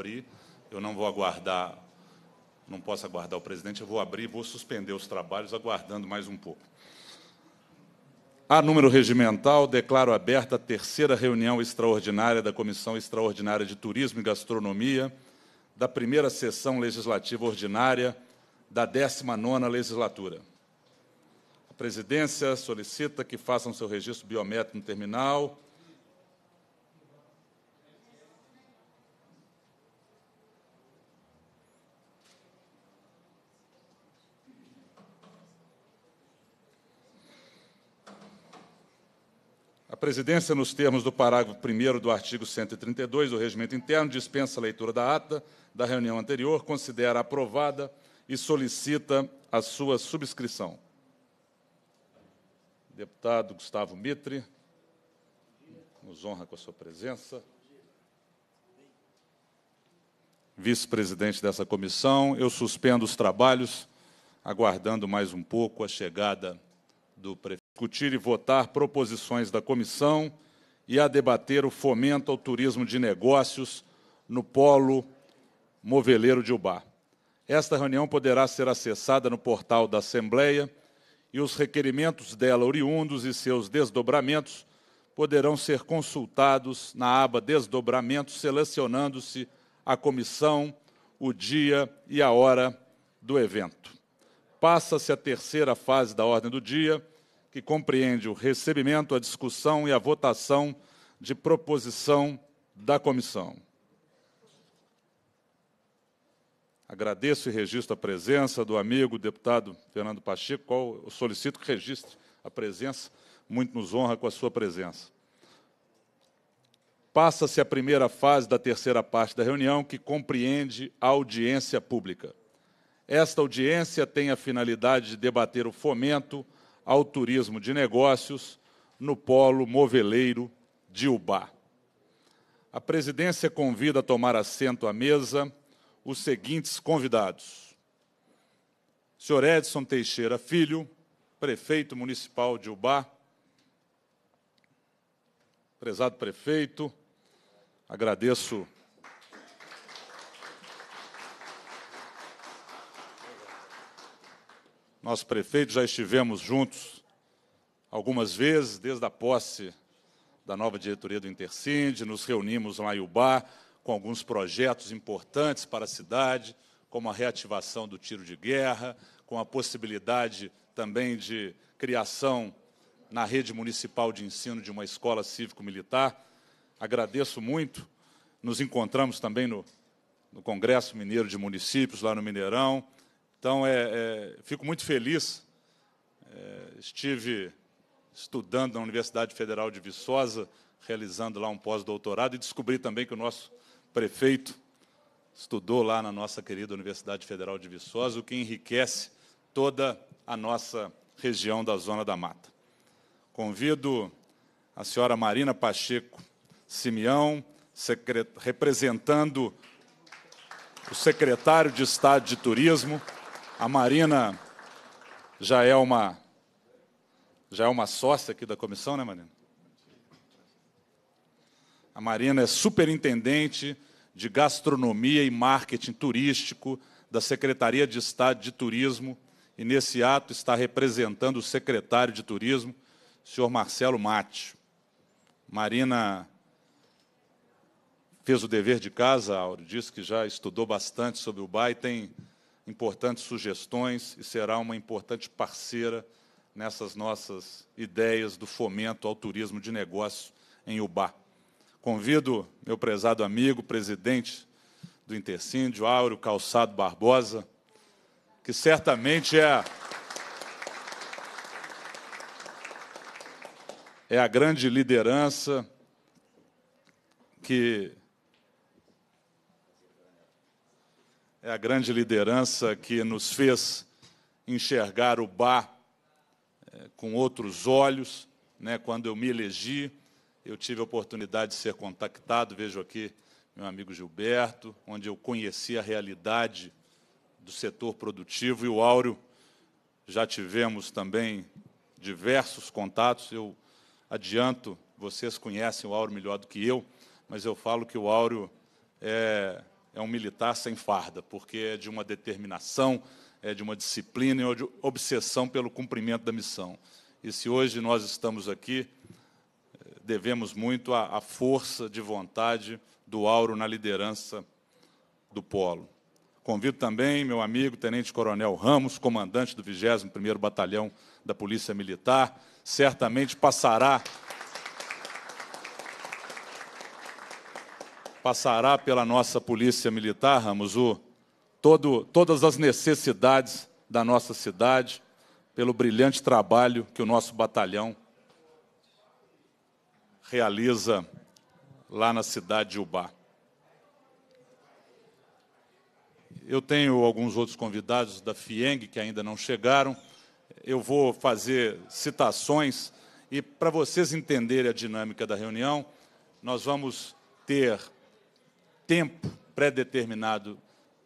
abrir, eu não vou aguardar, não posso aguardar o presidente, eu vou abrir, vou suspender os trabalhos, aguardando mais um pouco. A número regimental, declaro aberta a terceira reunião extraordinária da Comissão Extraordinária de Turismo e Gastronomia, da primeira sessão legislativa ordinária da 19ª legislatura. A presidência solicita que façam seu registro biométrico no terminal presidência, nos termos do parágrafo 1 do artigo 132 do Regimento Interno, dispensa a leitura da ata da reunião anterior, considera aprovada e solicita a sua subscrição. Deputado Gustavo Mitre, nos honra com a sua presença. Vice-presidente dessa comissão, eu suspendo os trabalhos, aguardando mais um pouco a chegada do prefeito discutir e votar proposições da comissão e a debater o fomento ao turismo de negócios no polo moveleiro de Uba. Esta reunião poderá ser acessada no portal da Assembleia e os requerimentos dela oriundos e seus desdobramentos poderão ser consultados na aba Desdobramentos, selecionando-se a comissão, o dia e a hora do evento. Passa-se a terceira fase da ordem do dia, que compreende o recebimento, a discussão e a votação de proposição da comissão. Agradeço e registro a presença do amigo deputado Fernando Pacheco, qual eu solicito que registre a presença, muito nos honra com a sua presença. Passa-se a primeira fase da terceira parte da reunião, que compreende a audiência pública. Esta audiência tem a finalidade de debater o fomento, ao turismo de negócios no polo moveleiro de Ubá. A presidência convida a tomar assento à mesa os seguintes convidados. Sr. Edson Teixeira Filho, prefeito municipal de Ubá. Prezado prefeito, agradeço nosso prefeito, já estivemos juntos algumas vezes, desde a posse da nova diretoria do Intercinde, nos reunimos lá em Ubá com alguns projetos importantes para a cidade, como a reativação do tiro de guerra, com a possibilidade também de criação na rede municipal de ensino de uma escola cívico-militar. Agradeço muito. Nos encontramos também no, no Congresso Mineiro de Municípios, lá no Mineirão. Então, é, é, fico muito feliz. É, estive estudando na Universidade Federal de Viçosa, realizando lá um pós-doutorado, e descobri também que o nosso prefeito estudou lá na nossa querida Universidade Federal de Viçosa, o que enriquece toda a nossa região da Zona da Mata. Convido a senhora Marina Pacheco Simeão, representando o secretário de Estado de Turismo, a Marina já é uma já é uma sócia aqui da comissão, né, Marina? A Marina é superintendente de gastronomia e marketing turístico da Secretaria de Estado de Turismo e nesse ato está representando o secretário de Turismo, o senhor Marcelo Mate. Marina fez o dever de casa, Auro, disse que já estudou bastante sobre o BAE e tem importantes sugestões e será uma importante parceira nessas nossas ideias do fomento ao turismo de negócio em Ubá. Convido meu prezado amigo, presidente do Intercíndio, Áureo Calçado Barbosa, que certamente é, é a grande liderança que é a grande liderança que nos fez enxergar o bar é, com outros olhos. Né? Quando eu me elegi, eu tive a oportunidade de ser contactado, vejo aqui meu amigo Gilberto, onde eu conheci a realidade do setor produtivo e o Áureo. Já tivemos também diversos contatos. Eu adianto, vocês conhecem o Áureo melhor do que eu, mas eu falo que o Áureo é é um militar sem farda, porque é de uma determinação, é de uma disciplina e de obsessão pelo cumprimento da missão. E se hoje nós estamos aqui, eh, devemos muito à, à força de vontade do Auro na liderança do Polo. Convido também meu amigo Tenente Coronel Ramos, comandante do 21º Batalhão da Polícia Militar, certamente passará passará pela nossa polícia militar, Ramuzu, todo, todas as necessidades da nossa cidade, pelo brilhante trabalho que o nosso batalhão realiza lá na cidade de Ubá. Eu tenho alguns outros convidados da FIENG que ainda não chegaram. Eu vou fazer citações e, para vocês entenderem a dinâmica da reunião, nós vamos ter tempo pré-determinado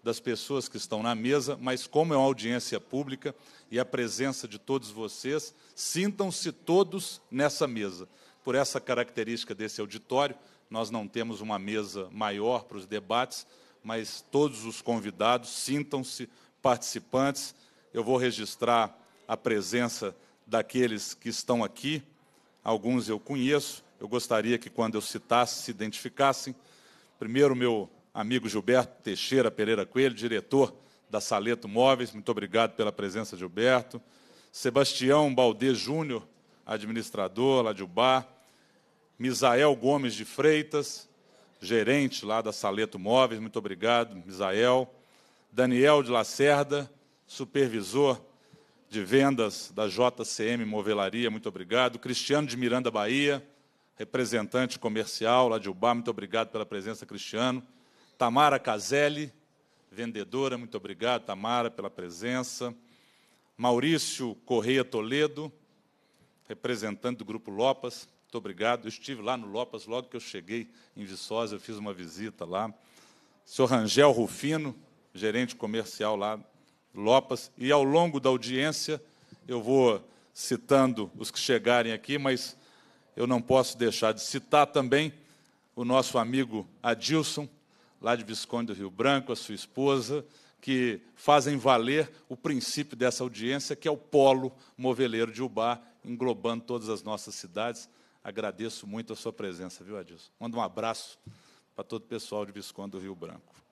das pessoas que estão na mesa, mas como é uma audiência pública e a presença de todos vocês, sintam-se todos nessa mesa. Por essa característica desse auditório, nós não temos uma mesa maior para os debates, mas todos os convidados sintam-se participantes. Eu vou registrar a presença daqueles que estão aqui, alguns eu conheço, eu gostaria que quando eu citasse se identificassem. Primeiro, meu amigo Gilberto Teixeira Pereira Coelho, diretor da Saleto Móveis. Muito obrigado pela presença, Gilberto. Sebastião Baldê Júnior, administrador lá de Ubar. Misael Gomes de Freitas, gerente lá da Saleto Móveis. Muito obrigado, Misael. Daniel de Lacerda, supervisor de vendas da JCM Movelaria. Muito obrigado. Cristiano de Miranda Bahia, representante comercial lá de Ubá, muito obrigado pela presença, Cristiano. Tamara Caselli, vendedora, muito obrigado, Tamara, pela presença. Maurício Correia Toledo, representante do Grupo Lopas, muito obrigado. Eu estive lá no Lopas logo que eu cheguei em Viçosa, eu fiz uma visita lá. Senhor Rangel Rufino, gerente comercial lá, Lopas. E ao longo da audiência, eu vou citando os que chegarem aqui, mas eu não posso deixar de citar também o nosso amigo Adilson, lá de Visconde do Rio Branco, a sua esposa, que fazem valer o princípio dessa audiência, que é o polo moveleiro de Uba, englobando todas as nossas cidades. Agradeço muito a sua presença, viu, Adilson? Manda um abraço para todo o pessoal de Visconde do Rio Branco.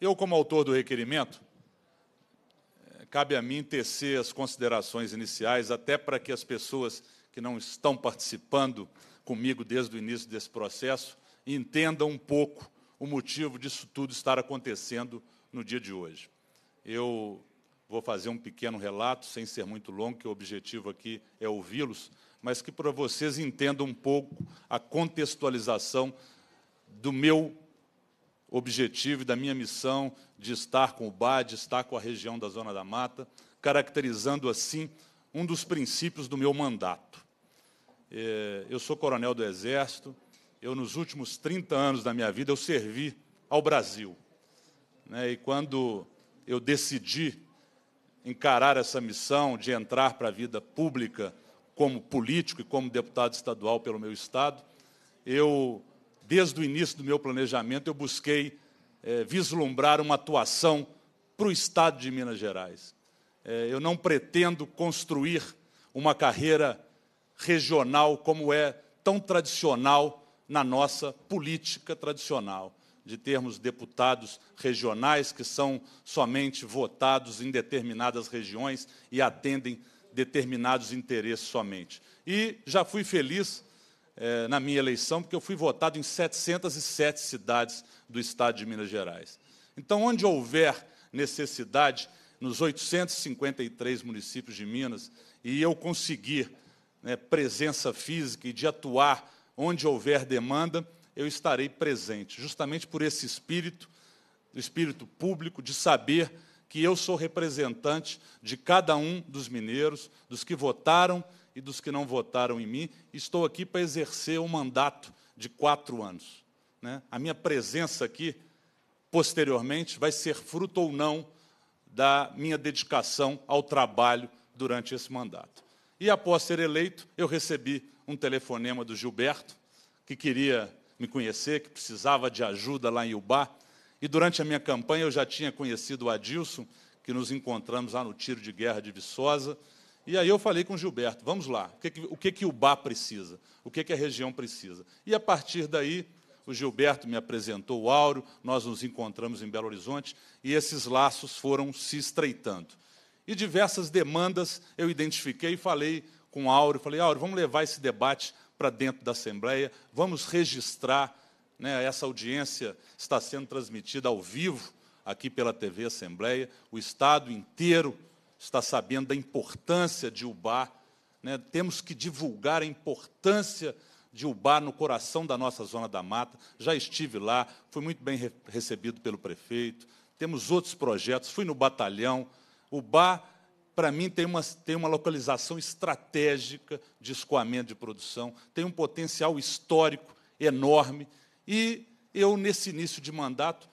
Eu, como autor do requerimento, eh, cabe a mim tecer as considerações iniciais, até para que as pessoas que não estão participando comigo desde o início desse processo entendam um pouco o motivo disso tudo estar acontecendo no dia de hoje. Eu vou fazer um pequeno relato, sem ser muito longo, que o objetivo aqui é ouvi-los, mas que para vocês entendam um pouco a contextualização do meu objetivo e da minha missão de estar com o BAD, de estar com a região da Zona da Mata, caracterizando assim um dos princípios do meu mandato. É, eu sou coronel do Exército, eu nos últimos 30 anos da minha vida eu servi ao Brasil. Né? E quando eu decidi encarar essa missão de entrar para a vida pública como político e como deputado estadual pelo meu estado, eu desde o início do meu planejamento, eu busquei é, vislumbrar uma atuação para o Estado de Minas Gerais. É, eu não pretendo construir uma carreira regional como é tão tradicional na nossa política tradicional, de termos deputados regionais que são somente votados em determinadas regiões e atendem determinados interesses somente. E já fui feliz é, na minha eleição, porque eu fui votado em 707 cidades do estado de Minas Gerais. Então, onde houver necessidade, nos 853 municípios de Minas, e eu conseguir né, presença física e de atuar onde houver demanda, eu estarei presente, justamente por esse espírito, o espírito público, de saber que eu sou representante de cada um dos mineiros, dos que votaram e dos que não votaram em mim, estou aqui para exercer um mandato de quatro anos. Né? A minha presença aqui, posteriormente, vai ser fruto ou não da minha dedicação ao trabalho durante esse mandato. E após ser eleito, eu recebi um telefonema do Gilberto, que queria me conhecer, que precisava de ajuda lá em Ubá. E durante a minha campanha eu já tinha conhecido o Adilson, que nos encontramos lá no tiro de guerra de Viçosa. E aí eu falei com o Gilberto, vamos lá, o que, que, o, que, que o precisa? O que, que a região precisa? E a partir daí, o Gilberto me apresentou o Áureo, nós nos encontramos em Belo Horizonte e esses laços foram se estreitando. E diversas demandas eu identifiquei e falei com o Áureo, falei, Áureo, vamos levar esse debate para dentro da Assembleia, vamos registrar, né, essa audiência está sendo transmitida ao vivo aqui pela TV Assembleia, o Estado inteiro está sabendo da importância de Ubá. Né? Temos que divulgar a importância de Ubá no coração da nossa zona da mata. Já estive lá, fui muito bem re recebido pelo prefeito. Temos outros projetos, fui no batalhão. Ubá, para mim, tem uma, tem uma localização estratégica de escoamento de produção, tem um potencial histórico enorme. E eu, nesse início de mandato,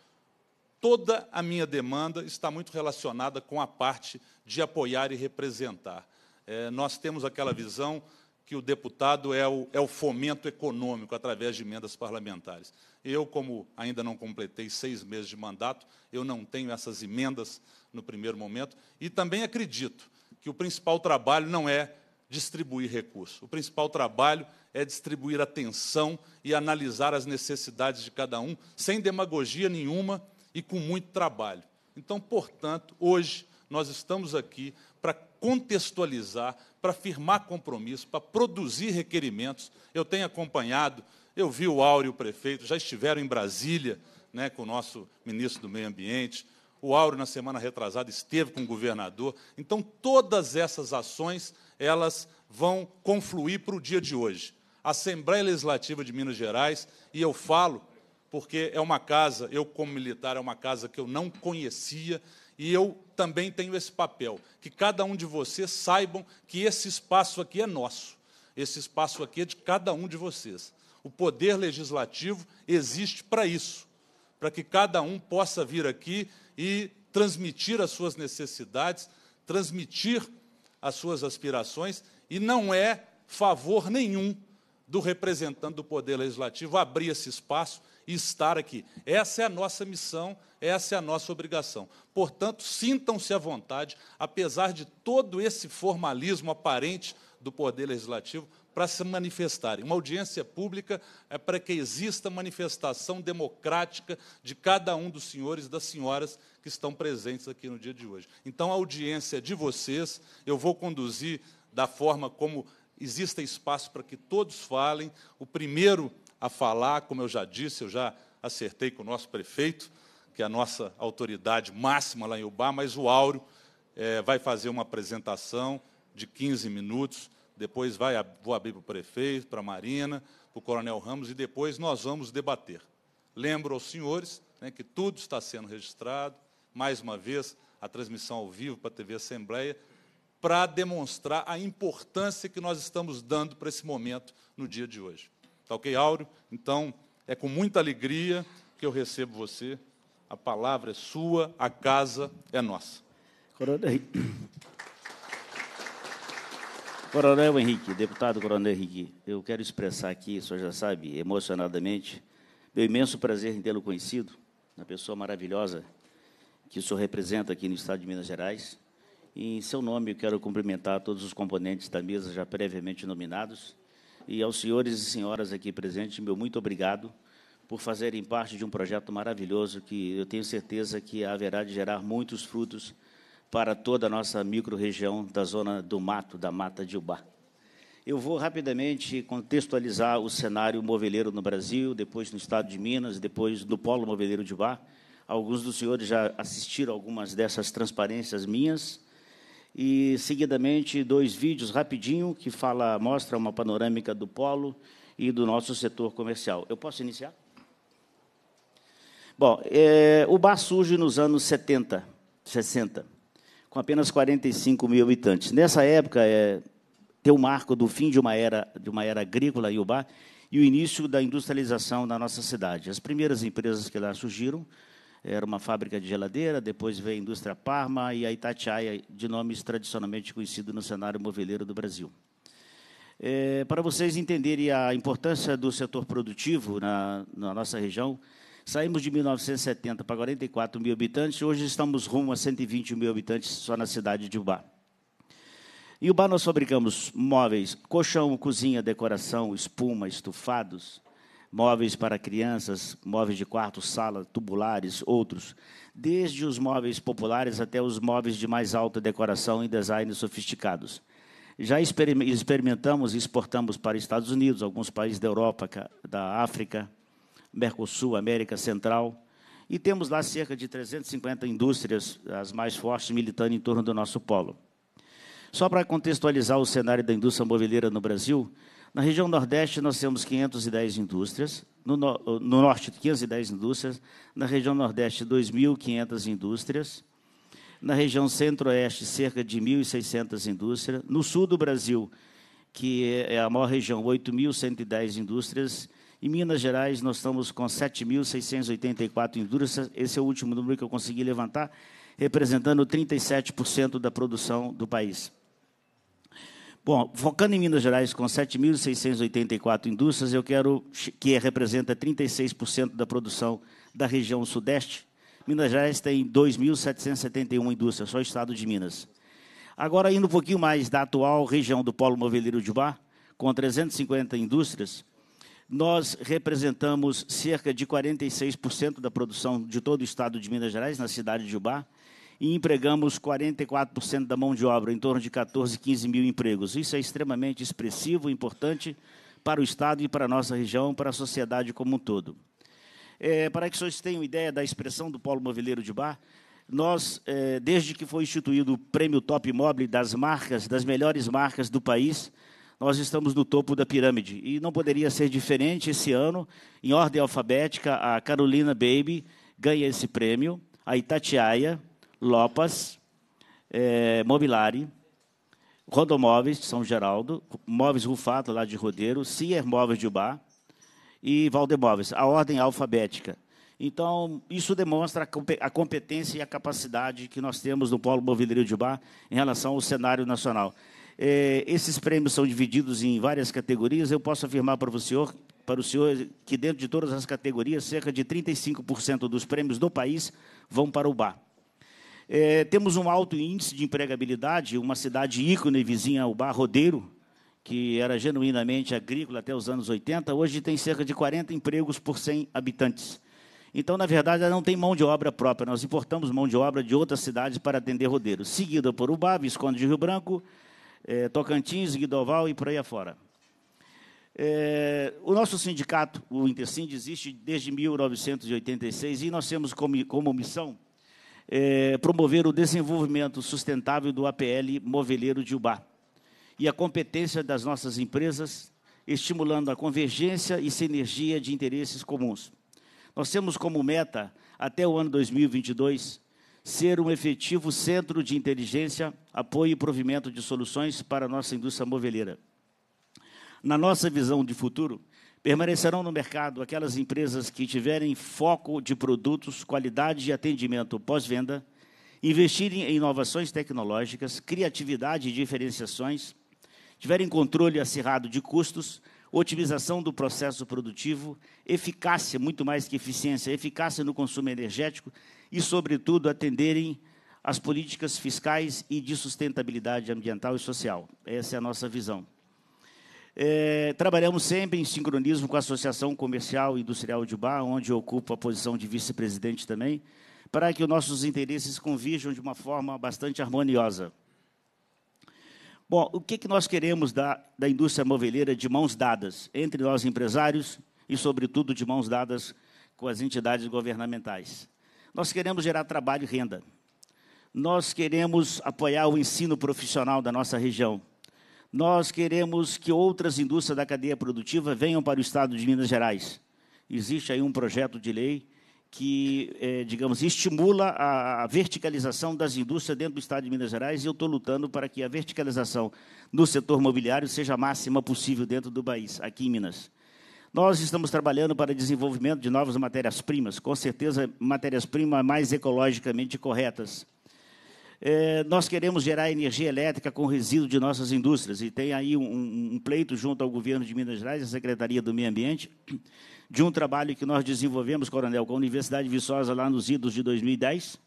toda a minha demanda está muito relacionada com a parte de apoiar e representar. É, nós temos aquela visão que o deputado é o, é o fomento econômico através de emendas parlamentares. Eu, como ainda não completei seis meses de mandato, eu não tenho essas emendas no primeiro momento e também acredito que o principal trabalho não é distribuir recursos. O principal trabalho é distribuir atenção e analisar as necessidades de cada um, sem demagogia nenhuma e com muito trabalho. Então, portanto, hoje nós estamos aqui para contextualizar, para firmar compromisso, para produzir requerimentos. Eu tenho acompanhado, eu vi o Áureo, o prefeito, já estiveram em Brasília né, com o nosso ministro do Meio Ambiente. O Áureo, na semana retrasada, esteve com o governador. Então, todas essas ações, elas vão confluir para o dia de hoje. A Assembleia Legislativa de Minas Gerais, e eu falo porque é uma casa, eu como militar, é uma casa que eu não conhecia, e eu também tenho esse papel, que cada um de vocês saibam que esse espaço aqui é nosso. Esse espaço aqui é de cada um de vocês. O poder legislativo existe para isso, para que cada um possa vir aqui e transmitir as suas necessidades, transmitir as suas aspirações, e não é favor nenhum do representante do poder legislativo abrir esse espaço e estar aqui. Essa é a nossa missão, essa é a nossa obrigação. Portanto, sintam-se à vontade, apesar de todo esse formalismo aparente do Poder Legislativo, para se manifestarem. Uma audiência pública é para que exista manifestação democrática de cada um dos senhores e das senhoras que estão presentes aqui no dia de hoje. Então, a audiência é de vocês, eu vou conduzir da forma como exista espaço para que todos falem. O primeiro a falar, como eu já disse, eu já acertei com o nosso prefeito, que é a nossa autoridade máxima lá em Uba, mas o Áureo é, vai fazer uma apresentação de 15 minutos, depois vai, vou abrir para o prefeito, para a Marina, para o Coronel Ramos, e depois nós vamos debater. Lembro aos senhores né, que tudo está sendo registrado, mais uma vez, a transmissão ao vivo para a TV Assembleia, para demonstrar a importância que nós estamos dando para esse momento no dia de hoje. Tá ok, Áureo? Então, é com muita alegria que eu recebo você. A palavra é sua, a casa é nossa. Coronel, Coronel Henrique, deputado Coronel Henrique, eu quero expressar aqui, o senhor já sabe, emocionadamente, meu imenso prazer em tê-lo conhecido, na pessoa maravilhosa que o senhor representa aqui no Estado de Minas Gerais. E, em seu nome, eu quero cumprimentar todos os componentes da mesa já previamente nominados e aos senhores e senhoras aqui presentes, meu muito obrigado por fazerem parte de um projeto maravilhoso que eu tenho certeza que haverá de gerar muitos frutos para toda a nossa microrregião da zona do mato, da mata de Ubá. Eu vou rapidamente contextualizar o cenário moveleiro no Brasil, depois no estado de Minas, depois do polo moveleiro de Ubá. Alguns dos senhores já assistiram algumas dessas transparências minhas e seguidamente dois vídeos rapidinho que fala, mostra uma panorâmica do polo e do nosso setor comercial. Eu posso iniciar? Bom, é, o bar surge nos anos 70, 60, com apenas 45 mil habitantes. Nessa época, é, tem o marco do fim de uma era, de uma era agrícola e o e o início da industrialização da nossa cidade. As primeiras empresas que lá surgiram era uma fábrica de geladeira, depois veio a indústria Parma e a Itatiaia, de nomes tradicionalmente conhecidos no cenário moveleiro do Brasil. É, para vocês entenderem a importância do setor produtivo na, na nossa região, saímos de 1970 para 44 mil habitantes, hoje estamos rumo a 120 mil habitantes só na cidade de Ubá. Em Ubá nós fabricamos móveis, colchão, cozinha, decoração, espuma, estufados, móveis para crianças, móveis de quarto, sala, tubulares, outros, desde os móveis populares até os móveis de mais alta decoração e design sofisticados. Já experimentamos e exportamos para Estados Unidos, alguns países da Europa, da África, Mercosul, América Central, e temos lá cerca de 350 indústrias, as mais fortes, militando em torno do nosso polo. Só para contextualizar o cenário da indústria mobileira no Brasil, na região Nordeste, nós temos 510 indústrias, no, no, Norte, 510 indústrias, na região Nordeste, 2.500 indústrias, na região Centro-Oeste, cerca de 1.600 indústrias, no Sul do Brasil, que é a maior região, 8.110 indústrias, em Minas Gerais, nós estamos com 7.684 indústrias, esse é o último número que eu consegui levantar, representando 37% da produção do país. Bom, focando em Minas Gerais, com 7.684 indústrias, eu quero que representa 36% da produção da região Sudeste. Minas Gerais tem 2.771 indústrias, só o estado de Minas. Agora, indo um pouquinho mais da atual região do Polo Moveleiro de Bar, com 350 indústrias, nós representamos cerca de 46% da produção de todo o estado de Minas Gerais, na cidade de Ubar, e empregamos 44% da mão de obra, em torno de 14, 15 mil empregos. Isso é extremamente expressivo, importante para o Estado e para a nossa região, para a sociedade como um todo. É, para que vocês tenham ideia da expressão do Polo Moveleiro de Bar, nós, é, desde que foi instituído o prêmio Top Mobile das marcas, das melhores marcas do país, nós estamos no topo da pirâmide. E não poderia ser diferente esse ano, em ordem alfabética, a Carolina Baby ganha esse prêmio, a Itatiaia, Lopas, é, Mobilari, Rodomóveis de São Geraldo, Móveis Rufato, lá de Rodeiro, Cier Móveis de Ubá e Valdemóveis, a ordem alfabética. Então, isso demonstra a competência e a capacidade que nós temos no Polo Movileiro de Ubá em relação ao cenário nacional. É, esses prêmios são divididos em várias categorias. Eu posso afirmar para o senhor, para o senhor que dentro de todas as categorias, cerca de 35% dos prêmios do país vão para o bar. É, temos um alto índice de empregabilidade, uma cidade ícone vizinha ao Barrodeiro, que era genuinamente agrícola até os anos 80, hoje tem cerca de 40 empregos por 100 habitantes. Então, na verdade, ela não tem mão de obra própria. Nós importamos mão de obra de outras cidades para atender Rodeiro, seguida por Ubá, Visconde de Rio Branco, é, Tocantins, Guidoval e por aí afora. É, o nosso sindicato, o Intercind, existe desde 1986 e nós temos como, como missão é, promover o desenvolvimento sustentável do APL Moveleiro de Ubá e a competência das nossas empresas, estimulando a convergência e sinergia de interesses comuns. Nós temos como meta, até o ano 2022, ser um efetivo centro de inteligência, apoio e provimento de soluções para a nossa indústria moveleira. Na nossa visão de futuro, Permanecerão no mercado aquelas empresas que tiverem foco de produtos, qualidade e atendimento pós-venda, investirem em inovações tecnológicas, criatividade e diferenciações, tiverem controle acirrado de custos, otimização do processo produtivo, eficácia, muito mais que eficiência, eficácia no consumo energético e, sobretudo, atenderem às políticas fiscais e de sustentabilidade ambiental e social. Essa é a nossa visão. É, trabalhamos sempre em sincronismo com a Associação Comercial e Industrial de Bar, onde eu ocupo a posição de vice-presidente também, para que os nossos interesses convijam de uma forma bastante harmoniosa. Bom, o que, que nós queremos da, da indústria moveleira de mãos dadas entre nós empresários e, sobretudo, de mãos dadas com as entidades governamentais? Nós queremos gerar trabalho e renda. Nós queremos apoiar o ensino profissional da nossa região. Nós queremos que outras indústrias da cadeia produtiva venham para o estado de Minas Gerais. Existe aí um projeto de lei que, é, digamos, estimula a, a, verticalização das indústrias dentro do Estado de Minas Gerais e eu estou lutando para que a verticalização no setor imobiliário seja a máxima possível dentro do país, aqui em Minas. Nós estamos trabalhando para desenvolvimento de novas matérias-primas, com certeza matérias-primas mais ecologicamente corretas é, nós queremos gerar energia elétrica com resíduo de nossas indústrias. E tem aí um, um, pleito junto ao governo de Minas Gerais, a Secretaria do Meio Ambiente, de um trabalho que nós desenvolvemos, Coronel, com a Universidade Viçosa, lá nos idos de 2010.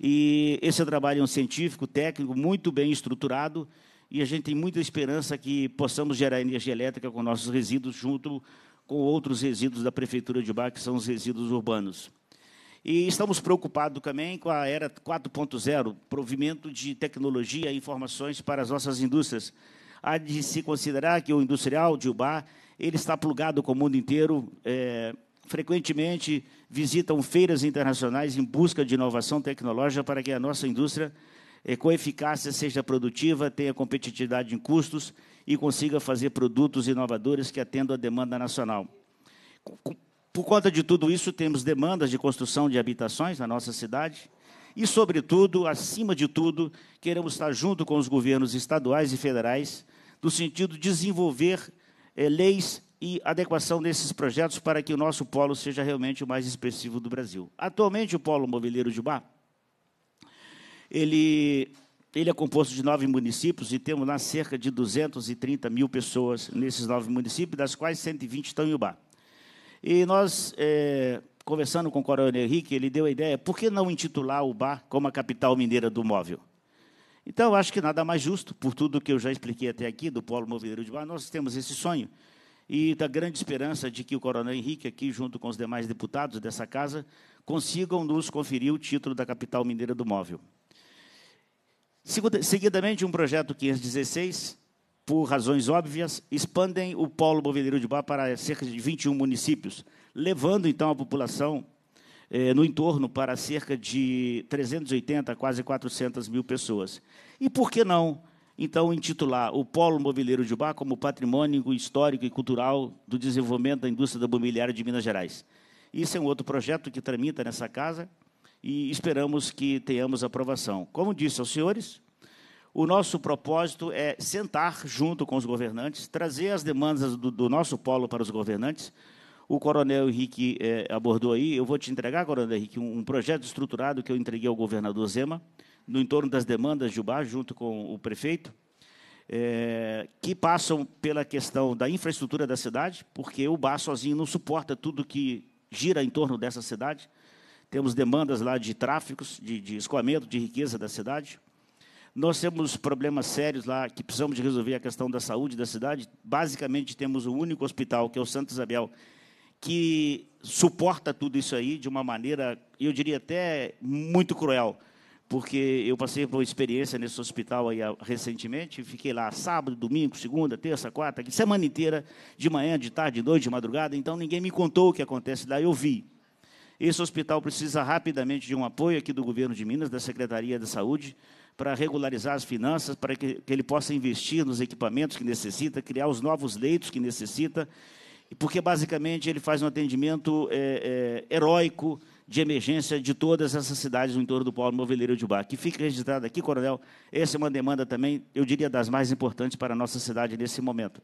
E esse trabalho é um científico, técnico, muito bem estruturado, e a gente tem muita esperança que possamos gerar energia elétrica com nossos resíduos, junto com outros resíduos da Prefeitura de Bar, que são os resíduos urbanos. E estamos preocupados também com a era 4.0, provimento de tecnologia e informações para as nossas indústrias. Há de se considerar que o industrial de Ubá ele está plugado com o mundo inteiro, é, frequentemente visitam feiras internacionais em busca de inovação tecnológica para que a nossa indústria, é, com eficácia, seja produtiva, tenha competitividade em custos e consiga fazer produtos inovadores que atendam à demanda nacional. Por conta de tudo isso, temos demandas de construção de habitações na nossa cidade e, sobretudo, acima de tudo, queremos estar junto com os governos estaduais e federais no sentido de desenvolver eh, leis e adequação desses projetos para que o nosso polo seja realmente o mais expressivo do Brasil. Atualmente, o polo mobileiro de Bar, ele, ele é composto de nove municípios e temos lá cerca de 230 mil pessoas nesses nove municípios, das quais 120 estão em Ubar. E nós, é, conversando com o Coronel Henrique, ele deu a ideia, por que não intitular o bar como a capital mineira do móvel? Então, acho que nada mais justo, por tudo que eu já expliquei até aqui, do Polo Movileiro de Bar, nós temos esse sonho e da grande esperança de que o Coronel Henrique, aqui junto com os demais deputados dessa casa, consigam nos conferir o título da capital mineira do móvel. Seguidamente, um projeto 516, por razões óbvias, expandem o polo bovedeiro de Bar para cerca de 21 municípios, levando então a população eh, no entorno para cerca de 380, quase 400 mil pessoas. E por que não, então, intitular o Polo Mobileiro de Bar como Patrimônio Histórico e Cultural do Desenvolvimento da Indústria da Mobiliária de Minas Gerais? Isso é um outro projeto que tramita nessa casa e esperamos que tenhamos aprovação. Como disse aos senhores, o nosso propósito é sentar junto com os governantes, trazer as demandas do, do nosso polo para os governantes. O Coronel Henrique é, abordou aí, eu vou te entregar, Coronel Henrique, um, um, projeto estruturado que eu entreguei ao governador Zema, no entorno das demandas de UBA, junto com o prefeito, é, que passam pela questão da infraestrutura da cidade, porque UBA sozinho não suporta tudo que gira em torno dessa cidade. Temos demandas lá de tráficos, de, de escoamento, de riqueza da cidade. Nós temos problemas sérios lá que precisamos de resolver a questão da saúde da cidade. Basicamente, temos um único hospital, que é o Santa Isabel, que suporta tudo isso aí de uma maneira, eu diria até muito cruel, porque eu passei por experiência nesse hospital aí ah, recentemente, fiquei lá sábado, domingo, segunda, terça, quarta, semana inteira, de manhã, de tarde, de noite, de madrugada, então ninguém me contou o que acontece lá, eu vi. Esse hospital precisa rapidamente de um apoio aqui do governo de Minas, da Secretaria da Saúde, para regularizar as finanças, para que, que ele possa investir nos equipamentos que necessita, criar os novos leitos que necessita, porque basicamente ele faz um atendimento é, é, heróico de emergência de todas essas cidades no entorno do Paulo Moveleiro de Bar. Que fica registrado aqui, Coronel, essa é uma demanda também, eu diria, das mais importantes para a nossa cidade nesse momento.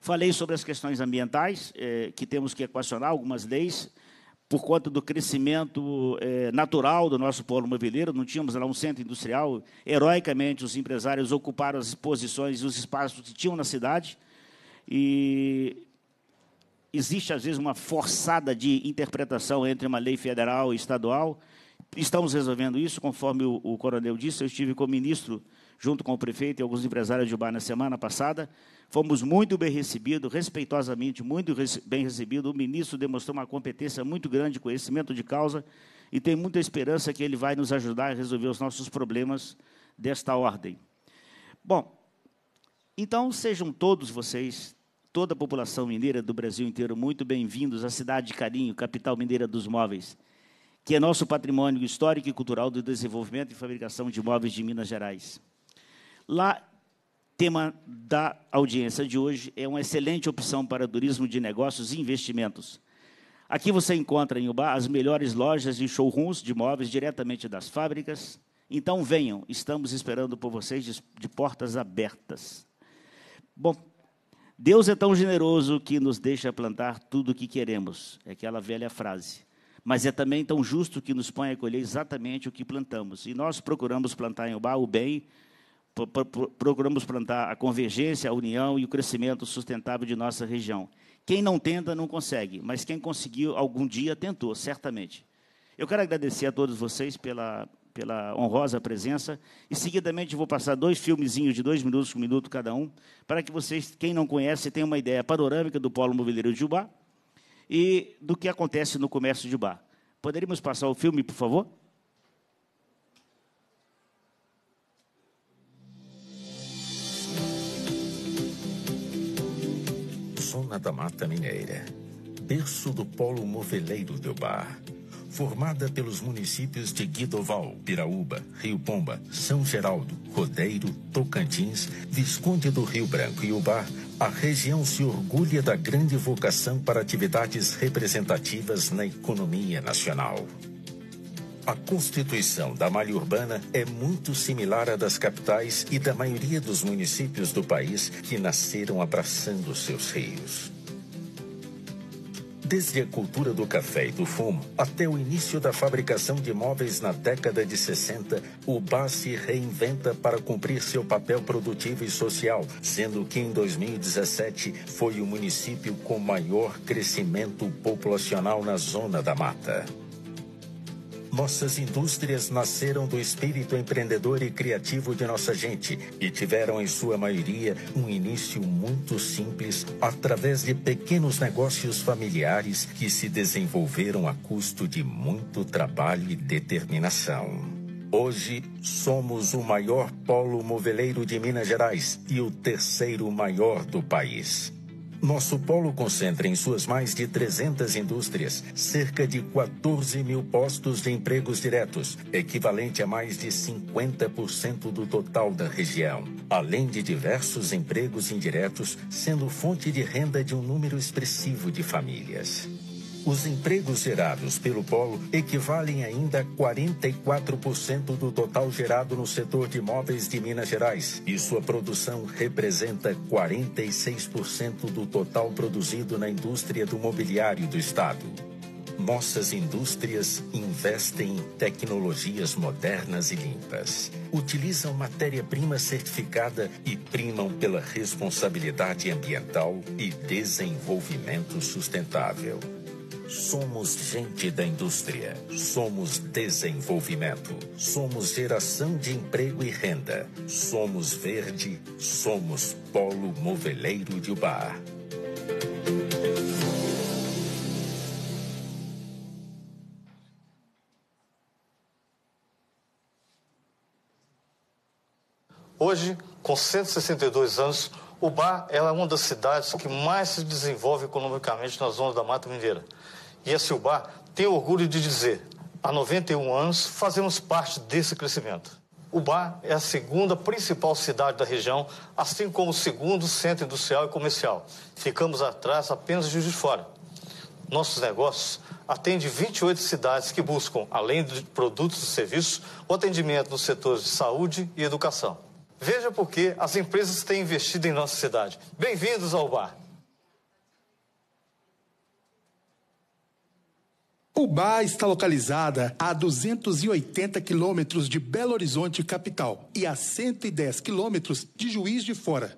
Falei sobre as questões ambientais, é, que temos que equacionar algumas leis por conta do crescimento é, natural do nosso polo moveleiro, não tínhamos lá um centro industrial. Heroicamente, os empresários ocuparam as posições e os espaços que tinham na cidade. E existe, às vezes, uma forçada de interpretação entre uma lei federal e estadual. Estamos resolvendo isso, conforme o, o coronel disse. Eu estive com o ministro, junto com o prefeito e alguns empresários de bar na semana passada. Fomos muito bem recebidos, respeitosamente muito bem recebidos. O ministro demonstrou uma competência muito grande, conhecimento de causa, e tem muita esperança que ele vai nos ajudar a resolver os nossos problemas desta ordem. Bom, então sejam todos vocês, toda a população mineira do Brasil inteiro, muito bem-vindos à cidade de Carinho, capital mineira dos móveis, que é nosso patrimônio histórico e cultural do desenvolvimento e fabricação de móveis de Minas Gerais. Lá tema da audiência de hoje é uma excelente opção para turismo de negócios e investimentos. Aqui você encontra em Ubá as melhores lojas e showrooms de móveis diretamente das fábricas. Então venham, estamos esperando por vocês de, de portas abertas. Bom, Deus é tão generoso que nos deixa plantar tudo o que queremos, é aquela velha frase. Mas é também tão justo que nos põe a colher exatamente o que plantamos. E nós procuramos plantar em Ubá o bem procuramos plantar a convergência, a união e o crescimento sustentável de nossa região. Quem não tenta, não consegue, mas quem conseguiu, algum dia tentou, certamente. Eu quero agradecer a todos vocês pela, pela honrosa presença. E seguidamente vou passar dois filmezinhos de dois minutos, um minuto cada um, para que vocês, quem não conhece, tenham uma ideia panorâmica do polo mobiliário de Ubá e do que acontece no comércio de Ubá. Poderíamos passar o filme, por favor? zona da Mata Mineira, berço do polo moveleiro do Bar, formada pelos municípios de Guidoval, Piraúba, Rio Pomba, São Geraldo, Rodeiro, Tocantins, Visconde do Rio Branco e Ubar, a região se orgulha da grande vocação para atividades representativas na economia nacional. A constituição da malha urbana é muito similar à das capitais e da maioria dos municípios do país que nasceram abraçando seus rios. Desde a cultura do café e do fumo até o início da fabricação de móveis na década de 60, o bar se reinventa para cumprir seu papel produtivo e social, sendo que em 2017 foi o município com maior crescimento populacional na zona da mata. Nossas indústrias nasceram do espírito empreendedor e criativo de nossa gente e tiveram, em sua maioria, um início muito simples através de pequenos negócios familiares que se desenvolveram a custo de muito trabalho e determinação. Hoje, somos o maior polo moveleiro de Minas Gerais e o terceiro maior do país. Nosso polo concentra em suas mais de 300 indústrias cerca de 14 mil postos de empregos diretos, equivalente a mais de 50% do total da região, além de diversos empregos indiretos, sendo fonte de renda de um número expressivo de famílias os empregos gerados pelo polo equivalem ainda a 44% do total gerado no setor de imóveis de Minas Gerais, e sua produção representa 46% do total produzido na indústria do mobiliário do estado. Nossas indústrias investem em tecnologias modernas e limpas. Utilizam matéria-prima certificada e primam pela responsabilidade ambiental e desenvolvimento sustentável. Somos gente da indústria. Somos desenvolvimento. Somos geração de emprego e renda. Somos verde. Somos polo moveleiro de Ubar. Hoje, com 162 anos, Ubar é uma das cidades que mais se desenvolve economicamente na zona da Mata Mineira. E a Silbar tem orgulho de dizer, há 91 anos fazemos parte desse crescimento. Ubá é a segunda principal cidade da região, assim como o segundo centro industrial e comercial. Ficamos atrás apenas de Juiz de Fora. Nossos negócios atendem 28 cidades que buscam, além de produtos e serviços, o atendimento nos setores de saúde e educação. Veja por que as empresas têm investido em nossa cidade. Bem-vindos ao Bar! Ubá está localizada a 280 quilômetros de Belo Horizonte, capital, e a 110 quilômetros de Juiz de Fora.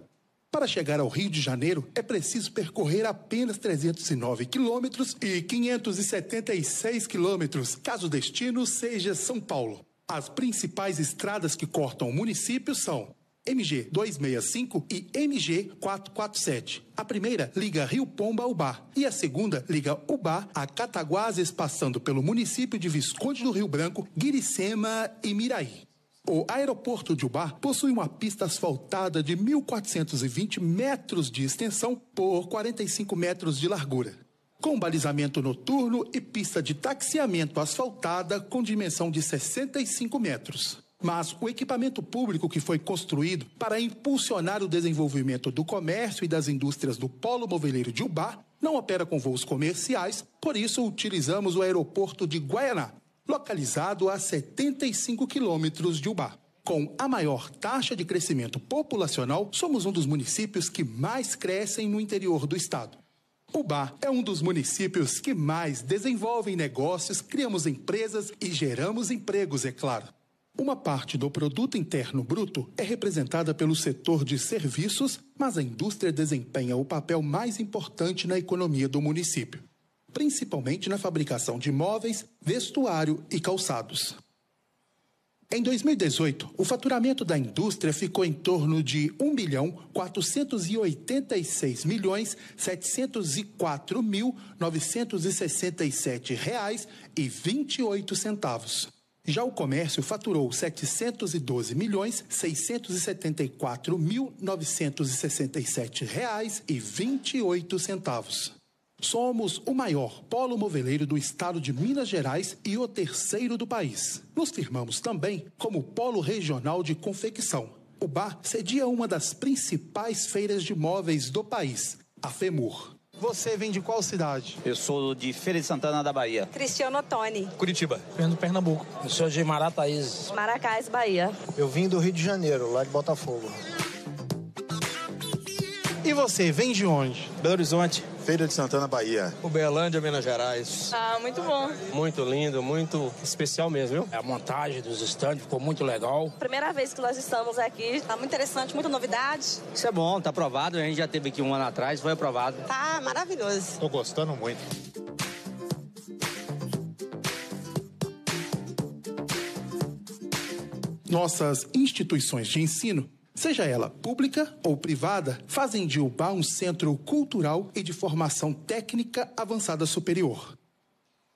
Para chegar ao Rio de Janeiro, é preciso percorrer apenas 309 quilômetros e 576 quilômetros, caso o destino seja São Paulo. As principais estradas que cortam o município são MG265 e MG447. A primeira liga Rio Pomba ao Bar e a segunda liga Ubá a Cataguases, passando pelo município de Visconde do Rio Branco, Guiricema e Miraí. O aeroporto de Ubá possui uma pista asfaltada de 1.420 metros de extensão por 45 metros de largura, com balizamento noturno e pista de taxiamento asfaltada com dimensão de 65 metros. Mas o equipamento público que foi construído para impulsionar o desenvolvimento do comércio e das indústrias do polo moveleiro de Ubá não opera com voos comerciais, por isso utilizamos o aeroporto de Guaianá, localizado a 75 quilômetros de Ubá. Com a maior taxa de crescimento populacional, somos um dos municípios que mais crescem no interior do estado. Ubá é um dos municípios que mais desenvolvem negócios, criamos empresas e geramos empregos, é claro. Uma parte do produto interno bruto é representada pelo setor de serviços, mas a indústria desempenha o papel mais importante na economia do município, principalmente na fabricação de móveis, vestuário e calçados. Em 2018, o faturamento da indústria ficou em torno de 1 bilhão milhões reais e 28 centavos. Já o comércio faturou 712 milhões 674 mil 967 reais e 28 centavos. Somos o maior polo moveleiro do estado de Minas Gerais e o terceiro do país. Nos firmamos também como polo regional de confecção. O bar cedia uma das principais feiras de móveis do país, a FEMUR. Você vem de qual cidade? Eu sou de Feira de Santana da Bahia. Cristiano Ottoni. Curitiba. Vendo Pernambuco. Eu sou de Marataízes. Maracás, Bahia. Eu vim do Rio de Janeiro, lá de Botafogo. E você, vem de onde? Belo Horizonte. Feira de Santana, Bahia. Uberlândia, Minas Gerais. Ah, muito bom. Muito lindo, muito especial mesmo, viu? É a montagem dos estandes ficou muito legal. Primeira vez que nós estamos aqui, tá muito interessante, muita novidade. Isso é bom, tá aprovado, a gente já teve aqui um ano atrás, foi aprovado. Tá maravilhoso. Tô gostando muito. Nossas instituições de ensino seja ela pública ou privada, fazem de Ubá um centro cultural e de formação técnica avançada superior.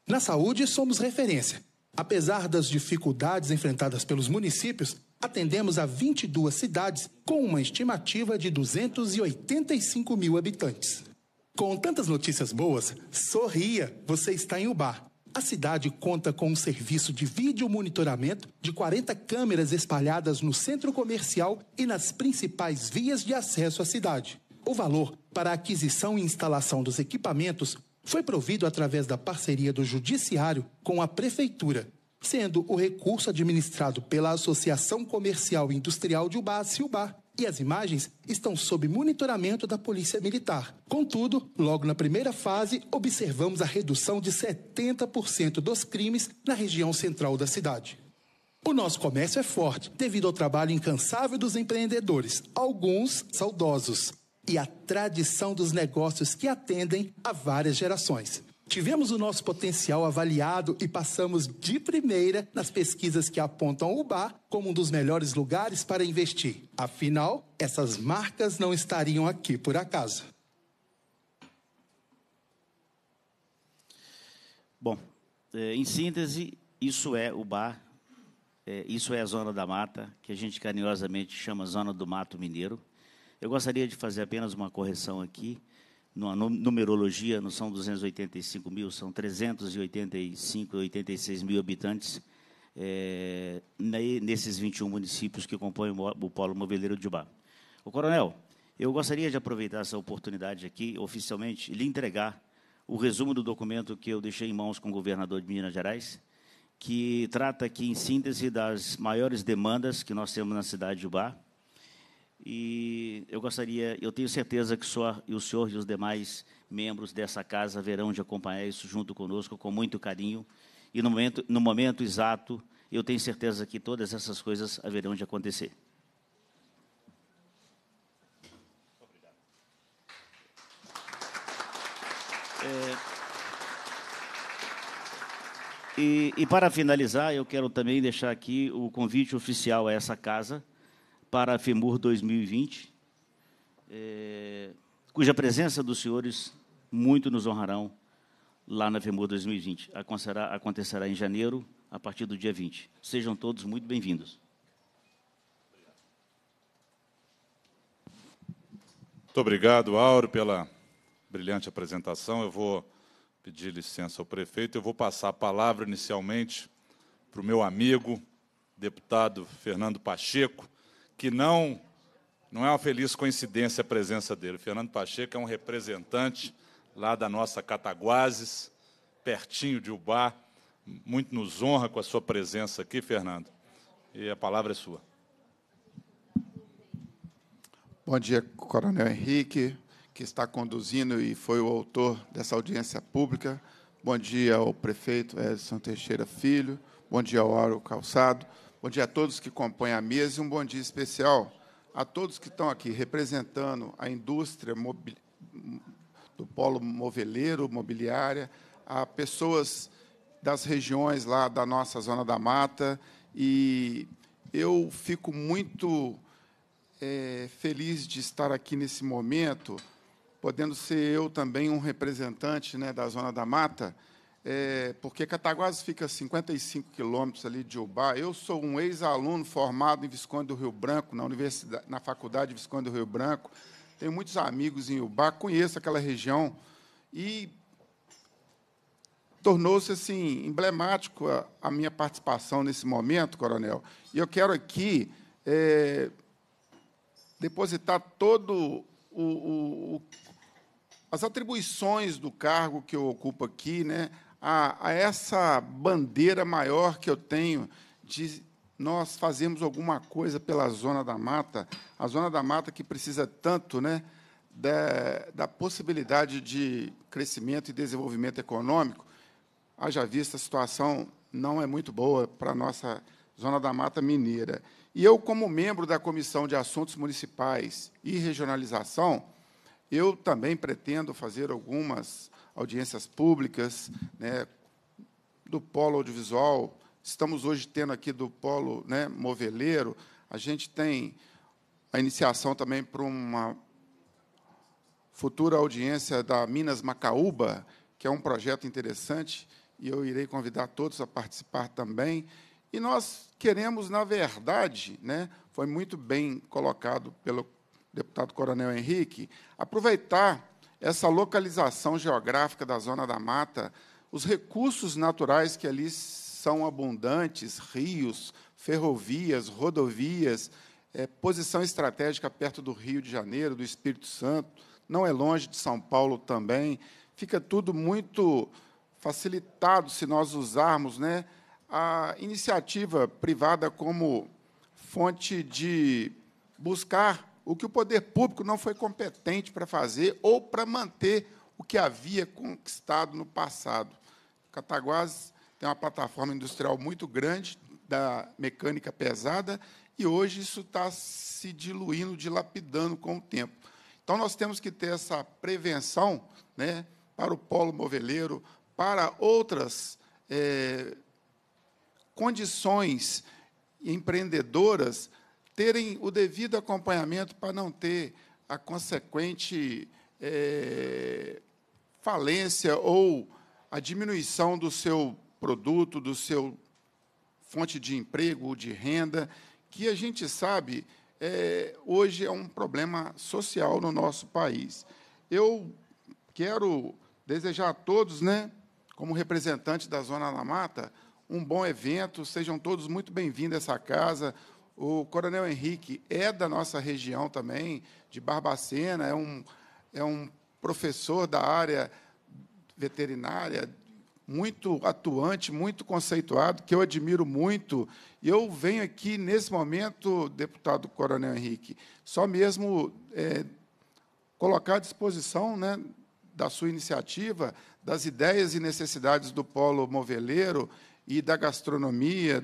Na saúde, somos referência. Apesar das dificuldades enfrentadas pelos municípios, atendemos a 22 cidades com uma estimativa de 285 mil habitantes. Com tantas notícias boas, sorria, você está em Ubá. A cidade conta com um serviço de vídeo monitoramento de 40 câmeras espalhadas no centro comercial e nas principais vias de acesso à cidade. O valor para a aquisição e instalação dos equipamentos foi provido através da parceria do Judiciário com a Prefeitura, sendo o recurso administrado pela Associação Comercial e Industrial de Ubá, Silbar, e as imagens estão sob monitoramento da Polícia Militar. Contudo, logo na primeira fase, observamos a redução de 70% dos crimes na região central da cidade. O nosso comércio é forte devido ao trabalho incansável dos empreendedores, alguns saudosos, e à tradição dos negócios que atendem a várias gerações. Tivemos o nosso potencial avaliado e passamos de primeira nas pesquisas que apontam o bar como um dos melhores lugares para investir. Afinal, essas marcas não estariam aqui por acaso. Bom, eh, em síntese, isso é o bar, eh, isso é a Zona da Mata, que a gente carinhosamente chama Zona do Mato Mineiro. Eu gostaria de fazer apenas uma correção aqui numa numerologia, não são 285 mil, são 385, 86 mil habitantes é, nesses 21 municípios que compõem o Polo Moveleiro de Ubá. O coronel, eu gostaria de aproveitar essa oportunidade aqui, oficialmente, lhe entregar o resumo do documento que eu deixei em mãos com o governador de Minas Gerais, que trata aqui, em síntese, das maiores demandas que nós temos na cidade de Ubá, e eu gostaria, eu tenho certeza que só e o senhor e os demais membros dessa casa verão de acompanhar isso junto conosco com muito carinho. E no momento, no momento exato, eu tenho certeza que todas essas coisas haverão de acontecer. É, e, e para finalizar, eu quero também deixar aqui o convite oficial a essa casa para a FEMUR 2020, é, cuja presença dos senhores muito nos honrarão lá na FEMUR 2020. Acontecerá, acontecerá em janeiro, a partir do dia 20. Sejam todos muito bem-vindos. Muito obrigado, Auro, pela brilhante apresentação. Eu vou pedir licença ao prefeito. Eu vou passar a palavra inicialmente para o meu amigo, deputado Fernando Pacheco, que não não é uma feliz coincidência a presença dele. Fernando Pacheco é um representante lá da nossa Cataguases, pertinho de Ubá. Muito nos honra com a sua presença aqui, Fernando. E a palavra é sua. Bom dia, Coronel Henrique, que está conduzindo e foi o autor dessa audiência pública. Bom dia ao prefeito Edson Teixeira Filho. Bom dia ao Auro Calçado. Bom dia a todos que compõem a mesa e um bom dia especial a todos que estão aqui representando a indústria do polo moveleiro, mobiliária, a pessoas das regiões lá da nossa Zona da Mata. E eu fico muito é, feliz de estar aqui nesse momento, podendo ser eu também um representante né, da Zona da Mata é, porque Cataguases fica a 55 quilômetros ali de Ubá. Eu sou um ex-aluno formado em Visconde do Rio Branco, na, universidade, na faculdade de Visconde do Rio Branco. Tenho muitos amigos em Ubá, conheço aquela região. E tornou-se assim emblemático a, a, minha participação nesse momento, coronel. E eu quero aqui é, depositar todo o, o, o, as atribuições do cargo que eu ocupo aqui, né? a, a essa bandeira maior que eu tenho de nós fazermos alguma coisa pela Zona da Mata, a Zona da Mata que precisa tanto né, da, da possibilidade de crescimento e desenvolvimento econômico, haja vista a situação não é muito boa para a nossa Zona da Mata Mineira. E eu, como membro da Comissão de Assuntos Municipais e Regionalização, eu também pretendo fazer algumas audiências públicas, né, do polo audiovisual. Estamos hoje tendo aqui do polo né, moveleiro. A gente tem a iniciação também para uma futura audiência da Minas Macaúba, que é um projeto interessante, e eu irei convidar todos a participar também. E nós queremos, na verdade, né, foi muito bem colocado pelo deputado Coronel Henrique, aproveitar essa localização geográfica da zona da mata, os recursos naturais que ali são abundantes, rios, ferrovias, rodovias, é, posição estratégica perto do Rio de Janeiro, do Espírito Santo, não é longe de São Paulo também. Fica tudo muito facilitado se nós usarmos né, a iniciativa privada como fonte de buscar o que o poder público não foi competente para fazer ou para manter o que havia conquistado no passado. Cataguases tem uma plataforma industrial muito grande da mecânica pesada e hoje isso está se diluindo, dilapidando com o tempo. Então, nós temos que ter essa prevenção né, para o polo moveleiro, para outras é, condições empreendedoras terem o devido acompanhamento para não ter a consequente é, falência ou a diminuição do seu produto, do seu fonte de emprego de renda, que a gente sabe é, hoje é um problema social no nosso país. Eu quero desejar a todos, né, como representante da Zona da Mata, um bom evento. Sejam todos muito bem-vindos a essa casa. O Coronel Henrique é da nossa região também, de Barbacena, é um, é um professor da área veterinária, muito atuante, muito conceituado, que eu admiro muito. E eu venho aqui nesse momento, deputado Coronel Henrique, só mesmo é, colocar à disposição né, da sua iniciativa, das ideias e necessidades do polo moveleiro e da gastronomia,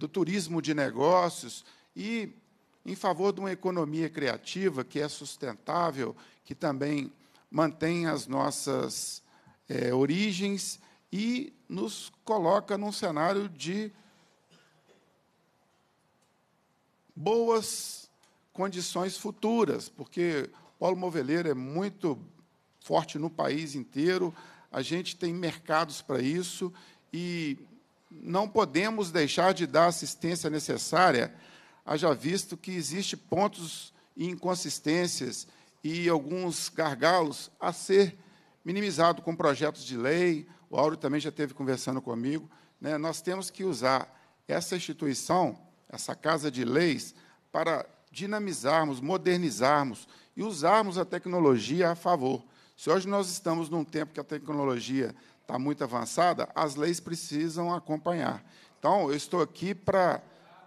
do turismo de negócios e em favor de uma economia criativa que é sustentável, que também mantém as nossas é, origens e nos coloca num cenário de boas condições futuras, porque o polo moveleiro é muito forte no país inteiro, a gente tem mercados para isso e não podemos deixar de dar a assistência necessária, haja visto que existem pontos e inconsistências e alguns gargalos a ser minimizado com projetos de lei. O Áureo também já esteve conversando comigo. Né? Nós temos que usar essa instituição, essa Casa de Leis, para dinamizarmos, modernizarmos e usarmos a tecnologia a favor. Se hoje nós estamos num tempo que a tecnologia está muito avançada, as leis precisam acompanhar. Então, eu estou aqui para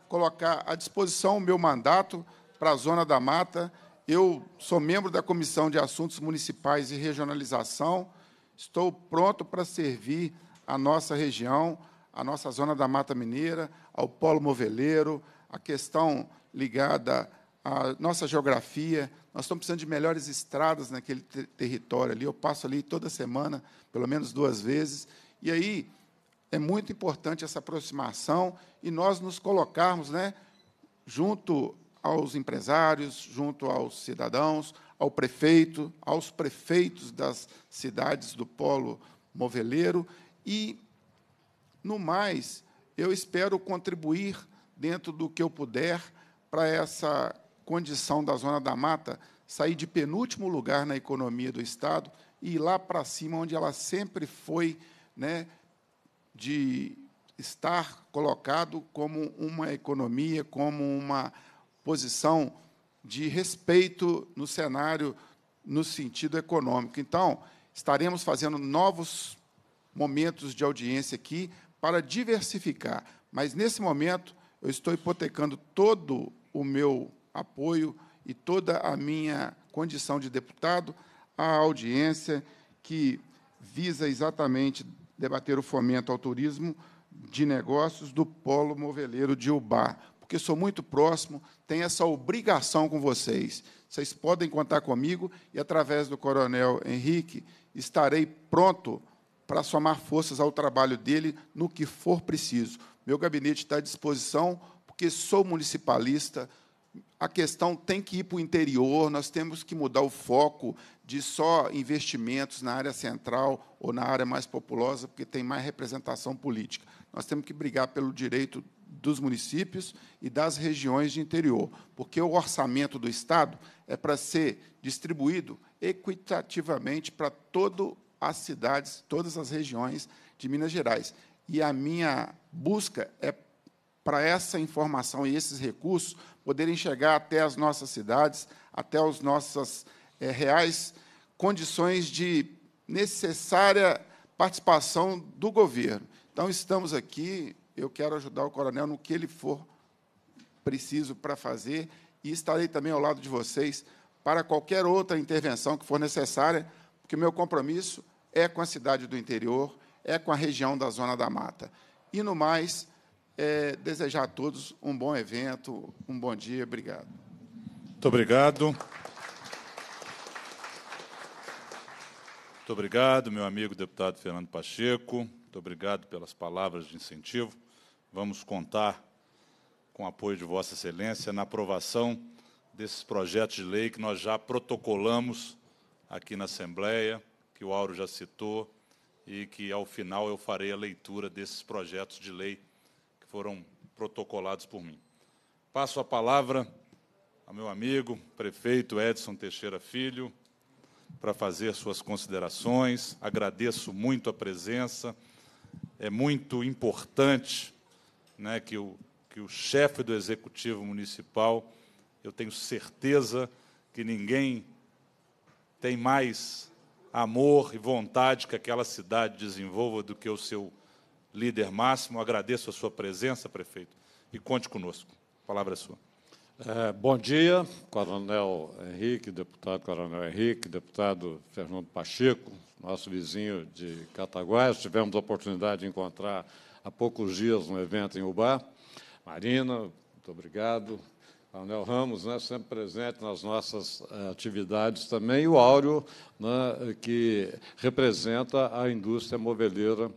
colocar à disposição o meu mandato para a Zona da Mata. Eu sou membro da Comissão de Assuntos Municipais e Regionalização. Estou pronto para servir a nossa região, a nossa Zona da Mata Mineira, ao polo moveleiro, a questão ligada à nossa geografia, nós estamos precisando de melhores estradas naquele ter território ali. Eu passo ali toda semana, pelo menos duas vezes. E aí é muito importante essa aproximação e nós nos colocarmos né, junto aos empresários, junto aos cidadãos, ao prefeito, aos prefeitos das cidades do polo moveleiro e, no mais, eu espero contribuir dentro do que eu puder para essa condição da zona da mata sair de penúltimo lugar na economia do Estado e ir lá para cima, onde ela sempre foi, né, de estar colocado como uma economia, como uma posição de respeito no cenário, no sentido econômico. Então, estaremos fazendo novos momentos de audiência aqui para diversificar. Mas, nesse momento, eu estou hipotecando todo o meu apoio e toda a minha condição de deputado à audiência que visa exatamente debater o fomento ao turismo de negócios do polo moveleiro de Ubá, porque sou muito próximo, tenho essa obrigação com vocês. Vocês podem contar comigo e, através do Coronel Henrique, estarei pronto para somar forças ao trabalho dele no que for preciso. Meu gabinete está à disposição, porque sou municipalista, a questão tem que ir para o interior, nós temos que mudar o foco de só investimentos na área central ou na área mais populosa, porque tem mais representação política. Nós temos que brigar pelo direito dos municípios e das regiões de interior, porque o orçamento do Estado é para ser distribuído equitativamente para todas as cidades, todas as regiões de Minas Gerais. E a minha busca é para essa informação e esses recursos poderem chegar até as nossas cidades, até as nossas é, reais condições de necessária participação do governo. Então, estamos aqui, eu quero ajudar o coronel no que ele for preciso para fazer e estarei também ao lado de vocês para qualquer outra intervenção que for necessária, porque meu compromisso é com a cidade do interior, é com a região da Zona da Mata. E, no mais, é, desejar a todos um bom evento, um bom dia. Obrigado. Muito obrigado. Muito obrigado, meu amigo deputado Fernando Pacheco. Muito obrigado pelas palavras de incentivo. Vamos contar com o apoio de Vossa Excelência na aprovação desses projetos de lei que nós já protocolamos aqui na Assembleia, que o Auro já citou, e que, ao final, eu farei a leitura desses projetos de lei foram protocolados por mim. Passo a palavra ao meu amigo, prefeito Edson Teixeira Filho, para fazer suas considerações. Agradeço muito a presença. É muito importante né, que, o, que o chefe do Executivo Municipal, eu tenho certeza que ninguém tem mais amor e vontade que aquela cidade desenvolva do que o seu líder máximo. Agradeço a sua presença, prefeito, e conte conosco. A palavra é sua. É, bom dia, Coronel Henrique, deputado Coronel Henrique, deputado Fernando Pacheco, nosso vizinho de Cataguás. Tivemos a oportunidade de encontrar há poucos dias um evento em Ubá. Marina, muito obrigado. Coronel Ramos, né, sempre presente nas nossas eh, atividades também, e o Áureo, né, que representa a indústria moveleira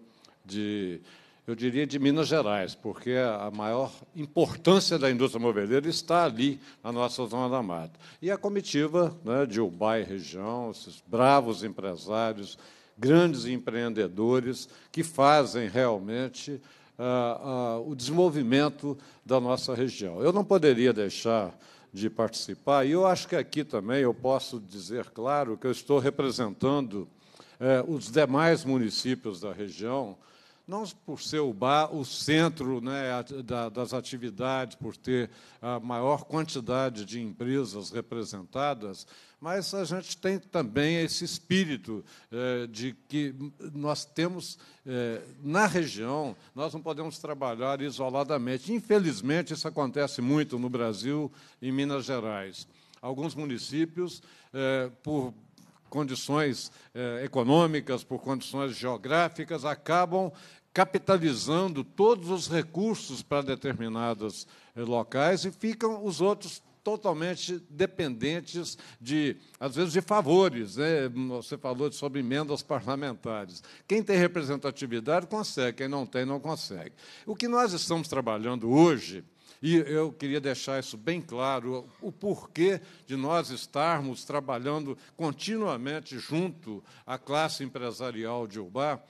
de, eu diria, de Minas Gerais, porque a maior importância da indústria moveleira está ali, na nossa zona da mata. E a comitiva né, de Ubai região, esses bravos empresários, grandes empreendedores que fazem realmente ah, ah, o desenvolvimento da nossa região. Eu não poderia deixar de participar, e eu acho que aqui também eu posso dizer, claro, que eu estou representando eh, os demais municípios da região, não por ser o bar o centro né, das atividades, por ter a maior quantidade de empresas representadas, mas a gente tem também esse espírito eh, de que nós temos eh, na região, nós não podemos trabalhar isoladamente. Infelizmente, isso acontece muito no Brasil e Minas Gerais. Alguns municípios, eh, por condições eh, econômicas, por condições geográficas, acabam capitalizando todos os recursos para determinados eh, locais e ficam os outros totalmente dependentes de, às vezes, de favores. Né? Você falou sobre emendas parlamentares. Quem tem representatividade consegue, quem não tem, não consegue. O que nós estamos trabalhando hoje e eu queria deixar isso bem claro, o porquê de nós estarmos trabalhando continuamente junto à classe empresarial de Ubá,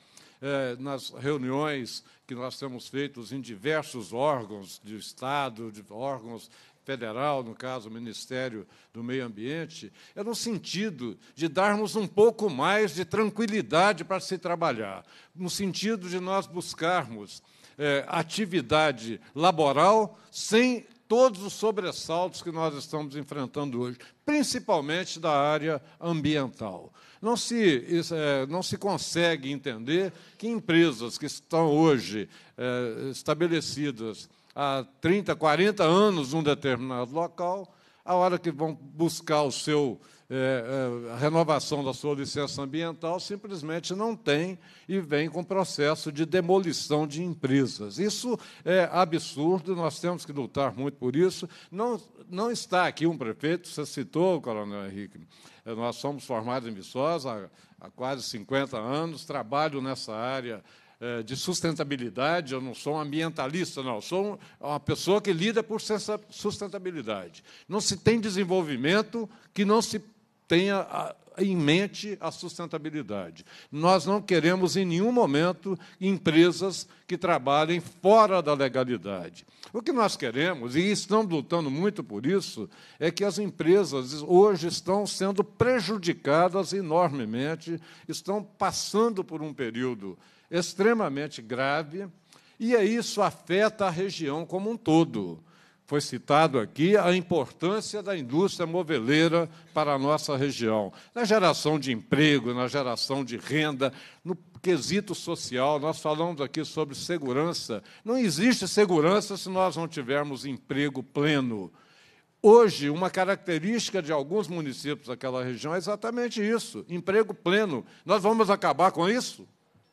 eh, nas reuniões que nós temos feito em diversos órgãos de Estado, de órgãos federal, no caso, o Ministério do Meio Ambiente, é no sentido de darmos um pouco mais de tranquilidade para se trabalhar, no sentido de nós buscarmos é, atividade laboral sem todos os sobressaltos que nós estamos enfrentando hoje, principalmente da área ambiental. Não se, é, não se consegue entender que empresas que estão hoje é, estabelecidas há 30, 40 anos num determinado local, a hora que vão buscar o seu é, é, a renovação da sua licença ambiental, simplesmente não tem e vem com processo de demolição de empresas. Isso é absurdo, nós temos que lutar muito por isso. Não, não está aqui um prefeito, você citou, Coronel Henrique, é, nós somos formados em Viçosa há, há quase 50 anos, trabalho nessa área é, de sustentabilidade, eu não sou um ambientalista, não, sou uma pessoa que lida por sustentabilidade. Não se tem desenvolvimento que não se tenha em mente a sustentabilidade. Nós não queremos, em nenhum momento, empresas que trabalhem fora da legalidade. O que nós queremos, e estamos lutando muito por isso, é que as empresas hoje estão sendo prejudicadas enormemente, estão passando por um período extremamente grave, e é isso afeta a região como um todo foi citado aqui a importância da indústria moveleira para a nossa região, na geração de emprego, na geração de renda, no quesito social. Nós falamos aqui sobre segurança. Não existe segurança se nós não tivermos emprego pleno. Hoje, uma característica de alguns municípios daquela região é exatamente isso: emprego pleno. Nós vamos acabar com isso?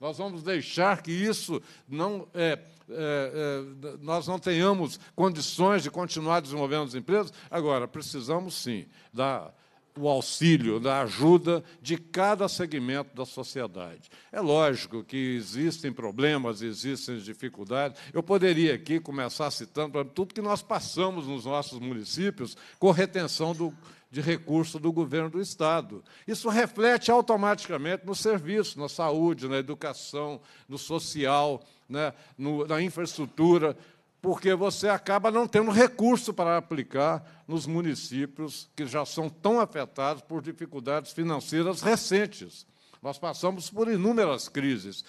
Nós vamos deixar que isso não. É, é, é, nós não tenhamos condições de continuar desenvolvendo as empresas. Agora, precisamos sim da o auxílio, da ajuda de cada segmento da sociedade. É lógico que existem problemas, existem dificuldades. Eu poderia aqui começar citando tudo que nós passamos nos nossos municípios com retenção do de recurso do governo do Estado. Isso reflete automaticamente no serviço, na saúde, na educação, no social, né, no, na infraestrutura, porque você acaba não tendo recurso para aplicar nos municípios que já são tão afetados por dificuldades financeiras recentes. Nós passamos por inúmeras crises.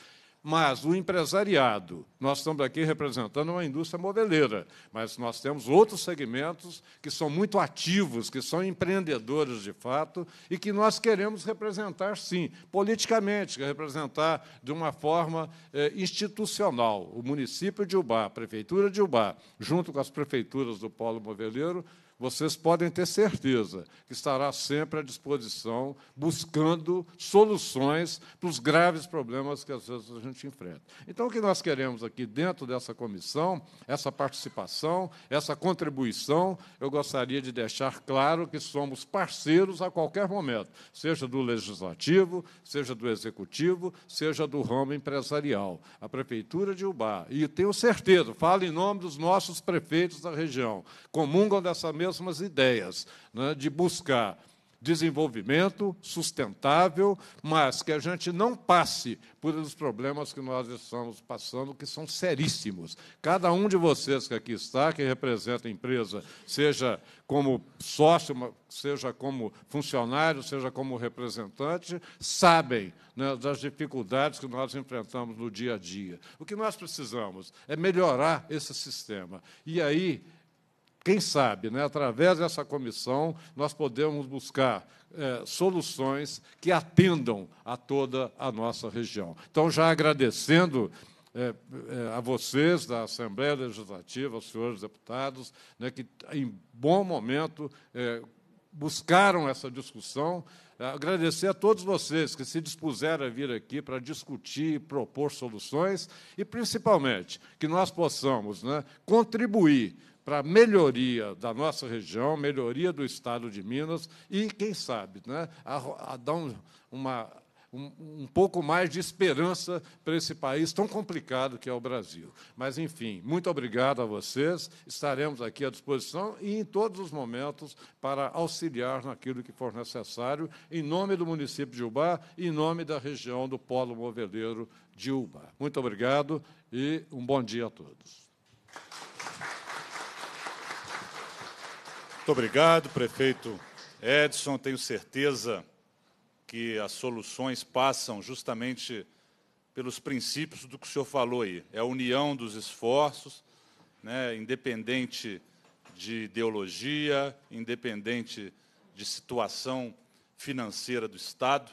Mas o empresariado, nós estamos aqui representando uma indústria modeleira, mas nós temos outros segmentos que são muito ativos, que são empreendedores de fato e que nós queremos representar, sim, politicamente, representar de uma forma eh, institucional. O município de Ubá, a prefeitura de Ubá, junto com as prefeituras do Polo Modeleiro, vocês podem ter certeza que estará sempre à disposição, buscando soluções para os graves problemas que às vezes a gente enfrenta. Então, o que nós queremos aqui dentro dessa comissão, essa participação, essa contribuição, eu gostaria de deixar claro que somos parceiros a qualquer momento, seja do legislativo, seja do executivo, seja do ramo empresarial. A Prefeitura de Ubá, e tenho certeza, falo em nome dos nossos prefeitos da região, comungam dessa mesma mesmas ideias, né, de buscar desenvolvimento sustentável, mas que a gente não passe por os problemas que nós estamos passando, que são seríssimos. Cada um de vocês que aqui está, que representa a empresa, seja como sócio, seja como funcionário, seja como representante, sabem né, das dificuldades que nós enfrentamos no dia a dia. O que nós precisamos é melhorar esse sistema. E aí quem sabe, né, através dessa comissão, nós podemos buscar é, soluções que atendam a toda a nossa região. Então, já agradecendo é, é, a vocês da Assembleia Legislativa, aos senhores deputados, né, que em bom momento buscaram essa discussão. Agradecer a todos vocês que se dispuseram a vir aqui para discutir e propor soluções, e principalmente que nós possamos né, contribuir para a melhoria da nossa região, melhoria do estado de Minas e, quem sabe, né, a, a dar um, uma, um, um, pouco mais de esperança para esse país tão complicado que é o Brasil. Mas, enfim, muito obrigado a vocês. Estaremos aqui à disposição e em todos os momentos para auxiliar naquilo que for necessário, em nome do município de Ubá e em nome da região do Polo Moveleiro de Ubá. Muito obrigado e um bom dia a todos. Muito obrigado, prefeito Edson. Tenho certeza que as soluções passam justamente pelos princípios do que o senhor falou aí. É a união dos esforços, né, independente de ideologia, independente de situação financeira do Estado,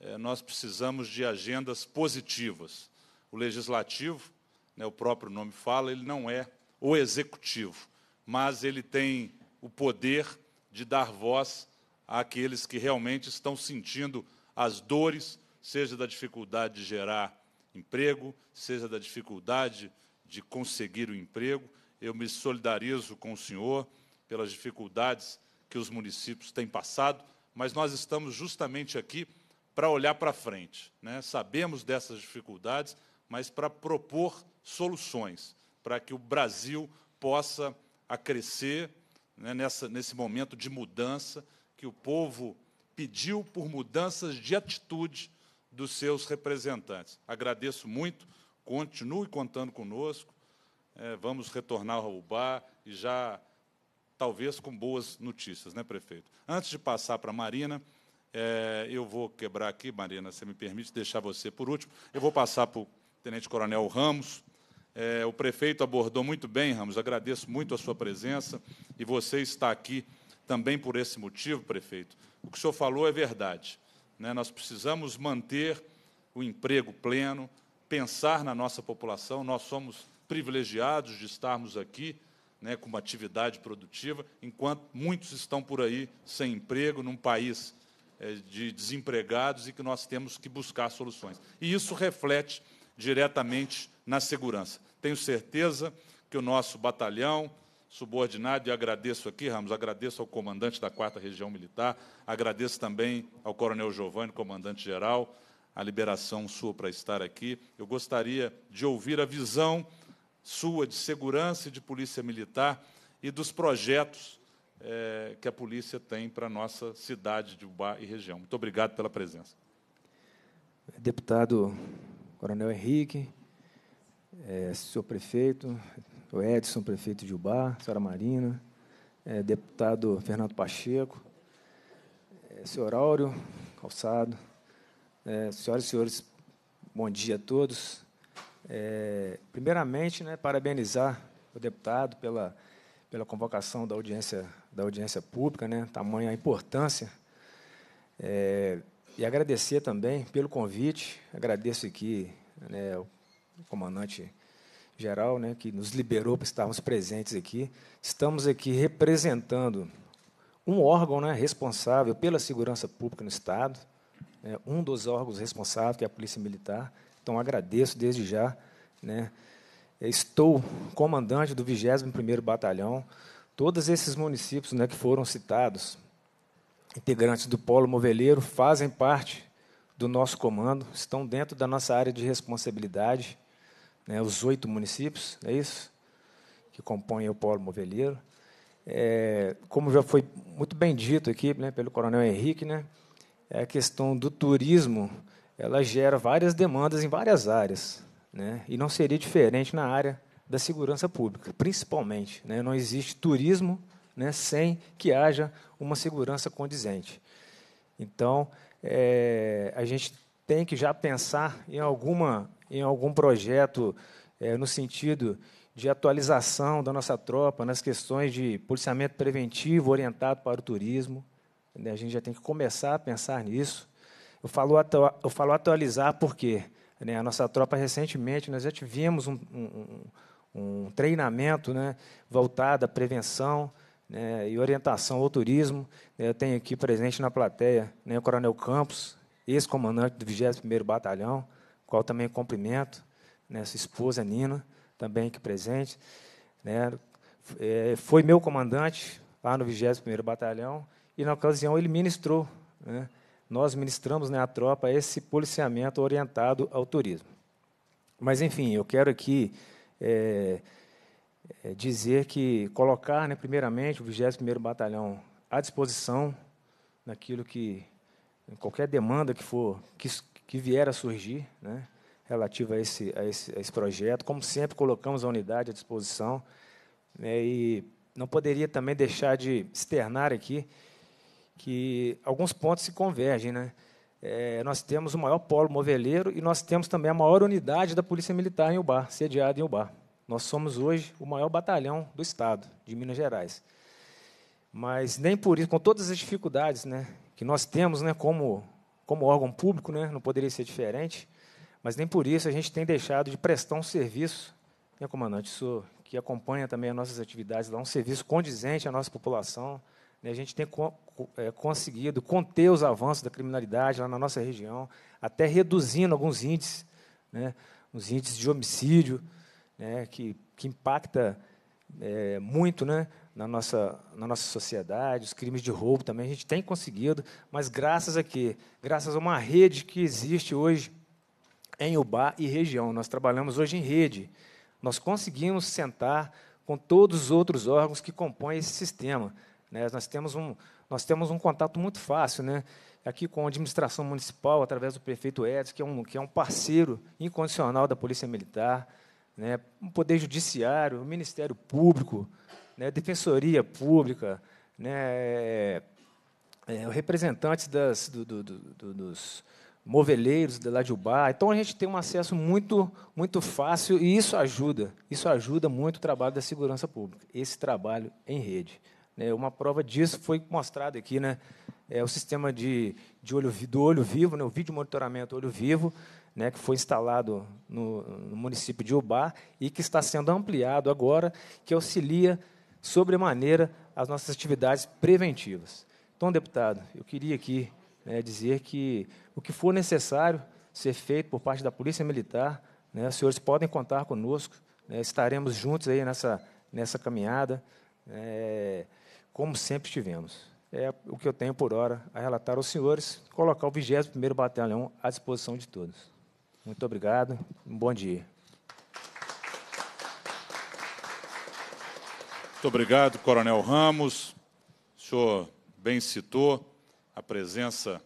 é, nós precisamos de agendas positivas. O legislativo, né, o próprio nome fala, ele não é o executivo, mas ele tem o poder de dar voz àqueles que realmente estão sentindo as dores, seja da dificuldade de gerar emprego, seja da dificuldade de conseguir o emprego. Eu me solidarizo com o senhor pelas dificuldades que os municípios têm passado, mas nós estamos justamente aqui para olhar para frente. Né? Sabemos dessas dificuldades, mas para propor soluções, para que o Brasil possa a crescer né, nessa, nesse momento de mudança, que o povo pediu por mudanças de atitude dos seus representantes. Agradeço muito, continue contando conosco. É, vamos retornar ao bar e já, talvez, com boas notícias, né, prefeito? Antes de passar para a Marina, é, eu vou quebrar aqui, Marina, se me permite, deixar você por último. Eu vou passar para o Tenente Coronel Ramos, é, o prefeito abordou muito bem, Ramos, agradeço muito a sua presença e você está aqui também por esse motivo, prefeito. O que o senhor falou é verdade. Né? Nós precisamos manter o emprego pleno, pensar na nossa população. Nós somos privilegiados de estarmos aqui né, com uma atividade produtiva, enquanto muitos estão por aí sem emprego, num país é, de desempregados e que nós temos que buscar soluções. E isso reflete diretamente na segurança. Tenho certeza que o nosso batalhão subordinado, e agradeço aqui, Ramos, agradeço ao comandante da 4 Região Militar, agradeço também ao Coronel Giovanni, comandante-geral, a liberação sua para estar aqui. Eu gostaria de ouvir a visão sua de segurança e de polícia militar e dos projetos é, que a polícia tem para a nossa cidade de Ubá e região. Muito obrigado pela presença. Deputado Coronel Henrique, é, senhor prefeito, o Edson, prefeito de Ubar, senhora Marina, é, deputado Fernando Pacheco, é, senhor Áureo Calçado, é, senhoras e senhores, bom dia a todos. É, primeiramente, né, parabenizar o deputado pela, pela convocação da audiência, da audiência pública, né, tamanha importância. É, e agradecer também pelo convite, agradeço aqui né, comandante geral, né, que nos liberou para estarmos presentes aqui. Estamos aqui representando um órgão né, responsável pela segurança pública no Estado, né, um dos órgãos responsáveis, que é a Polícia Militar. Então, agradeço desde já. Né, estou comandante do 21º Batalhão. Todos esses municípios né, que foram citados, integrantes do Polo Moveleiro, fazem parte do nosso comando, estão dentro da nossa área de responsabilidade né, os oito municípios, é isso? Que compõem o Polo Moveleiro. É, como já foi muito bem dito aqui né, pelo Coronel Henrique, né, é a questão do turismo ela gera várias demandas em várias áreas. Né, e não seria diferente na área da segurança pública, principalmente. Né, não existe turismo né, sem que haja uma segurança condizente. Então, é, a gente tem que já pensar em alguma em algum projeto é, no sentido de atualização da nossa tropa nas questões de policiamento preventivo orientado para o turismo. Né? A gente já tem que começar a pensar nisso. Eu falo, atua, eu falo atualizar porque né, a nossa tropa, recentemente, nós já tivemos um, um, um treinamento né, voltado à prevenção né, e orientação ao turismo. Eu tenho aqui presente na plateia né, o Coronel Campos, ex-comandante do 21º Batalhão, qual também cumprimento, né, sua esposa Nina, também aqui presente. Né, é, foi meu comandante lá no 21º Batalhão e, na ocasião, ele ministrou. Né, nós ministramos né, à tropa esse policiamento orientado ao turismo. Mas, enfim, eu quero aqui é, é dizer que colocar, né, primeiramente, o 21º Batalhão à disposição naquilo que, em qualquer demanda que for, que que vier a surgir, né, relativa a esse, a, esse, a esse projeto. Como sempre, colocamos a unidade à disposição. Né, e não poderia também deixar de externar aqui que alguns pontos se convergem. Né? É, nós temos o maior polo moveleiro e nós temos também a maior unidade da Polícia Militar em Ubar, sediada em Ubar. Nós somos hoje o maior batalhão do Estado, de Minas Gerais. Mas nem por isso, com todas as dificuldades né, que nós temos né, como como órgão público, né, não poderia ser diferente, mas nem por isso a gente tem deixado de prestar um serviço, minha né, comandante, isso que acompanha também as nossas atividades lá, um serviço condizente à nossa população. Né, a gente tem co é, conseguido conter os avanços da criminalidade lá na nossa região, até reduzindo alguns índices, né, os índices de homicídio, né, que, que impacta é, muito né, na nossa, na nossa sociedade, os crimes de roubo também, a gente tem conseguido, mas graças a quê? Graças a uma rede que existe hoje em Ubá e região. Nós trabalhamos hoje em rede. Nós conseguimos sentar com todos os outros órgãos que compõem esse sistema. Né? Nós, temos um, nós temos um contato muito fácil, né? aqui com a administração municipal, através do prefeito Edson, que é um, que é um parceiro incondicional da Polícia Militar, né? o Poder Judiciário, o Ministério Público, né, defensoria pública, né, é, é representantes das, do, do, do, dos moveleiros de lá de Ubá. Então a gente tem um acesso muito, muito fácil e isso ajuda. Isso ajuda muito o trabalho da segurança pública, esse trabalho em rede. Né, uma prova disso foi mostrado aqui, né? É o sistema de, de olho, do olho vivo, né, o vídeo monitoramento olho vivo, né, que foi instalado no, no, município de Ubá e que está sendo ampliado agora, que auxilia sobremaneira as nossas atividades preventivas. Então, deputado, eu queria aqui né, dizer que o que for necessário ser feito por parte da Polícia Militar, né, os senhores podem contar conosco, né, estaremos juntos aí nessa, nessa caminhada, é, como sempre estivemos. É o que eu tenho por hora a relatar aos senhores, colocar o 21º Batalhão à disposição de todos. Muito obrigado, um bom dia. Muito obrigado, Coronel Ramos. O senhor bem citou a presença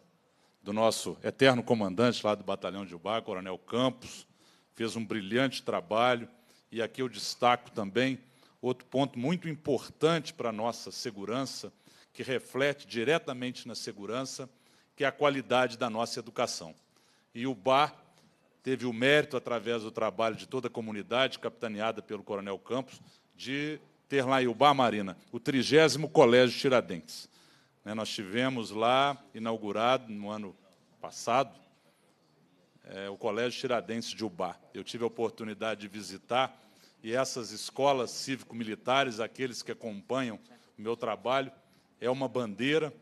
do nosso eterno comandante lá do Batalhão de Ubá, Coronel Campos, fez um brilhante trabalho. E aqui eu destaco também outro ponto muito importante para a nossa segurança, que reflete diretamente na segurança, que é a qualidade da nossa educação. E o BAR teve o mérito, através do trabalho de toda a comunidade, capitaneada pelo Coronel Campos, de ter lá em Ubá Marina, o trigésimo Colégio Tiradentes. Né, nós tivemos lá, inaugurado no ano passado, é, o Colégio Tiradentes de Ubá. Eu tive a oportunidade de visitar e essas escolas cívico-militares, aqueles que acompanham o meu trabalho, é uma bandeira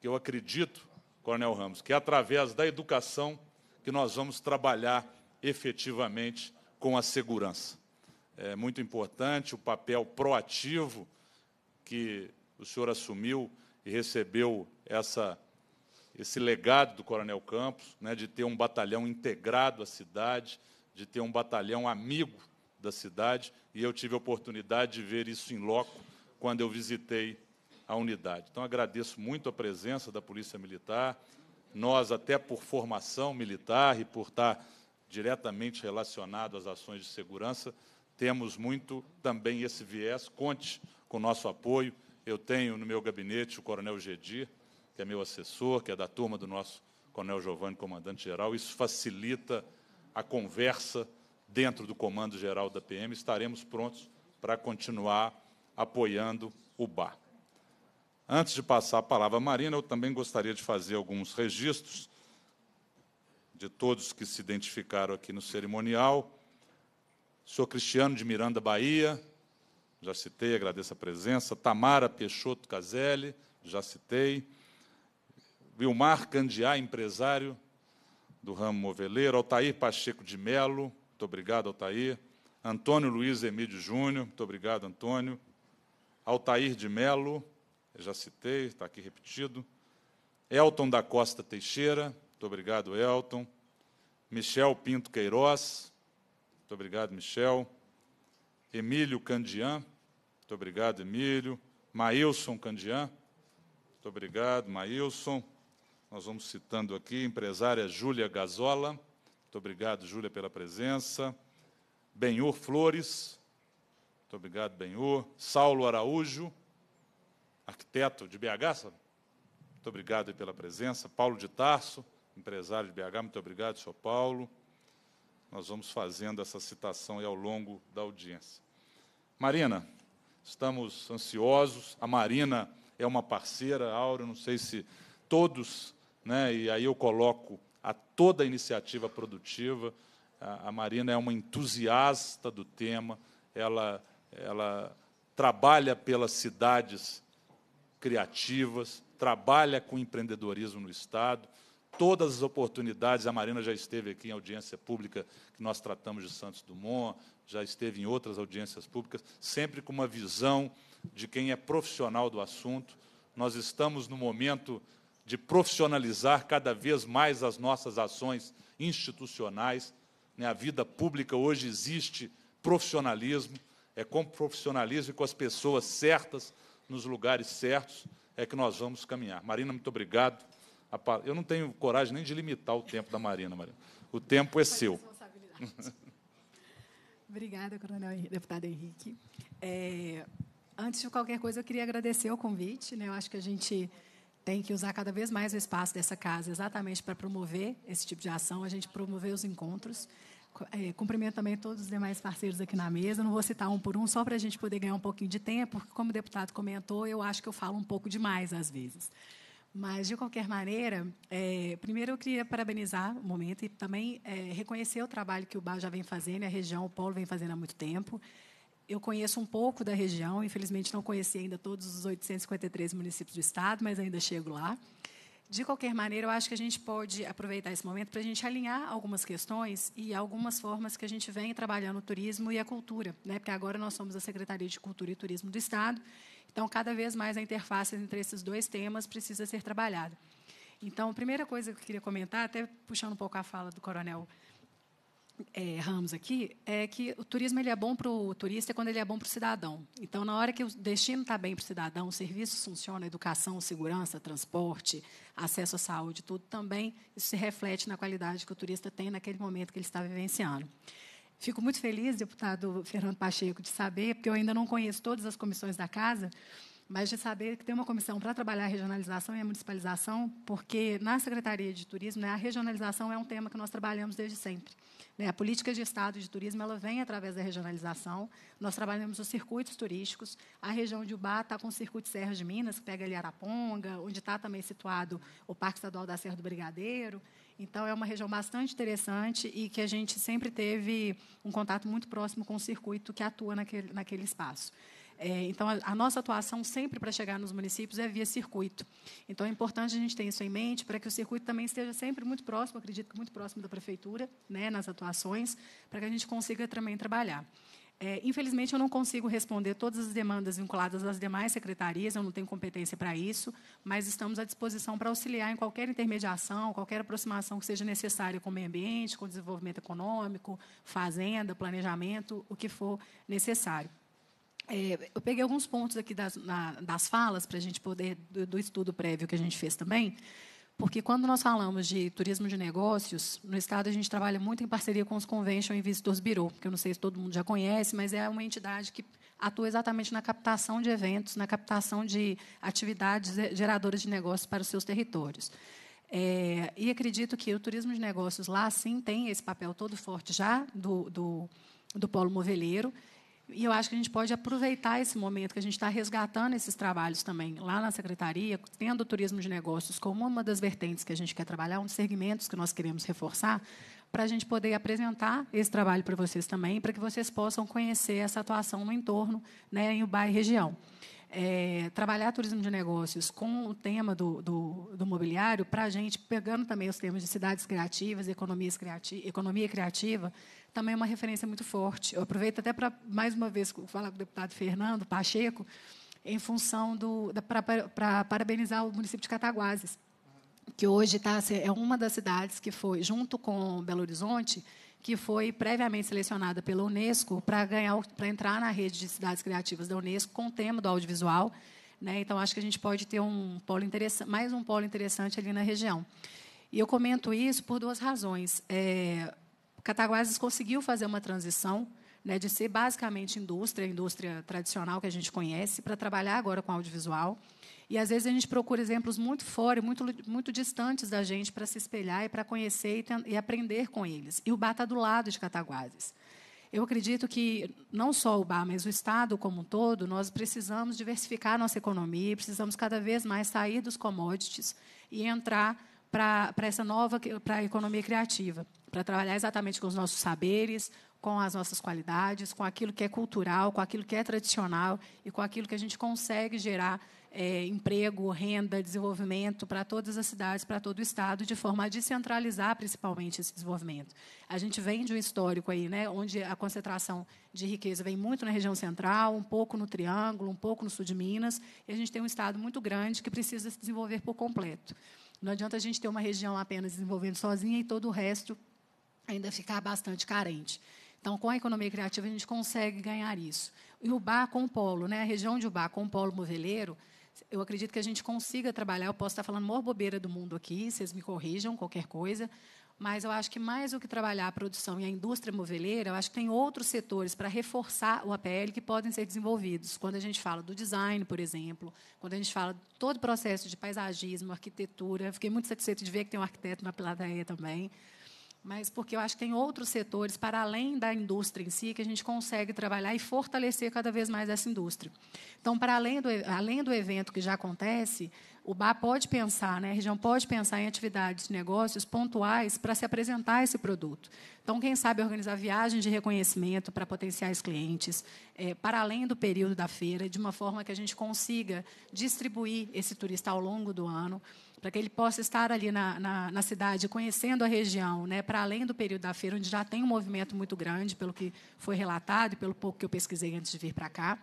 que eu acredito, Coronel Ramos, que é através da educação que nós vamos trabalhar efetivamente com a segurança é muito importante, o papel proativo que o senhor assumiu e recebeu essa, esse legado do Coronel Campos, né, de ter um batalhão integrado à cidade, de ter um batalhão amigo da cidade, e eu tive a oportunidade de ver isso em loco quando eu visitei a unidade. Então, agradeço muito a presença da Polícia Militar, nós, até por formação militar e por estar diretamente relacionado às ações de segurança, temos muito também esse viés. Conte com o nosso apoio. Eu tenho no meu gabinete o coronel Gedir, que é meu assessor, que é da turma do nosso coronel Giovanni, comandante-geral. Isso facilita a conversa dentro do comando-geral da PM. Estaremos prontos para continuar apoiando o BAR. Antes de passar a palavra à Marina, eu também gostaria de fazer alguns registros de todos que se identificaram aqui no cerimonial. Sou Cristiano de Miranda, Bahia, já citei, agradeço a presença. Tamara Peixoto Caselli, já citei. Vilmar Candiá, empresário do ramo moveleiro. Altair Pacheco de Melo, muito obrigado, Altair. Antônio Luiz Emílio Júnior, muito obrigado, Antônio. Altair de Melo, já citei, está aqui repetido. Elton da Costa Teixeira, muito obrigado, Elton. Michel Pinto Queiroz, muito obrigado, Michel. Emílio Candian. Muito obrigado, Emílio. Maílson Candian. Muito obrigado, Maílson. Nós vamos citando aqui empresária Júlia Gazola. Muito obrigado, Júlia, pela presença. Benhur Flores. Muito obrigado, Benhur. Saulo Araújo, arquiteto de BH. Muito obrigado pela presença. Paulo de Tarso, empresário de BH. Muito obrigado, senhor Paulo. Nós vamos fazendo essa citação ao longo da audiência. Marina, estamos ansiosos. A Marina é uma parceira, Auro, não sei se todos, né, e aí eu coloco a toda a iniciativa produtiva. A, a Marina é uma entusiasta do tema, ela, ela trabalha pelas cidades criativas, trabalha com empreendedorismo no Estado todas as oportunidades. A Marina já esteve aqui em audiência pública, que nós tratamos de Santos Dumont, já esteve em outras audiências públicas, sempre com uma visão de quem é profissional do assunto. Nós estamos no momento de profissionalizar cada vez mais as nossas ações institucionais. Né? A vida pública hoje existe profissionalismo, é com profissionalismo e com as pessoas certas, nos lugares certos, é que nós vamos caminhar. Marina, muito obrigado. Eu não tenho coragem nem de limitar o tempo da Marina, Marina. O tempo é seu. Obrigada, Coronel, deputado Henrique. É, antes de qualquer coisa, eu queria agradecer o convite. Né? Eu acho que a gente tem que usar cada vez mais o espaço dessa casa exatamente para promover esse tipo de ação, a gente promover os encontros. É, cumprimento também todos os demais parceiros aqui na mesa. Não vou citar um por um, só para a gente poder ganhar um pouquinho de tempo, porque, como o deputado comentou, eu acho que eu falo um pouco demais às vezes. Mas, de qualquer maneira, é, primeiro eu queria parabenizar o momento e também é, reconhecer o trabalho que o Bar já vem fazendo, a região, o Polo vem fazendo há muito tempo. Eu conheço um pouco da região, infelizmente não conheci ainda todos os 853 municípios do estado, mas ainda chego lá. De qualquer maneira, eu acho que a gente pode aproveitar esse momento para a gente alinhar algumas questões e algumas formas que a gente vem trabalhando o turismo e a cultura, né? porque agora nós somos a Secretaria de Cultura e Turismo do Estado então, cada vez mais a interface entre esses dois temas precisa ser trabalhada. Então, a primeira coisa que eu queria comentar, até puxando um pouco a fala do coronel é, Ramos aqui, é que o turismo ele é bom para o turista quando ele é bom para o cidadão. Então, na hora que o destino está bem para o cidadão, os serviços funcionam, educação, segurança, transporte, acesso à saúde, tudo também, isso se reflete na qualidade que o turista tem naquele momento que ele está vivenciando. Fico muito feliz, deputado Fernando Pacheco, de saber, porque eu ainda não conheço todas as comissões da casa, mas de saber que tem uma comissão para trabalhar a regionalização e a municipalização, porque na Secretaria de Turismo, né, a regionalização é um tema que nós trabalhamos desde sempre. Né, a política de Estado de turismo ela vem através da regionalização. Nós trabalhamos os circuitos turísticos. A região de Ubá está com o Circuito Serra de Minas, que pega ali Araponga, onde está também situado o Parque Estadual da Serra do Brigadeiro. Então, é uma região bastante interessante e que a gente sempre teve um contato muito próximo com o circuito que atua naquele, naquele espaço. É, então, a, a, nossa atuação sempre para chegar nos municípios é via circuito. Então, é importante a gente ter isso em mente para que o circuito também esteja sempre muito próximo, acredito que muito próximo da prefeitura, né, nas atuações, para que a gente consiga também trabalhar. É, infelizmente, eu não consigo responder todas as demandas vinculadas às demais secretarias, eu não tenho competência para isso, mas estamos à disposição para auxiliar em qualquer intermediação, qualquer aproximação que seja necessária com o meio ambiente, com o desenvolvimento econômico, fazenda, planejamento, o que for necessário. É, eu peguei alguns pontos aqui das, na, das falas para a gente poder do, do, estudo prévio que a gente fez também. Porque quando nós falamos de turismo de negócios, no Estado a gente trabalha muito em parceria com os Convention e Visitors Bureau, que eu não sei se todo mundo já conhece, mas é uma entidade que atua exatamente na captação de eventos, na captação de atividades geradoras de negócios para os seus territórios. É, e acredito que o turismo de negócios lá, sim, tem esse papel todo forte já do, do, do polo moveleiro, e eu acho que a gente pode aproveitar esse momento que a gente está resgatando esses trabalhos também lá na secretaria, tendo o turismo de negócios como uma das vertentes que a gente quer trabalhar, um dos segmentos que nós queremos reforçar, para a gente poder apresentar esse trabalho para vocês também, para que vocês possam conhecer essa atuação no entorno, né, em Ubai e região. É, trabalhar turismo de negócios com o tema do, do, do mobiliário, para a gente, pegando também os temas de cidades criativas, economias criati economia criativa, também é uma referência muito forte. Eu aproveito até para, mais uma vez, falar com o deputado Fernando Pacheco, em função do. para parabenizar o município de Cataguases, que hoje tá, é uma das cidades que foi, junto com Belo Horizonte, que foi previamente selecionada pela Unesco para ganhar, para entrar na rede de cidades criativas da Unesco com o tema do audiovisual. Né? Então, acho que a gente pode ter um polo mais um polo interessante ali na região. E eu comento isso por duas razões. É, Cataguases conseguiu fazer uma transição né, de ser basicamente indústria, indústria tradicional que a gente conhece, para trabalhar agora com audiovisual. E às vezes a gente procura exemplos muito fora, muito, muito distantes da gente para se espelhar e para conhecer e, e, aprender com eles. E o bar está do lado de Cataguases. Eu acredito que não só o bar, mas o Estado como um todo, nós precisamos diversificar nossa economia, precisamos cada vez mais sair dos commodities e entrar para essa nova para a economia criativa, para trabalhar exatamente com os nossos saberes, com as nossas qualidades, com aquilo que é cultural, com aquilo que é tradicional e com aquilo que a gente consegue gerar é, emprego, renda, desenvolvimento para todas as cidades, para todo o estado, de forma a descentralizar principalmente esse desenvolvimento. A gente vem de um histórico aí, né, onde a concentração de riqueza vem muito na região central, um pouco no Triângulo, um pouco no sul de Minas, e a gente tem um estado muito grande que precisa se desenvolver por completo. Não adianta a gente ter uma região apenas desenvolvendo sozinha e todo o resto ainda ficar bastante carente. Então, com a economia criativa, a gente consegue ganhar isso. E o bar com o polo, né? a região de Ubar com o polo moveleiro, eu acredito que a gente consiga trabalhar. Eu posso estar falando a maior bobeira do mundo aqui, vocês me corrijam, qualquer coisa, mas eu acho que mais do que trabalhar a produção e a indústria moveleira, eu acho que tem outros setores para reforçar o APL que podem ser desenvolvidos. Quando a gente fala do design, por exemplo, quando a gente fala de todo o processo de paisagismo, arquitetura, fiquei muito satisfeito de ver que tem um arquiteto na plateia também mas porque eu acho que tem outros setores, para além da indústria em si, que a gente consegue trabalhar e fortalecer cada vez mais essa indústria. Então, para além do, além do evento que já acontece, o bar pode pensar, né, a região pode pensar em atividades, negócios pontuais para se apresentar esse produto. Então, quem sabe organizar viagens de reconhecimento para potenciais clientes, é, para além do período da feira, de uma forma que a gente consiga distribuir esse turista ao longo do ano para que ele possa estar ali na, na, na cidade, conhecendo a região, né, para além do período da feira, onde já tem um movimento muito grande, pelo que foi relatado e pelo pouco que eu pesquisei antes de vir para cá.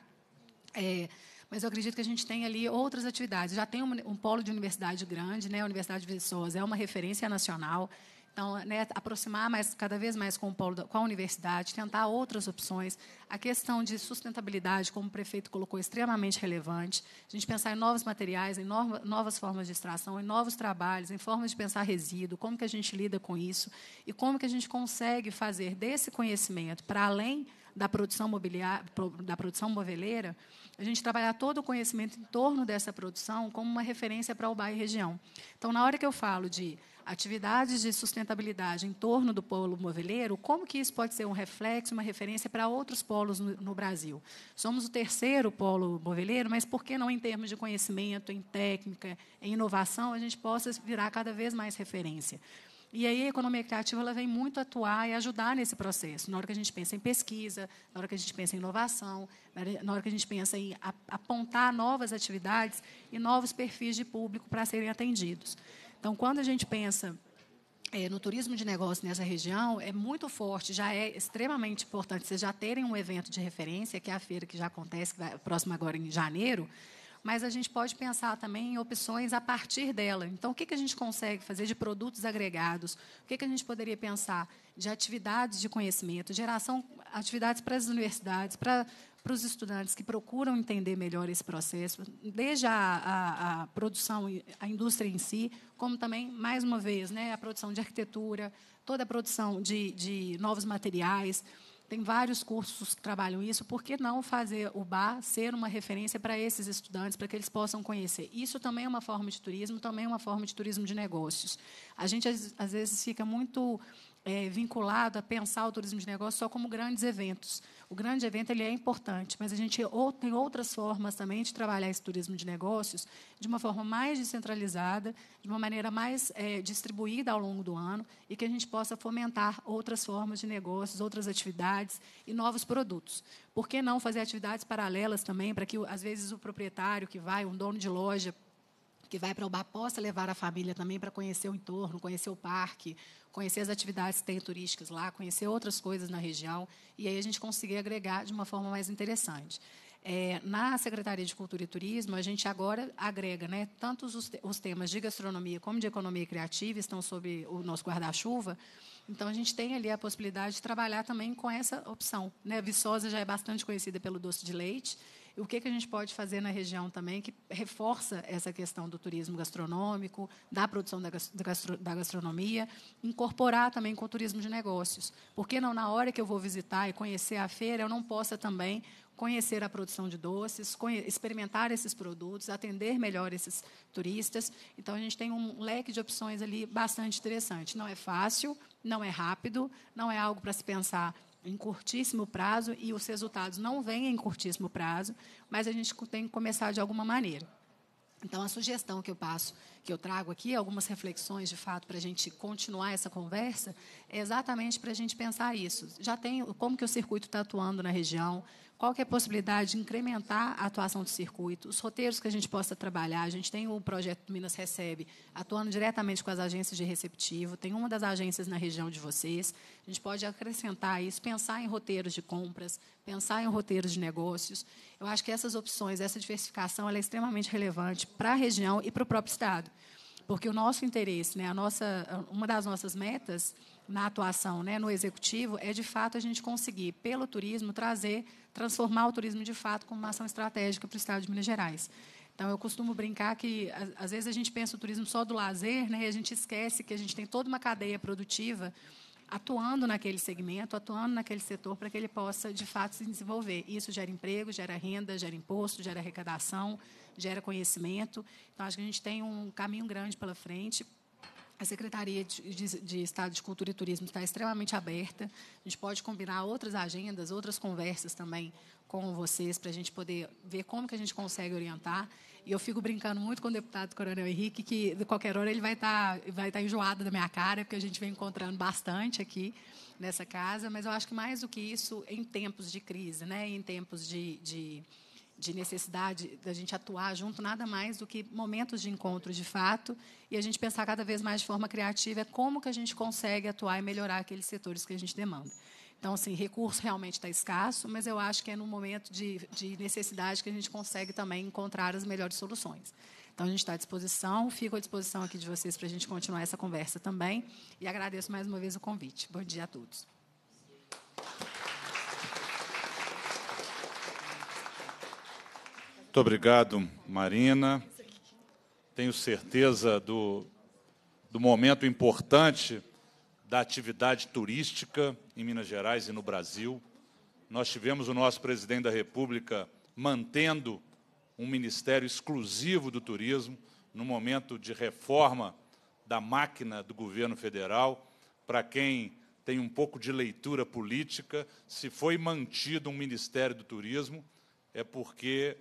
É, mas eu acredito que a gente tem ali outras atividades. Já tem um, um polo de universidade grande, né? a Universidade de Viçosa é uma referência nacional, então, né, aproximar mais, cada vez mais com, com a universidade, tentar outras opções. A questão de sustentabilidade, como o prefeito colocou, é extremamente relevante. A gente pensar em novos materiais, em novas formas de extração, em novos trabalhos, em formas de pensar resíduo, como que a gente lida com isso e como que a gente consegue fazer desse conhecimento, para além da produção mobiliária, da produção moveleira, a gente trabalhar todo o conhecimento em torno dessa produção como uma referência para o bairro e região. Então, na hora que eu falo de atividades de sustentabilidade em torno do polo moveleiro, como que isso pode ser um reflexo, uma referência para outros polos no, no Brasil? Somos o terceiro polo moveleiro, mas por que não em termos de conhecimento, em técnica, em inovação, a gente possa virar cada vez mais referência? E aí a economia criativa ela vem muito atuar e ajudar nesse processo. Na hora que a gente pensa em pesquisa, na hora que a gente pensa em inovação, na hora que a gente pensa em apontar novas atividades e novos perfis de público para serem atendidos. Então, quando a gente pensa é, no turismo de negócio nessa região é muito forte, já é extremamente importante vocês já terem um evento de referência, que é a feira que já acontece, que vai, próxima agora em janeiro, mas a gente pode pensar também em opções a partir dela. Então, o que, a gente consegue fazer de produtos agregados? O que, que a gente poderia pensar de atividades de conhecimento, geração, atividades para as universidades, para para os estudantes que procuram entender melhor esse processo, desde a, a, a, produção, a indústria em si, como também, mais uma vez, né, a produção de arquitetura, toda a produção de, de novos materiais. Tem vários cursos que trabalham isso. Por que não fazer o bar ser uma referência para esses estudantes, para que eles possam conhecer? Isso também é uma forma de turismo, também é uma forma de turismo de negócios. A gente, às vezes, fica muito é, vinculado a pensar o turismo de negócios só como grandes eventos. O grande evento ele é importante, mas a gente tem outras formas também de trabalhar esse turismo de negócios de uma forma mais descentralizada, de uma maneira mais é, distribuída ao longo do ano e que a gente possa fomentar outras formas de negócios, outras atividades e novos produtos. Por que não fazer atividades paralelas também, para que, às vezes, o proprietário que vai, um dono de loja, que vai para o bar possa levar a família também para conhecer o entorno, conhecer o parque, conhecer as atividades que tem turísticas lá, conhecer outras coisas na região, e aí a gente conseguir agregar de uma forma mais interessante. É, na Secretaria de Cultura e Turismo, a gente agora agrega né, tanto os, os temas de gastronomia como de economia criativa estão sob o nosso guarda-chuva. Então, a gente tem ali a possibilidade de trabalhar também com essa opção. Né? A Viçosa já é bastante conhecida pelo doce de leite, e o que, que a gente pode fazer na região também que reforça essa questão do turismo gastronômico, da produção da, gastro, da gastronomia, incorporar também com o turismo de negócios. Porque não na hora que eu vou visitar e conhecer a feira, eu não possa também conhecer a produção de doces, experimentar esses produtos, atender melhor esses turistas. Então, a gente tem um leque de opções ali bastante interessante. Não é fácil, não é rápido, não é algo para se pensar em curtíssimo prazo e os resultados não vêm em curtíssimo prazo, mas a gente tem que começar de alguma maneira. Então, a sugestão que eu passo, que eu trago aqui, algumas reflexões de fato para a gente continuar essa conversa, é exatamente para a gente pensar isso. Já tem como que o circuito está atuando na região, qual que é a possibilidade de incrementar a atuação do circuito, os roteiros que a gente possa trabalhar. A gente tem o projeto Minas Recebe, atuando diretamente com as agências de receptivo, tem uma das agências na região de vocês. A gente pode acrescentar isso, pensar em roteiros de compras, pensar em roteiros de negócios. Eu acho que essas opções, essa diversificação, é extremamente relevante para a região e para o próprio Estado. Porque o nosso interesse, né, a nossa, uma das nossas metas na atuação, né, no executivo, é de fato a gente conseguir, pelo turismo, trazer, transformar o turismo de fato como uma ação estratégica para o Estado de Minas Gerais. Então, eu costumo brincar que, às vezes, a gente pensa o turismo só do lazer, né, e a gente esquece que a gente tem toda uma cadeia produtiva atuando naquele segmento, atuando naquele setor, para que ele possa, de fato, se desenvolver. Isso gera emprego, gera renda, gera imposto, gera arrecadação, gera conhecimento. Então, acho que a gente tem um caminho grande pela frente a Secretaria de, Estado de Cultura e Turismo está extremamente aberta. A gente pode combinar outras agendas, outras conversas também com vocês para a gente poder ver como que a gente consegue orientar. E eu fico brincando muito com o deputado Coronel Henrique que de qualquer hora ele vai estar tá, vai tá enjoado da minha cara, porque a gente vem encontrando bastante aqui nessa casa. Mas eu acho que mais do que isso, em tempos de crise, né, em tempos de, de de necessidade da gente atuar junto, nada mais do que momentos de encontro de fato, e a gente pensar cada vez mais de forma criativa é como que a gente consegue atuar e melhorar aqueles setores que a gente demanda. Então, assim, recurso realmente está escasso, mas eu acho que é no momento de, de necessidade que a gente consegue também encontrar as melhores soluções. Então, a gente está à disposição, fico à disposição aqui de vocês para a gente continuar essa conversa também, e agradeço mais uma vez o convite. Bom dia a todos. Muito obrigado, Marina. Tenho certeza do, do momento importante da atividade turística em Minas Gerais e no Brasil. Nós tivemos o nosso presidente da República mantendo um ministério exclusivo do turismo no momento de reforma da máquina do governo federal. Para quem tem um pouco de leitura política, se foi mantido um ministério do turismo é porque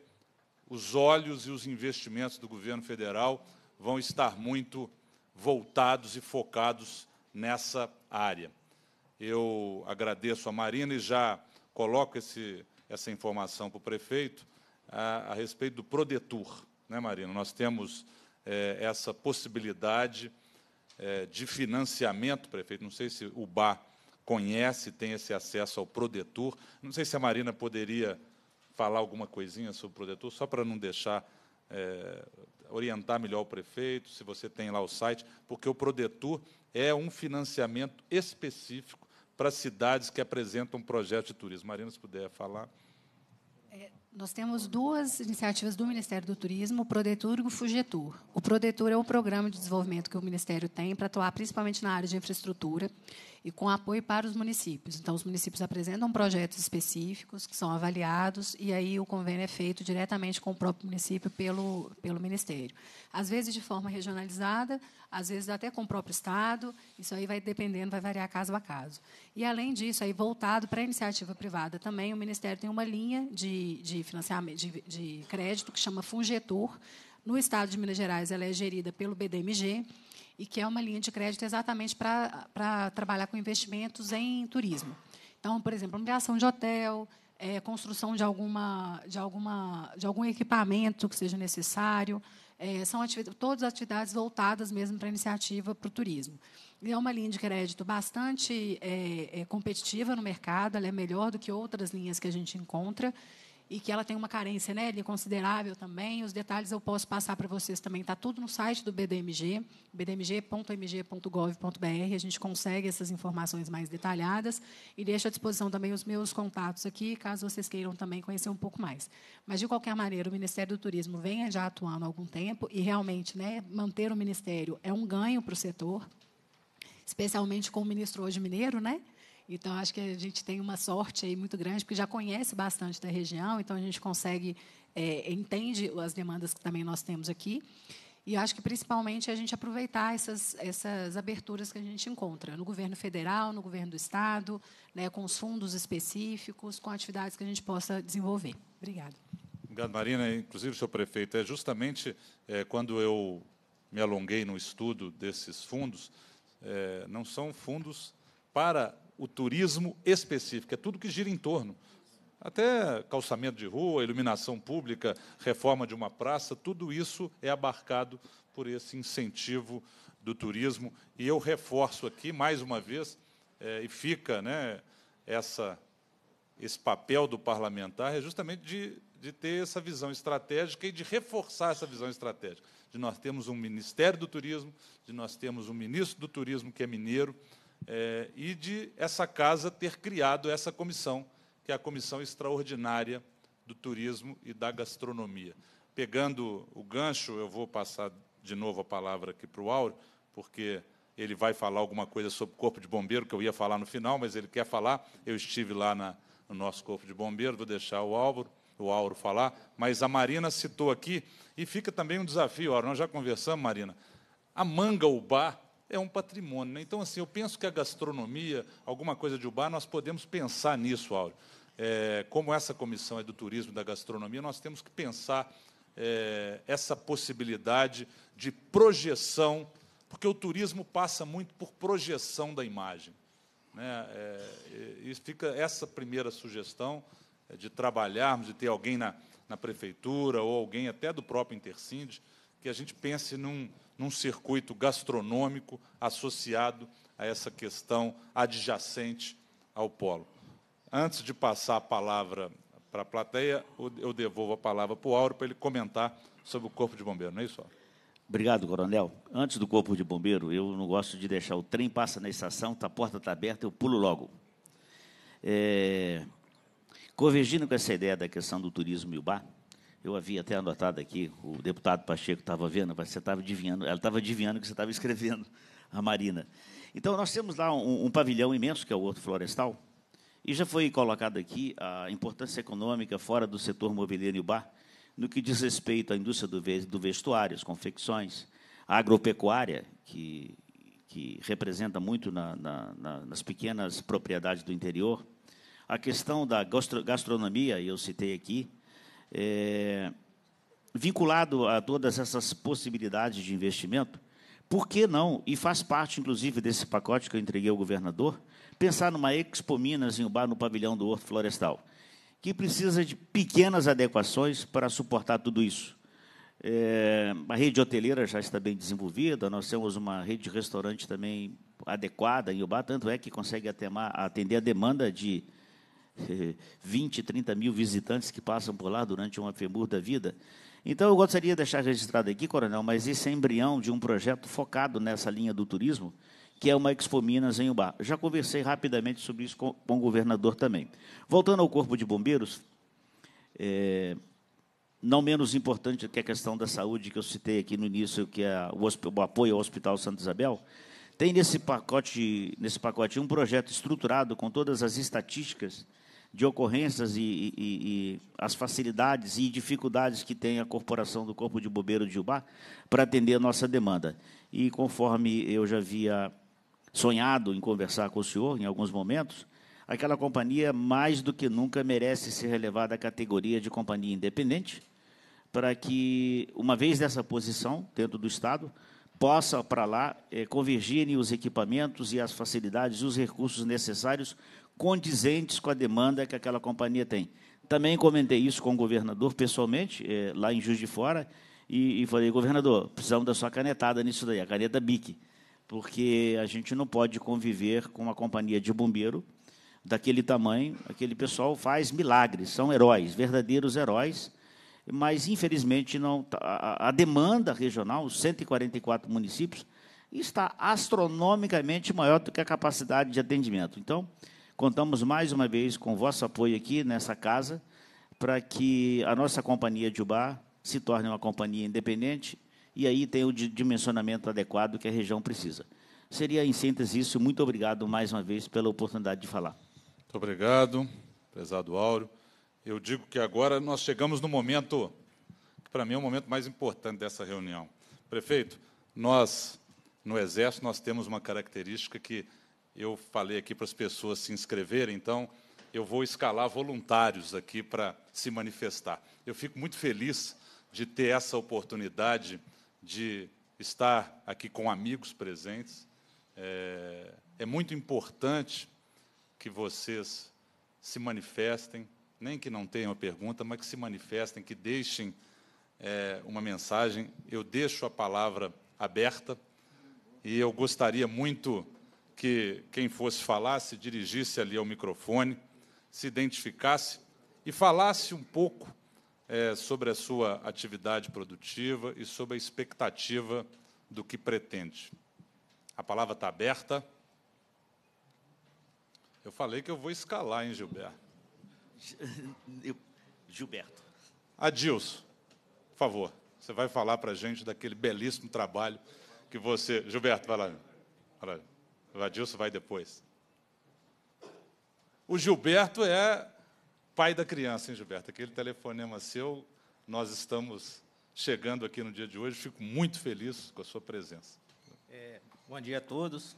os olhos e os investimentos do governo federal vão estar muito voltados e focados nessa área. Eu agradeço a Marina e já coloco esse, essa informação para o prefeito a, a, respeito do Prodetur. Né, Marina? Nós temos é, essa possibilidade é, de financiamento, prefeito. Não sei se o BAR conhece, tem esse acesso ao Prodetur. Não sei se a Marina poderia falar alguma coisinha sobre o protetor, só para não deixar é, orientar melhor o prefeito, se você tem lá o site, porque o Prodetur é um financiamento específico para cidades que apresentam projetos de turismo. Marina, se puder falar. É, nós temos duas iniciativas do Ministério do Turismo, o Prodetur e o Fugetur. O Prodetur é o programa de desenvolvimento que o Ministério tem para atuar principalmente na área de infraestrutura e com apoio para os municípios. Então, os municípios apresentam projetos específicos que são avaliados e aí o convênio é feito diretamente com o próprio município pelo, pelo Ministério. Às vezes de forma regionalizada, às vezes até com o próprio Estado, isso aí vai dependendo, vai variar caso a caso. E, além disso, aí voltado para a iniciativa privada também, o Ministério tem uma linha de, de financiamento, de, de crédito que chama Fungetor, no estado de Minas Gerais, ela é gerida pelo BDMG e que é uma linha de crédito exatamente para trabalhar com investimentos em turismo. Então, por exemplo, ampliação de hotel, é, construção de, alguma, de, alguma, de algum equipamento que seja necessário. É, são todas atividades voltadas mesmo para a iniciativa para o turismo. E é uma linha de crédito bastante é, é, competitiva no mercado, ela é melhor do que outras linhas que a gente encontra e que ela tem uma carência né, é considerável também. Os detalhes eu posso passar para vocês também. Está tudo no site do BDMG, bdmg.mg.gov.br. A gente consegue essas informações mais detalhadas e deixo à disposição também os meus contatos aqui, caso vocês queiram também conhecer um pouco mais. Mas, de qualquer maneira, o Ministério do Turismo vem já atuando há algum tempo e, realmente, né, manter o Ministério é um ganho para o setor, especialmente com o ministro hoje mineiro, né? Então, acho que a gente tem uma sorte aí muito grande, porque já conhece bastante da região, então a gente consegue, é, entende as demandas que também nós temos aqui. E acho que, principalmente, a gente aproveitar essas, essas aberturas que a gente encontra no governo federal, no governo do Estado, né, com os fundos específicos, com atividades que a gente possa desenvolver. Obrigada. Obrigado, Marina. Inclusive, senhor prefeito, é justamente é, quando eu me alonguei no estudo desses fundos, é, não são fundos para o turismo específico, é tudo que gira em torno. Até calçamento de rua, iluminação pública, reforma de uma praça, tudo isso é abarcado por esse incentivo do turismo. E eu reforço aqui, mais uma vez, é, e fica né, essa, esse papel do parlamentar, é justamente de, de ter essa visão estratégica e de reforçar essa visão estratégica. De nós temos um Ministério do Turismo, de nós temos um ministro do Turismo que é mineiro, é, e de essa casa ter criado essa comissão, que é a Comissão Extraordinária do Turismo e da Gastronomia. Pegando o gancho, eu vou passar de novo a palavra aqui para o Auro, porque ele vai falar alguma coisa sobre o Corpo de Bombeiro, que eu ia falar no final, mas ele quer falar. Eu estive lá na, no nosso Corpo de Bombeiro, vou deixar o Álvaro, o Áuro falar, mas a Marina citou aqui, e fica também um desafio, Áuro, nós já conversamos, Marina. A Mangaubá é um patrimônio. Né? Então, assim, eu penso que a gastronomia, alguma coisa de bar, nós podemos pensar nisso, Áureo. É, como essa comissão é do turismo e da gastronomia, nós temos que pensar é, essa possibilidade de projeção, porque o turismo passa muito por projeção da imagem. Né? É, e fica essa primeira sugestão é, de trabalharmos, de ter alguém na, na prefeitura ou alguém até do próprio Intercinde, que a gente pense num, num circuito gastronômico associado a essa questão adjacente ao polo. Antes de passar a palavra para a plateia, eu devolvo a palavra para o Auro para ele comentar sobre o Corpo de Bombeiro, não é isso, Auro? Obrigado, Coronel. Antes do Corpo de Bombeiro, eu não gosto de deixar o trem passar na estação, tá, a porta está aberta, eu pulo logo. É... Convergindo com essa ideia da questão do turismo e o bar, eu havia até anotado aqui, o deputado Pacheco estava vendo, mas você estava adivinhando, ela estava adivinhando que você estava escrevendo, a Marina. Então, nós temos lá um, um pavilhão imenso, que é o Horto Florestal, e já foi colocado aqui a importância econômica fora do setor mobiliário e bar, no que diz respeito à indústria do, do vestuário, as confecções, a agropecuária, que, que representa muito na, na, na, nas pequenas propriedades do interior, a questão da gastronomia, eu citei aqui, é, vinculado a todas essas possibilidades de investimento, por que não, e faz parte, inclusive, desse pacote que eu entreguei ao governador, pensar numa Expo Minas em Ubar, no pavilhão do Horto Florestal, que precisa de pequenas adequações para suportar tudo isso. É, a rede hoteleira já está bem desenvolvida, nós temos uma rede de restaurante também adequada em Ubá, tanto é que consegue atender a demanda de 20, 30 mil visitantes que passam por lá durante uma FEMUR da vida. Então, eu gostaria de deixar registrado aqui, Coronel, mas esse é embrião de um projeto focado nessa linha do turismo, que é uma Expo Minas em Ubar. Já conversei rapidamente sobre isso com, com o governador também. Voltando ao Corpo de Bombeiros, é, não menos importante que a questão da saúde que eu citei aqui no início, que é o, o apoio ao Hospital Santa Isabel, tem nesse pacote, nesse pacote um projeto estruturado com todas as estatísticas de ocorrências e, e, e, as facilidades e dificuldades que tem a Corporação do Corpo de Bombeiro de Jubá para atender a nossa demanda. E conforme eu já havia sonhado em conversar com o senhor em alguns momentos, aquela companhia mais do que nunca merece ser relevada à categoria de companhia independente, para que, uma vez dessa posição dentro do Estado, possa para lá é, convergirem os equipamentos e as facilidades e os recursos necessários condizentes com a demanda que aquela companhia tem. Também comentei isso com o governador pessoalmente, é, lá em Juiz de Fora, e, e, falei, governador, precisamos da sua canetada nisso daí, a caneta BIC, porque a gente não pode conviver com uma companhia de bombeiro daquele tamanho, aquele pessoal faz milagres, são heróis, verdadeiros heróis, mas, infelizmente, não tá, a, a demanda regional, os 144 municípios, está astronomicamente maior do que a capacidade de atendimento. Então, Contamos mais uma vez com o vosso apoio aqui nessa casa para que a nossa companhia de Ubá se torne uma companhia independente e aí tenha o dimensionamento adequado que a região precisa. Seria, em síntese, isso. Muito obrigado mais uma vez pela oportunidade de falar. Muito obrigado, prezado Auro. Eu digo que agora nós chegamos no momento, que para mim é o momento mais importante dessa reunião. Prefeito, nós, no Exército, nós temos uma característica que eu falei aqui para as pessoas se inscreverem, então eu vou escalar voluntários aqui para se manifestar. Eu fico muito feliz de ter essa oportunidade de estar aqui com amigos presentes. É, é muito importante que vocês se manifestem, nem que não tenham pergunta, mas que se manifestem, que deixem é, uma mensagem. Eu deixo a palavra aberta e eu gostaria muito que quem fosse falar se dirigisse ali ao microfone, se identificasse e falasse um pouco é, sobre a sua atividade produtiva e sobre a expectativa do que pretende. A palavra está aberta. Eu falei que eu vou escalar, hein, Gilberto? Gilberto. Adilson, por favor, você vai falar para a gente daquele belíssimo trabalho que você. Gilberto, vai lá. Vai lá. O Adilson vai depois. O Gilberto é pai da criança, hein, Gilberto? Aquele telefonema seu, nós estamos chegando aqui no dia de hoje. Fico muito feliz com a sua presença. É, bom dia a todos.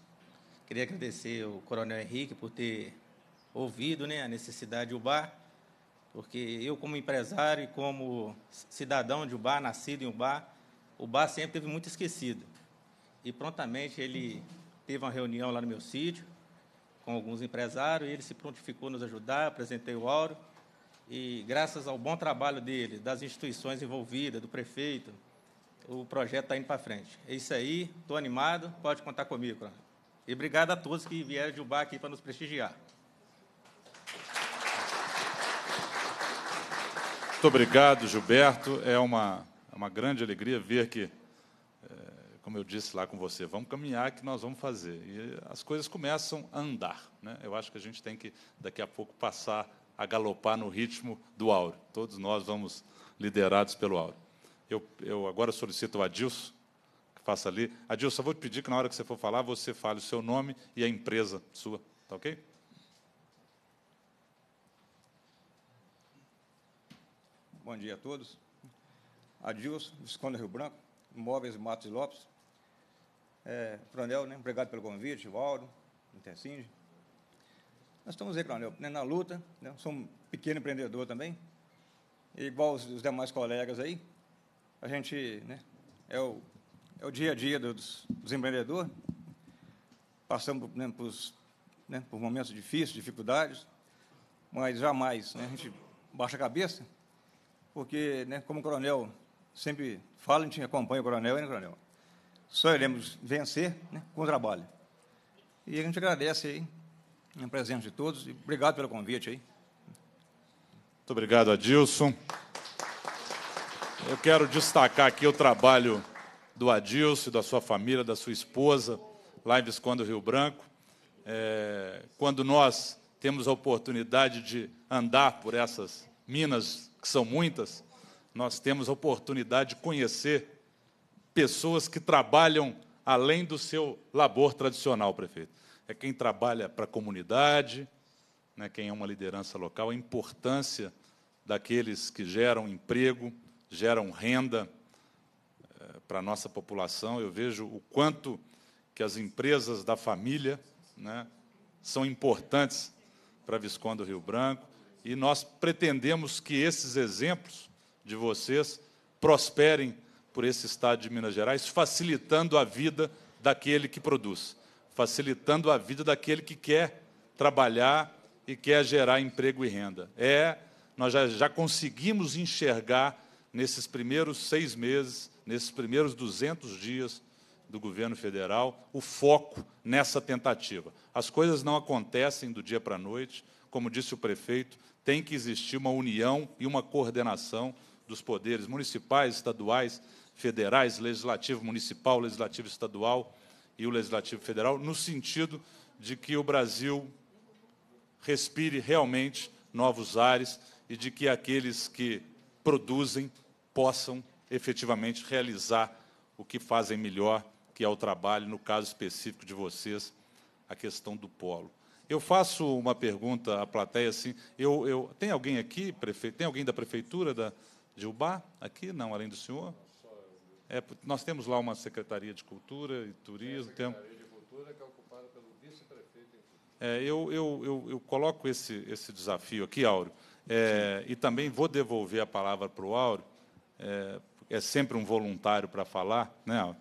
Queria agradecer ao Coronel Henrique por ter ouvido né, a necessidade de bar, porque eu, como empresário e como cidadão de Ubar, nascido em Ubar, bar sempre teve muito esquecido. E prontamente ele teve uma reunião lá no meu sítio com alguns empresários, e ele se prontificou a nos ajudar, apresentei o Auro, e graças ao bom trabalho dele, das instituições envolvidas, do prefeito, o projeto está indo para frente. É isso aí, estou animado, pode contar comigo. E obrigado a todos que vieram de Ubá aqui para nos prestigiar. Muito obrigado, Gilberto. É uma, é uma grande alegria ver que eh, como eu disse lá com você, vamos caminhar que nós vamos fazer. E as coisas começam a andar. Né? Eu acho que a gente tem que, daqui a pouco, passar a galopar no ritmo do Áureo. Todos nós vamos liderados pelo Áureo. Eu, eu agora solicito o Adilson que faça ali. Adilson, eu vou te pedir que na hora que você for falar, você fale o seu nome e a empresa sua. Tá ok? Bom dia a todos. Adilson, Visconde Rio Branco, Móveis Matos Lopes, é, Coronel, né, obrigado pelo convite, Valdo, Intercinde. Nós estamos aí, Coronel, né, na luta, né, sou um pequeno empreendedor também, e igual os, os, demais colegas aí, a gente né, é, o, é o dia a dia dos, dos empreendedores, passamos né, por, né, por momentos difíceis, dificuldades, mas jamais né, a gente baixa a cabeça, porque, né, como o coronel sempre fala, a gente acompanha o coronel, hein, né, coronel? só iremos vencer né, com o trabalho. E a gente agradece aí a presença de todos e obrigado pelo convite aí. Muito obrigado, Adilson. Eu quero destacar aqui o trabalho do Adilson, da sua família, da sua esposa, lá em Visconde do Rio Branco. É, quando nós temos a oportunidade de andar por essas minas, que são muitas, nós temos a oportunidade de conhecer pessoas que trabalham além do seu labor tradicional, prefeito. É quem trabalha para a comunidade, né, quem é uma liderança local, a importância daqueles que geram emprego, geram renda é, para a nossa população. Eu vejo o quanto que as empresas da família né, são importantes para Visconde do Rio Branco e nós pretendemos que esses exemplos de vocês prosperem por esse estado de Minas Gerais, facilitando a vida daquele que produz, facilitando a vida daquele que quer trabalhar e quer gerar emprego e renda. É, nós já, já conseguimos enxergar nesses primeiros seis meses, nesses primeiros 200 dias do governo federal, o foco nessa tentativa. As coisas não acontecem do dia para a noite, como disse o prefeito, tem que existir uma união e uma coordenação dos poderes municipais, estaduais, federais, legislativo municipal, legislativo estadual e o legislativo federal, no sentido de que o Brasil respire realmente novos ares e de que aqueles que produzem possam efetivamente realizar o que fazem melhor, que é o trabalho, no caso específico de vocês, a questão do polo. Eu faço uma pergunta à plateia assim. Eu, eu tem alguém aqui, Tem alguém da prefeitura da, de Ubá aqui? Não, além do senhor? É, nós temos lá uma Secretaria de Cultura e Turismo. É, tem a Secretaria tem... de Cultura que é ocupada pelo vice-prefeito. É, eu, eu, eu, eu, coloco esse, esse desafio aqui, Áureo, é, e também vou devolver a palavra para o Áureo, é, é sempre um voluntário para falar, né,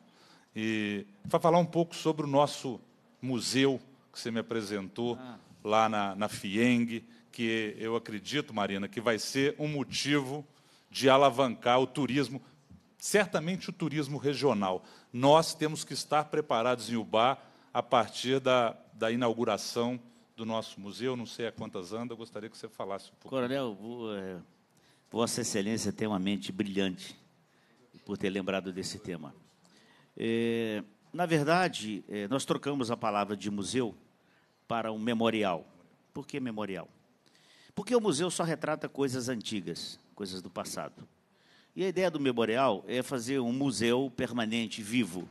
E para falar um pouco sobre o nosso museu que você me apresentou ah. lá na, na FIENG, que eu acredito, Marina, que vai ser um motivo de alavancar o turismo certamente o turismo regional. Nós temos que estar preparados em Uba a partir da, da inauguração do nosso museu, não sei a quantas anda, gostaria que você falasse um pouco. Coronel, eh, Vossa Excelência tem uma mente brilhante por ter lembrado desse tema. É, na verdade, é, nós trocamos a palavra de museu para um memorial. Por que memorial? Porque o museu só retrata coisas antigas, coisas do passado. E a ideia do memorial é fazer um museu permanente, vivo.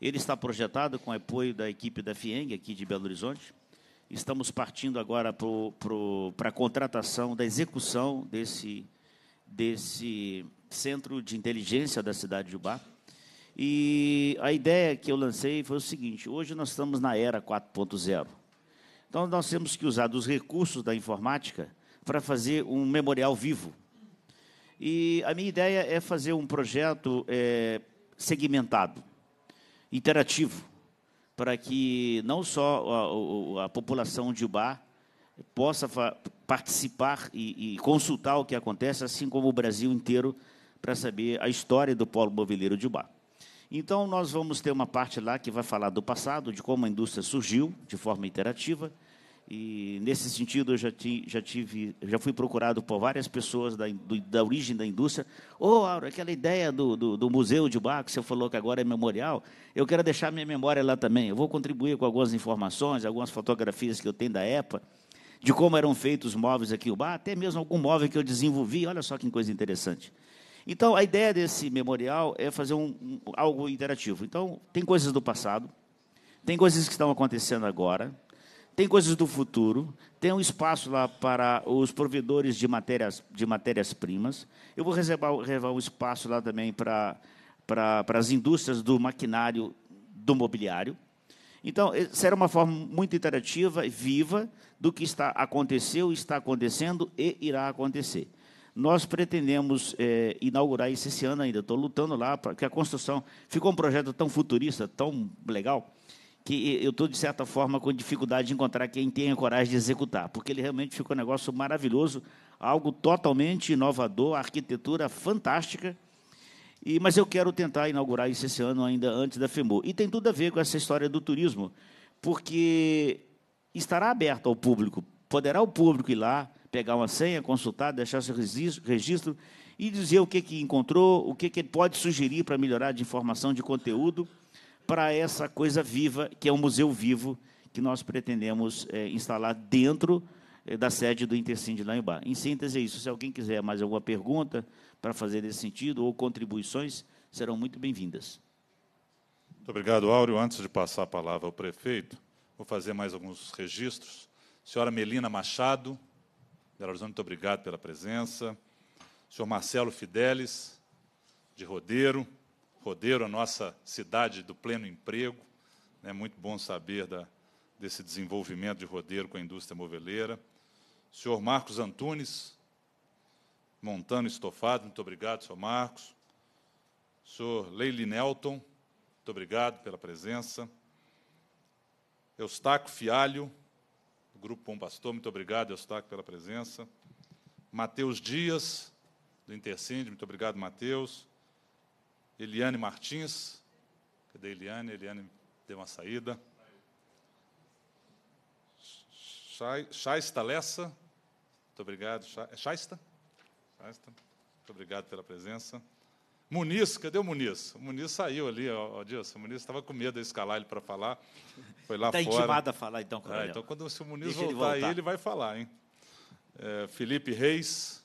Ele está projetado com apoio da equipe da FIENG, aqui de Belo Horizonte. Estamos partindo agora para a contratação da execução desse, desse centro de inteligência da cidade de Ubá. E a ideia que eu lancei foi o seguinte: hoje nós estamos na era 4.0. Então nós temos que usar dos recursos da informática para fazer um memorial vivo. E a minha ideia é fazer um projeto é, segmentado, interativo, para que não só a, a, a população de Ubar possa participar e, e, consultar o que acontece, assim como o Brasil inteiro, para saber a história do polo moveleiro de Ubar. Então, nós vamos ter uma parte lá que vai falar do passado, de como a indústria surgiu de forma interativa, e nesse sentido, eu já, ti, já, tive, já fui procurado por várias pessoas da, do, da origem da indústria. Ô, oh, aquela ideia do, do, do museu de bar que você falou que agora é memorial, eu quero deixar minha memória lá também. Eu vou contribuir com algumas informações, algumas fotografias que eu tenho da EPA de como eram feitos os móveis aqui no bar, até mesmo algum móvel que eu desenvolvi. Olha só que coisa interessante. Então, a ideia desse memorial é fazer um, um algo interativo. Então, tem coisas do passado, tem coisas que estão acontecendo agora, tem coisas do futuro, tem um espaço lá para os provedores de matérias de matérias-primas. Eu vou reservar, reservar um espaço lá também para, para, para as indústrias do maquinário do mobiliário. Então, eh, será uma forma muito interativa e viva do que está aconteceu, está acontecendo e irá acontecer. Nós pretendemos é, inaugurar isso esse ano ainda. Estou lutando lá para que a construção ficou um projeto tão futurista, tão legal que eu estou, de certa forma, com dificuldade de encontrar quem tenha coragem de executar, porque ele realmente ficou um negócio maravilhoso, algo totalmente inovador, arquitetura fantástica. E, mas eu quero tentar inaugurar isso esse ano ainda antes da FEMU. E tem tudo a ver com essa história do turismo, porque estará aberto ao público. Poderá o público ir lá, pegar uma senha, consultar, deixar seu registro e dizer o que, que encontrou, o que, que ele pode sugerir para melhorar de informação, de conteúdo para essa coisa viva, que é um museu vivo, que nós pretendemos é, instalar dentro é, da sede do Intercim de Lanhubá. Em síntese, é isso. Se alguém quiser mais alguma pergunta para fazer nesse sentido ou contribuições, serão muito bem-vindas. Muito obrigado, Áureo. Antes de passar a palavra ao prefeito, vou fazer mais alguns registros. Senhora Melina Machado, Belo Horizonte, muito obrigado pela presença. Senhor Marcelo Fidelis, de Rodeiro. Rodeiro, a nossa cidade do pleno emprego. É muito bom saber da, desse desenvolvimento de Rodeiro com a indústria moveleira. Senhor Marcos Antunes, montando estofado, muito obrigado, senhor Marcos. Senhor Leili Nelton, muito obrigado pela presença. Eustaco Fialho, do Grupo Bom Pastor, muito obrigado, Eustaco, pela presença. Mateus Dias, do Intercinde, muito obrigado, Mateus. Eliane Martins. Cadê a Eliane? A Eliane deu uma saída. Shaista Lessa. Muito obrigado. Shaista? É Shaista. Muito obrigado pela presença. Muniz, cadê o Muniz? O Muniz saiu ali, ó, ó O Muniz estava com medo de escalar ele para falar. Foi lá Está fora. Está intimado a falar, então, Coronel. É, então, quando se o Muniz voltar, ele voltar. aí, ele vai falar, hein? É, Felipe Reis.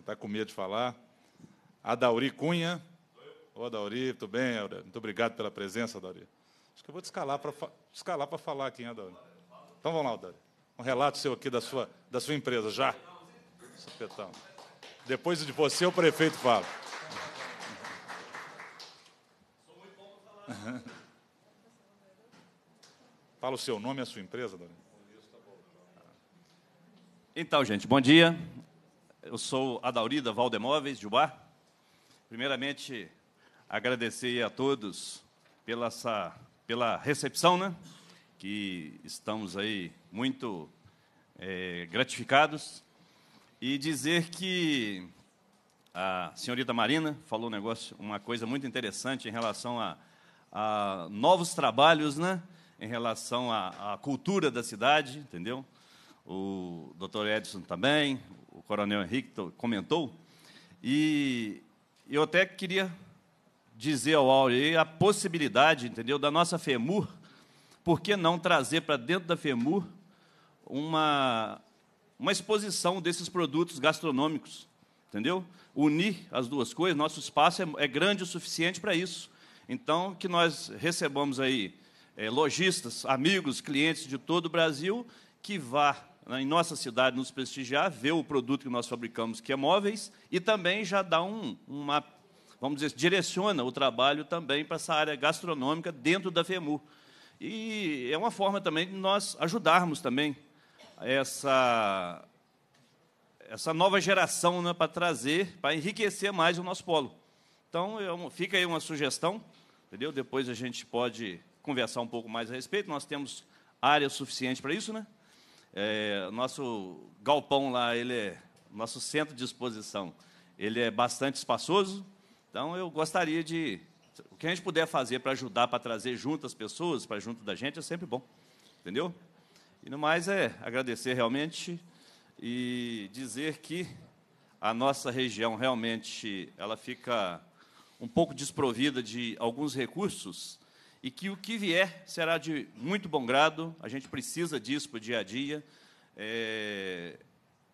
Está com medo de falar. Adauri Cunha. Oi, Adauri, tudo bem, Muito obrigado pela presença, Adauri. Acho que eu vou te escalar para fa para falar aqui, hein, Adauri? Então vamos lá, Adauri. Um relato seu aqui da sua, da sua empresa, já? Supetão. Depois de você, o prefeito fala. Sou muito bom para falar. Fala o seu nome e a sua empresa, Adauri. Então, gente, bom dia. Eu sou Adauri da Valdemóveis, de Ubar. Primeiramente, agradecer a todos pela, essa, pela recepção, né? que estamos aí muito é, gratificados, e dizer que a senhorita Marina falou um negócio, uma coisa muito interessante em relação a, a novos trabalhos, né? em relação à, à cultura da cidade, entendeu? O doutor Edson também, o coronel Henrique comentou, e eu até queria dizer ao Áureo a possibilidade, entendeu, da nossa FEMUR, por que não trazer para dentro da FEMUR uma, uma exposição desses produtos gastronômicos, entendeu? Unir as duas coisas, nosso espaço é, é grande o suficiente para isso. Então, que nós recebamos aí é, lojistas, amigos, clientes de todo o Brasil, que vá né, em nossa cidade nos prestigiar, ver o produto que nós fabricamos, que é móveis, e também já dá um, uma, vamos dizer, direciona o trabalho também para essa área gastronômica dentro da FEMU. E é uma forma também de nós ajudarmos também essa, essa nova geração né, para trazer, para enriquecer mais o nosso polo. Então, eu, é fica aí uma sugestão, entendeu? Depois a gente pode conversar um pouco mais a respeito. Nós temos área suficiente para isso, né? É, nosso galpão lá, ele é nosso centro de exposição, ele é bastante espaçoso. Então, eu gostaria de o que a gente puder fazer para ajudar, para trazer junto as pessoas, para junto da gente, é sempre bom. Entendeu? E no mais é agradecer realmente e dizer que a nossa região realmente ela fica um pouco desprovida de alguns recursos e que o que vier será de muito bom grado. A gente precisa disso para o dia a dia. É...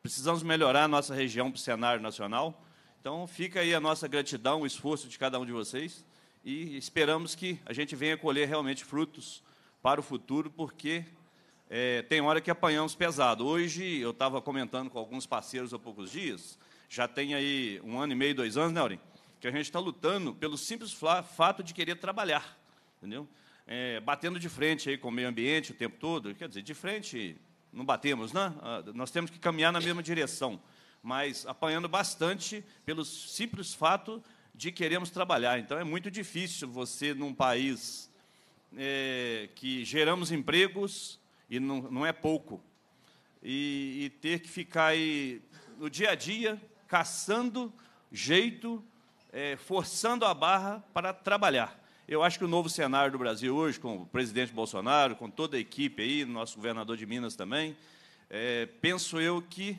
precisamos melhorar a nossa região para o cenário nacional. Então, fica aí a nossa gratidão, o esforço de cada um de vocês. E esperamos que a gente venha colher realmente frutos para o futuro, porque é, tem hora que apanhamos pesado. Hoje, eu estava comentando com alguns parceiros há poucos dias, já tem aí um ano e meio, dois anos, né, Aurim? Que a gente está lutando pelo simples fato de querer trabalhar entendeu? É, batendo de frente aí com o meio ambiente o tempo todo, quer dizer, de frente não batemos, né? Ah, nós temos que caminhar na mesma direção, mas apanhando bastante pelo simples fato de queremos trabalhar. Então é muito difícil você num país é, que geramos empregos e não, não é pouco e, e ter que ficar aí no dia a dia caçando jeito, é, forçando a barra para trabalhar. Eu acho que o novo cenário do Brasil hoje, com o presidente Bolsonaro, com toda a equipe aí, nosso governador de Minas também, é, penso eu que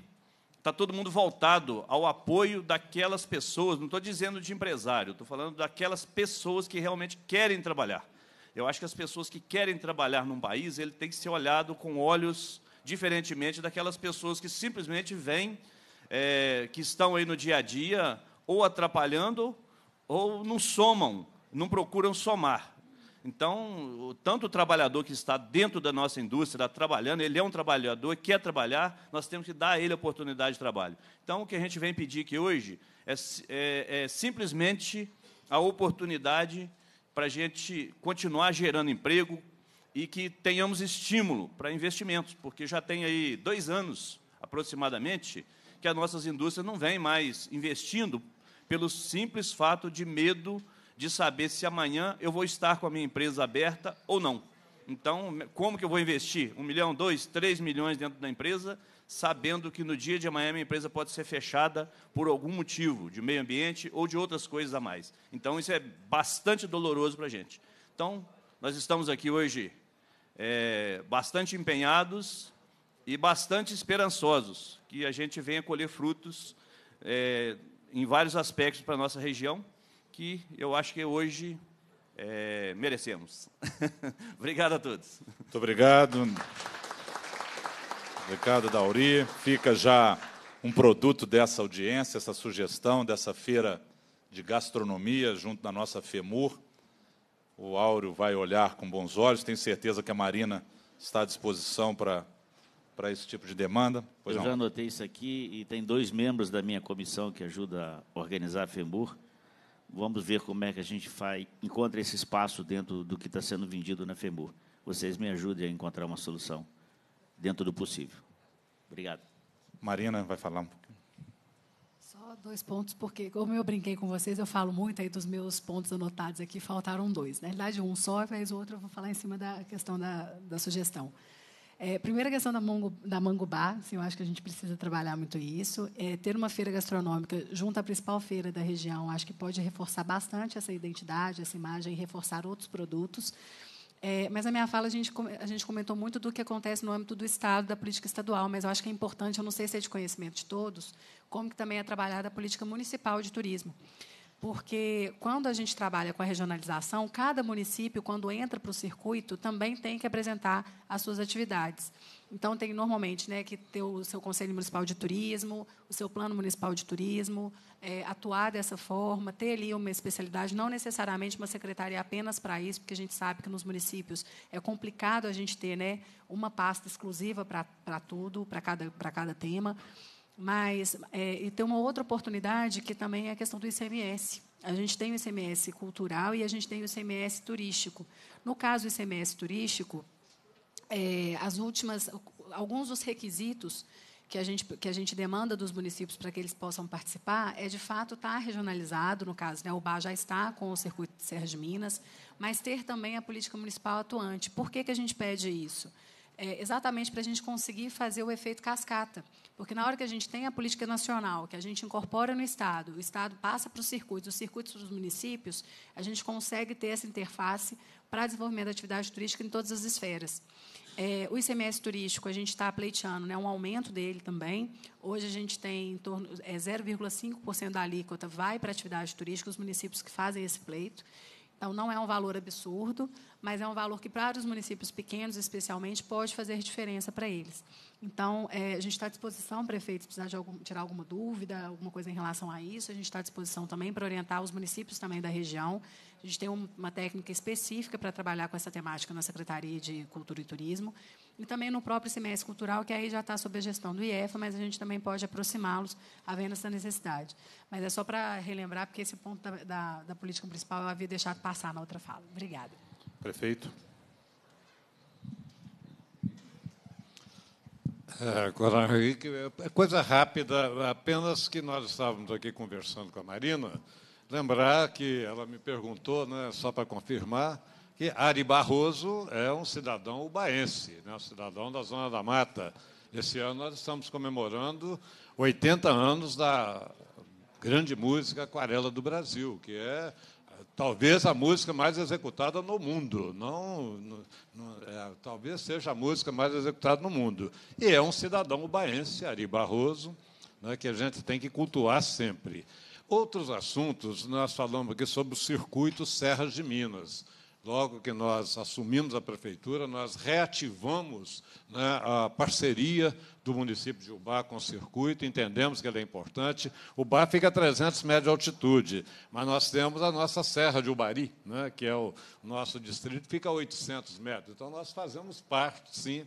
está todo mundo voltado ao apoio daquelas pessoas, não estou dizendo de empresário, estou falando daquelas pessoas que realmente querem trabalhar. Eu acho que as pessoas que querem trabalhar num país, ele tem que ser olhado com olhos diferentemente daquelas pessoas que simplesmente vêm, é, que estão aí no dia a dia, ou atrapalhando, ou não somam não procuram somar. Então, tanto o trabalhador que está dentro da nossa indústria, trabalhando, ele é um trabalhador, quer trabalhar, nós temos que dar a ele a oportunidade de trabalho. Então, o que a gente vem pedir aqui hoje é, é, é simplesmente a oportunidade para a gente continuar gerando emprego e que tenhamos estímulo para investimentos, porque já tem aí dois anos, aproximadamente, que as nossas indústrias não vêm mais investindo pelo simples fato de medo de saber se amanhã eu vou estar com a minha empresa aberta ou não. Então, como que eu vou investir? Um milhão, dois, três milhões dentro da empresa, sabendo que no dia de amanhã minha empresa pode ser fechada por algum motivo, de meio ambiente ou de outras coisas a mais. Então, isso é bastante doloroso para a gente. Então, nós estamos aqui hoje é, bastante empenhados e bastante esperançosos que a gente venha colher frutos é, em vários aspectos para a nossa região que eu acho que hoje é, merecemos. obrigado a todos. Muito obrigado. Obrigado, Dauri. Fica já um produto dessa audiência, essa sugestão dessa feira de gastronomia junto da nossa FEMUR. O Áureo vai olhar com bons olhos. Tenho certeza que a Marina está à disposição para para esse tipo de demanda. Pois Eu não. já anotei isso aqui e tem dois membros da minha comissão que ajuda a organizar a FEMUR Vamos ver como é que a gente faz, encontra esse espaço dentro do que está sendo vendido na FEMUR. Vocês me ajudem a encontrar uma solução dentro do possível. Obrigado. Marina vai falar um pouquinho. Só dois pontos, porque como eu brinquei com vocês, eu falo muito aí dos meus pontos anotados aqui, faltaram dois. Né? Na verdade, um só, mas o outro eu vou falar em cima da questão da, da sugestão. É, primeira questão da, Mongo, da Mangubá, assim, eu acho que a gente precisa trabalhar muito isso. É, ter uma feira gastronômica junto à principal feira da região, acho que pode reforçar bastante essa identidade, essa imagem, reforçar outros produtos. É, mas a minha fala, a gente, a gente comentou muito do que acontece no âmbito do Estado, da política estadual, mas eu acho que é importante, eu não sei se é de conhecimento de todos, como que também é trabalhada a política municipal de turismo porque quando a gente trabalha com a regionalização, cada município, quando entra para o circuito, também tem que apresentar as suas atividades. Então, tem normalmente né, que ter o seu Conselho Municipal de Turismo, o seu Plano Municipal de Turismo, é, atuar dessa forma, ter ali uma especialidade, não necessariamente uma secretaria apenas para isso, porque a gente sabe que nos municípios é complicado a gente ter né, uma pasta exclusiva para tudo, para cada, cada tema. Mas é, e tem uma outra oportunidade que também é a questão do ICMS. A gente tem o ICMS cultural e a gente tem o ICMS turístico. No caso do ICMS turístico, é, as últimas, alguns dos requisitos que a gente que a gente demanda dos municípios para que eles possam participar é de fato estar tá regionalizado no caso né o Bar já está com o circuito de Serra de Minas mas ter também a política municipal atuante por que que a gente pede isso é, exatamente para a gente conseguir fazer o efeito cascata. Porque na hora que a gente tem a política nacional, que a gente incorpora no Estado, o Estado passa para os circuitos, os circuitos para os municípios, a gente consegue ter essa interface para desenvolvimento da atividade turística em todas as esferas. É, o ICMS turístico, a gente está pleiteando né, um aumento dele também. Hoje a gente tem em torno é, 0,5% da alíquota vai para a atividade turística, os municípios que fazem esse pleito. Então, não é um valor absurdo, mas é um valor que, para os municípios pequenos, especialmente, pode fazer diferença para eles. Então, é, a gente está à disposição, prefeito, se precisar de algum, tirar alguma dúvida, alguma coisa em relação a isso, a gente está à disposição também para orientar os municípios também da região. A gente tem um, uma técnica específica para trabalhar com essa temática na Secretaria de Cultura e Turismo e também no próprio semestre cultural, que aí já está sob a gestão do IEFA, mas a gente também pode aproximá-los havendo essa necessidade. Mas é só para relembrar, porque esse ponto da, da, da política municipal eu havia deixado passar na outra fala. Obrigada. Prefeito. É, agora, é coisa rápida, apenas que nós estávamos aqui conversando com a Marina, lembrar que ela me perguntou, né, só para confirmar, que Ari Barroso é um cidadão ubaense, né, um cidadão da Zona da Mata. Esse ano nós estamos comemorando 80 anos da grande música Aquarela do Brasil, que é talvez a música mais executada no mundo. Não, não é, talvez seja a música mais executada no mundo. E é um cidadão ubaense, Ari Barroso, né, que a gente tem que cultuar sempre. Outros assuntos, nós falamos aqui sobre o circuito Serras de Minas. Logo que nós assumimos a prefeitura, nós reativamos né, a parceria do município de Ubá com o circuito, entendemos que ela é importante. Ubá fica a 300 metros de altitude, mas nós temos a nossa Serra de Ubari, né, que é o nosso distrito, fica a 800 metros. Então, nós fazemos parte, sim,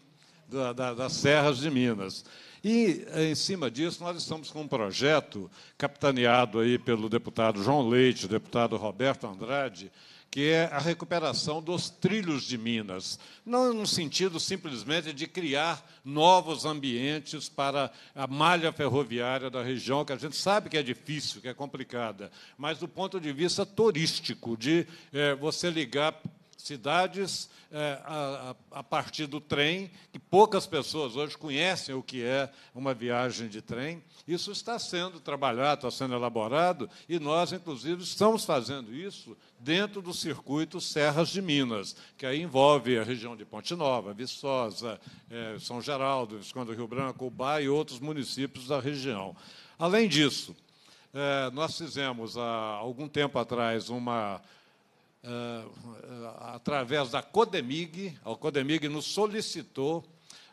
da, da, das serras de Minas. E, eh, em cima disso, nós estamos com um projeto capitaneado aí pelo deputado João Leite, deputado Roberto Andrade, que é a recuperação dos trilhos de Minas, não no sentido simplesmente de criar novos ambientes para a malha ferroviária da região, que a gente sabe que é difícil, que é complicada, mas do ponto de vista turístico, de é, você ligar cidades é, a, a, partir do trem, que poucas pessoas hoje conhecem o que é uma viagem de trem. Isso está sendo trabalhado, está sendo elaborado, e nós, inclusive, estamos fazendo isso dentro do circuito Serras de Minas, que aí envolve a região de Ponte Nova, Viçosa, é, São Geraldo, Visconde do Rio Branco, Ubá e outros municípios da região. Além disso, é, nós fizemos, há algum tempo atrás, uma é, através da Codemig, a Codemig nos solicitou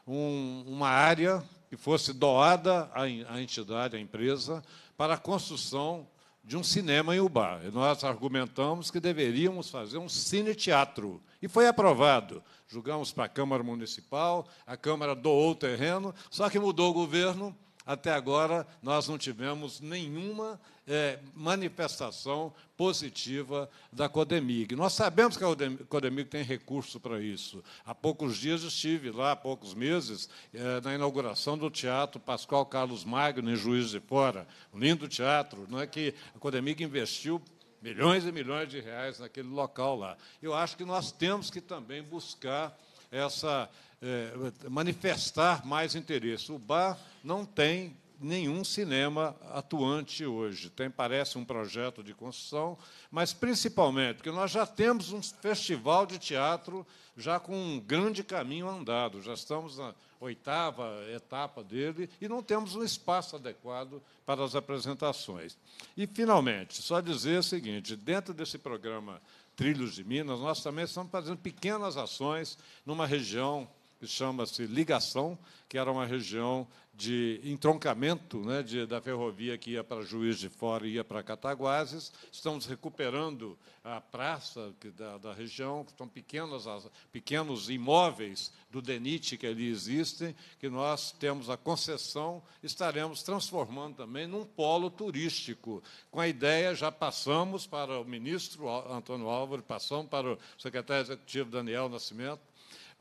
uma área que fosse doada à, entidade, à empresa, para a construção de um cinema em Ubá. Nós argumentamos que deveríamos fazer um cine-teatro E foi aprovado. Julgamos para a Câmara Municipal, a Câmara doou o terreno, só que mudou o governo, até agora, nós não tivemos nenhuma é, manifestação positiva da Codemig. Nós sabemos que a Codemig tem recurso para isso. Há poucos dias estive lá, há poucos meses, é, na inauguração do Teatro Pascoal Carlos Magno, em Juiz de Fora. Um lindo teatro, não é que a Codemig investiu milhões e milhões de reais naquele local lá. Eu acho que nós temos que também buscar essa é, manifestar mais interesse. O bar não tem nenhum cinema atuante hoje. Tem, parece, um projeto de construção, mas principalmente porque nós já temos um festival de teatro já com um grande caminho andado, já estamos na oitava etapa dele e não temos um espaço adequado para as apresentações. E, finalmente, só dizer o seguinte: dentro desse programa Trilhos de Minas, nós também estamos fazendo pequenas ações numa região que chama-se Ligação, que era uma região de entroncamento né, de, da ferrovia que ia para Juiz de Fora e ia para Cataguases. Estamos recuperando a praça da, da região, são pequenos, pequenos imóveis do DENIT que ali existem, que nós temos a concessão, estaremos transformando também num polo turístico. Com a ideia, já passamos para o ministro Antônio Álvaro, passamos para o secretário executivo Daniel Nascimento,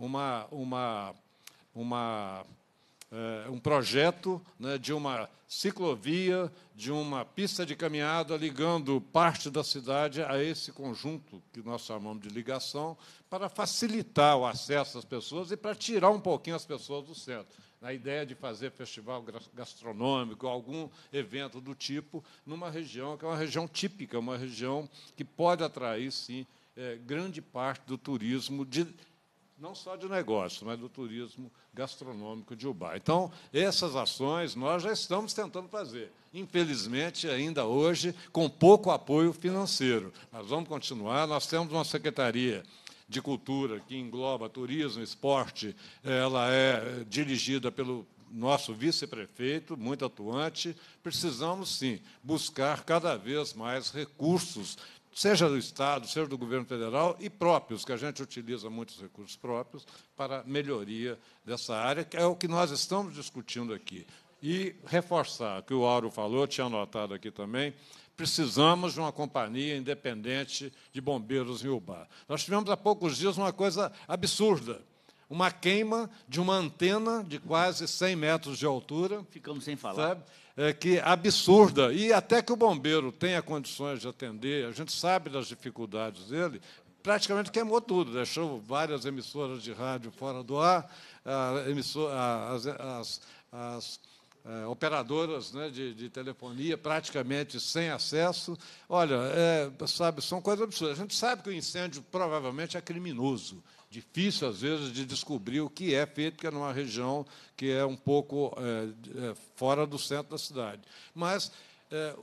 uma, uma, uma eh, um projeto né, de uma ciclovia, de uma pista de caminhada ligando parte da cidade a esse conjunto que nós chamamos de ligação, para facilitar o acesso às pessoas e para tirar um pouquinho as pessoas do centro. A ideia de fazer festival gastronômico, algum evento do tipo, numa região que é uma região típica, uma região que pode atrair, sim, eh, grande parte do turismo de não só de negócio, mas do turismo gastronômico de Ubá. Então, essas ações nós já estamos tentando fazer. Infelizmente, ainda hoje, com pouco apoio financeiro. Mas vamos continuar. Nós temos uma secretaria de cultura que engloba turismo, esporte. Ela é eh, dirigida pelo nosso vice-prefeito, muito atuante, precisamos sim buscar cada vez mais recursos seja do Estado, seja do governo federal, e próprios, que a gente utiliza muitos recursos próprios para melhoria dessa área, que é o que nós estamos discutindo aqui. E reforçar que o Auro falou, tinha anotado aqui também, precisamos de uma companhia independente de bombeiros em Ubá. Nós tivemos há poucos dias uma coisa absurda uma queima de uma antena de quase 100 metros de altura. Ficamos sem falar. Sabe? É, que absurda. E até que o bombeiro tenha condições de atender, a gente sabe das dificuldades dele, praticamente queimou tudo, deixou várias emissoras de rádio fora do ar, as, as, as é, operadoras né, de, de, telefonia praticamente sem acesso. Olha, é, sabe, são coisas absurdas. A gente sabe que o incêndio provavelmente é criminoso difícil, às vezes, de descobrir o que é feito, que é numa região que é um pouco é, fora do centro da cidade. Mas eh,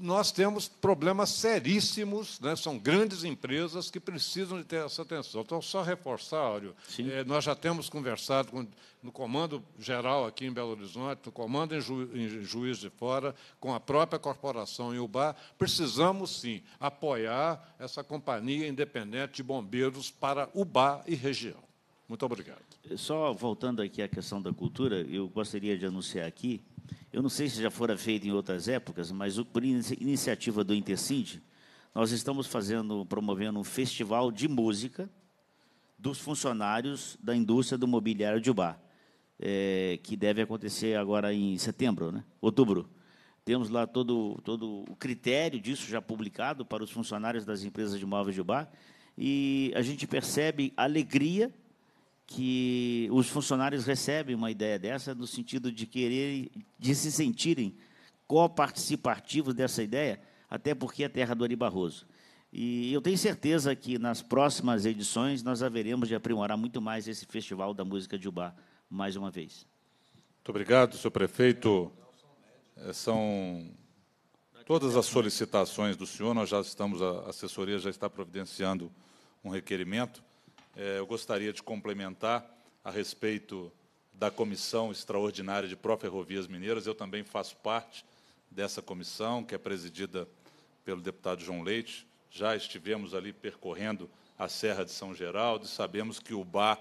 nós temos problemas seríssimos, né? são grandes empresas que precisam de ter essa atenção. Então, só reforçar, Áureo, é, nós já temos conversado com, no Comando Geral aqui em Belo Horizonte, no Comando em, Ju, em Juiz de Fora, com a própria corporação e o bar. Precisamos, sim, apoiar essa companhia independente de bombeiros para o bar e região. Muito obrigado. Só voltando aqui à questão da cultura, eu gostaria de anunciar aqui eu não sei se já fora feito em outras épocas, mas por iniciativa do Intercind, nós estamos fazendo, promovendo um festival de música dos funcionários da indústria do mobiliário de Ubá, é, que deve acontecer agora em setembro, né? outubro. Temos lá todo, todo o critério disso já publicado para os funcionários das empresas de móveis de Ubá, e a gente percebe a alegria que os funcionários recebem uma ideia dessa no sentido de querer, de se sentirem coparticipativos dessa ideia, até porque é terra do Ari Barroso. E eu tenho certeza que nas próximas edições nós haveremos de aprimorar muito mais esse Festival da Música de Ubá, mais uma vez. Muito obrigado, senhor prefeito. É, são todas as solicitações do senhor, nós já estamos, a assessoria já está providenciando um requerimento. É, eu gostaria de complementar a respeito da Comissão Extraordinária de Pró-Ferrovias Mineiras. Eu também faço parte dessa comissão, que é presidida pelo deputado João Leite. Já estivemos ali percorrendo a Serra de São Geraldo e sabemos que o bar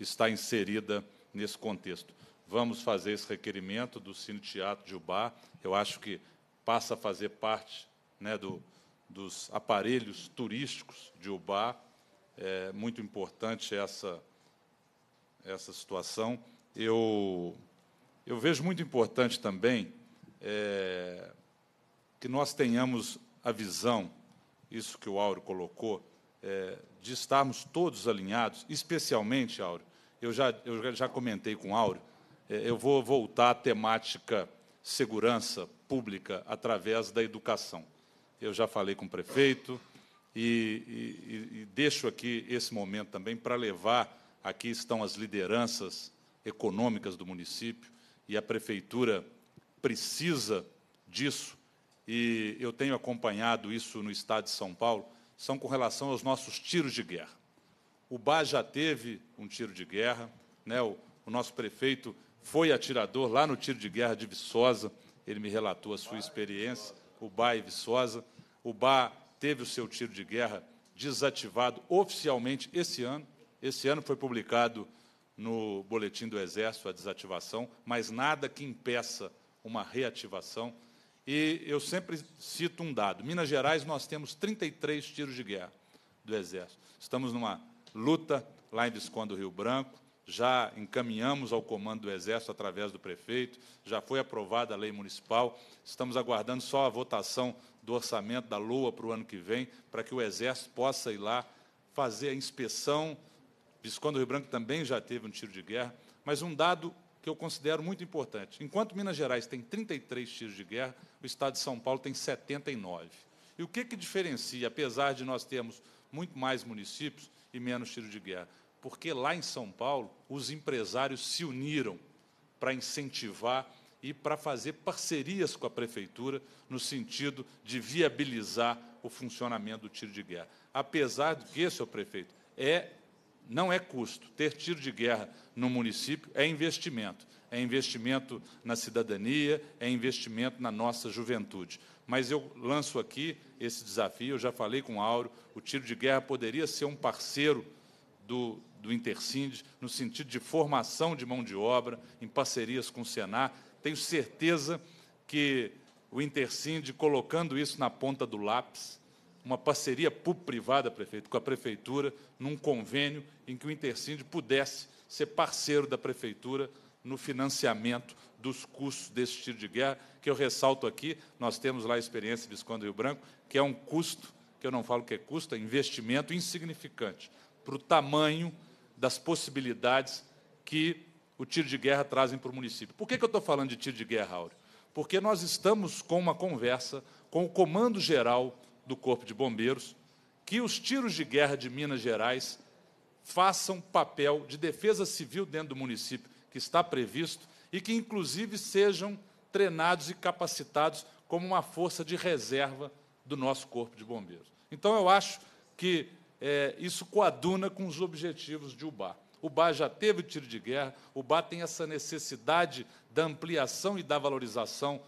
está inserida nesse contexto. Vamos fazer esse requerimento do Cine Teatro de Ubá. Eu acho que passa a fazer parte né, do, dos aparelhos turísticos de Ubá é muito importante essa, essa situação. Eu, eu vejo muito importante também é, que nós tenhamos a visão, isso que o Auro colocou, é, de estarmos todos alinhados, especialmente, Auro eu já, eu já comentei com o Auro, é, eu vou voltar à temática segurança pública através da educação. Eu já falei com o prefeito, e, e, e deixo aqui esse momento também para levar, aqui estão as lideranças econômicas do município, e a prefeitura precisa disso, e eu tenho acompanhado isso no estado de São Paulo, são com relação aos nossos tiros de guerra. O Bar já teve um tiro de guerra, né? o, o nosso prefeito foi atirador lá no tiro de guerra de Viçosa, ele me relatou a sua experiência, o Bar e Viçosa. O Bar teve o seu tiro de guerra desativado oficialmente esse ano. Esse ano foi publicado no boletim do Exército a desativação, mas nada que impeça uma reativação. E eu sempre cito um dado: Minas Gerais nós temos 33 tiros de guerra do Exército. Estamos numa luta lá em Visconde do Rio Branco, já encaminhamos ao comando do Exército através do prefeito, já foi aprovada a lei municipal, estamos aguardando só a votação do orçamento da LOA para o ano que vem, para que o Exército possa ir lá fazer a inspeção. Visconde do Rio Branco também já teve um tiro de guerra, mas um dado que eu considero muito importante. Enquanto Minas Gerais tem 33 tiros de guerra, o Estado de São Paulo tem 79. E o que, que diferencia, apesar de nós termos muito mais municípios e menos tiros de guerra? Porque lá em São Paulo, os empresários se uniram para incentivar e para fazer parcerias com a prefeitura no sentido de viabilizar o funcionamento do tiro de guerra. Apesar do que, senhor prefeito, é não é custo. Ter tiro de guerra no município é investimento. É investimento na cidadania, é investimento na nossa juventude. Mas eu lanço aqui esse desafio, eu já falei com o Auro, o tiro de guerra poderia ser um parceiro do, do Intercind no sentido de formação de mão de obra, em parcerias com o Senar, tenho certeza que o Intercinde, colocando isso na ponta do lápis, uma parceria público-privada, prefeito, com a prefeitura, num convênio em que o Intercinde pudesse ser parceiro da prefeitura no financiamento dos custos desse tiro de guerra, que eu ressalto aqui, nós temos lá a experiência de Visconde Rio Branco, que é um custo, que eu não falo que é custo, é investimento insignificante, para o tamanho das possibilidades que o tiro de guerra trazem para o município. Por que, que eu estou falando de tiro de guerra, Áureo? Porque nós estamos com uma conversa com o Comando Geral do Corpo de Bombeiros que os tiros de guerra de Minas Gerais façam papel de defesa civil dentro do município, que está previsto, e que, inclusive, sejam treinados e capacitados como uma força de reserva do nosso Corpo de Bombeiros. Então, eu acho que é, isso coaduna com os objetivos de UBAR o Bar já teve o tiro de guerra, o Bar tem essa necessidade da ampliação e da valorização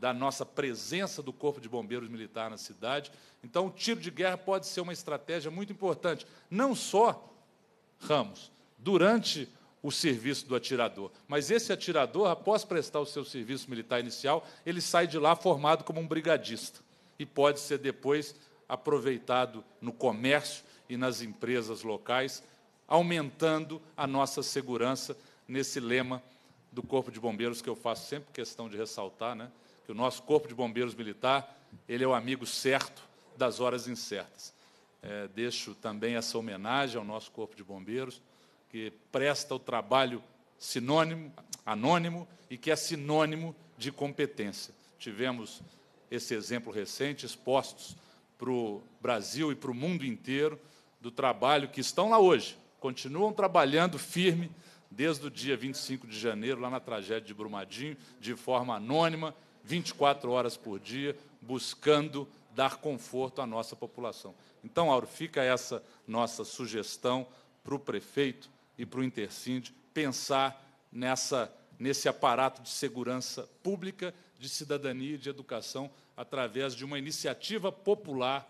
da nossa presença do Corpo de Bombeiros Militar na cidade. Então, o tiro de guerra pode ser uma estratégia muito importante, não só, Ramos, durante o serviço do atirador. Mas esse atirador, após prestar o seu serviço militar inicial, ele sai de lá formado como um brigadista e pode ser depois aproveitado no comércio e nas empresas locais aumentando a nossa segurança nesse lema do Corpo de Bombeiros que eu faço sempre questão de ressaltar, né? Que o nosso Corpo de Bombeiros Militar, ele é o amigo certo das horas incertas. É, deixo também essa homenagem ao nosso Corpo de Bombeiros, que presta o trabalho sinônimo, anônimo e que é sinônimo de competência. Tivemos esse exemplo recente expostos para o Brasil e para o mundo inteiro do trabalho que estão lá hoje, continuam trabalhando firme desde o dia 25 de janeiro, lá na tragédia de Brumadinho, de forma anônima, 24 horas por dia, buscando dar conforto à nossa população. Então, Auro, fica essa nossa sugestão para o prefeito e para o Intercind pensar nessa, nesse aparato de segurança pública, de cidadania e de educação, através de uma iniciativa popular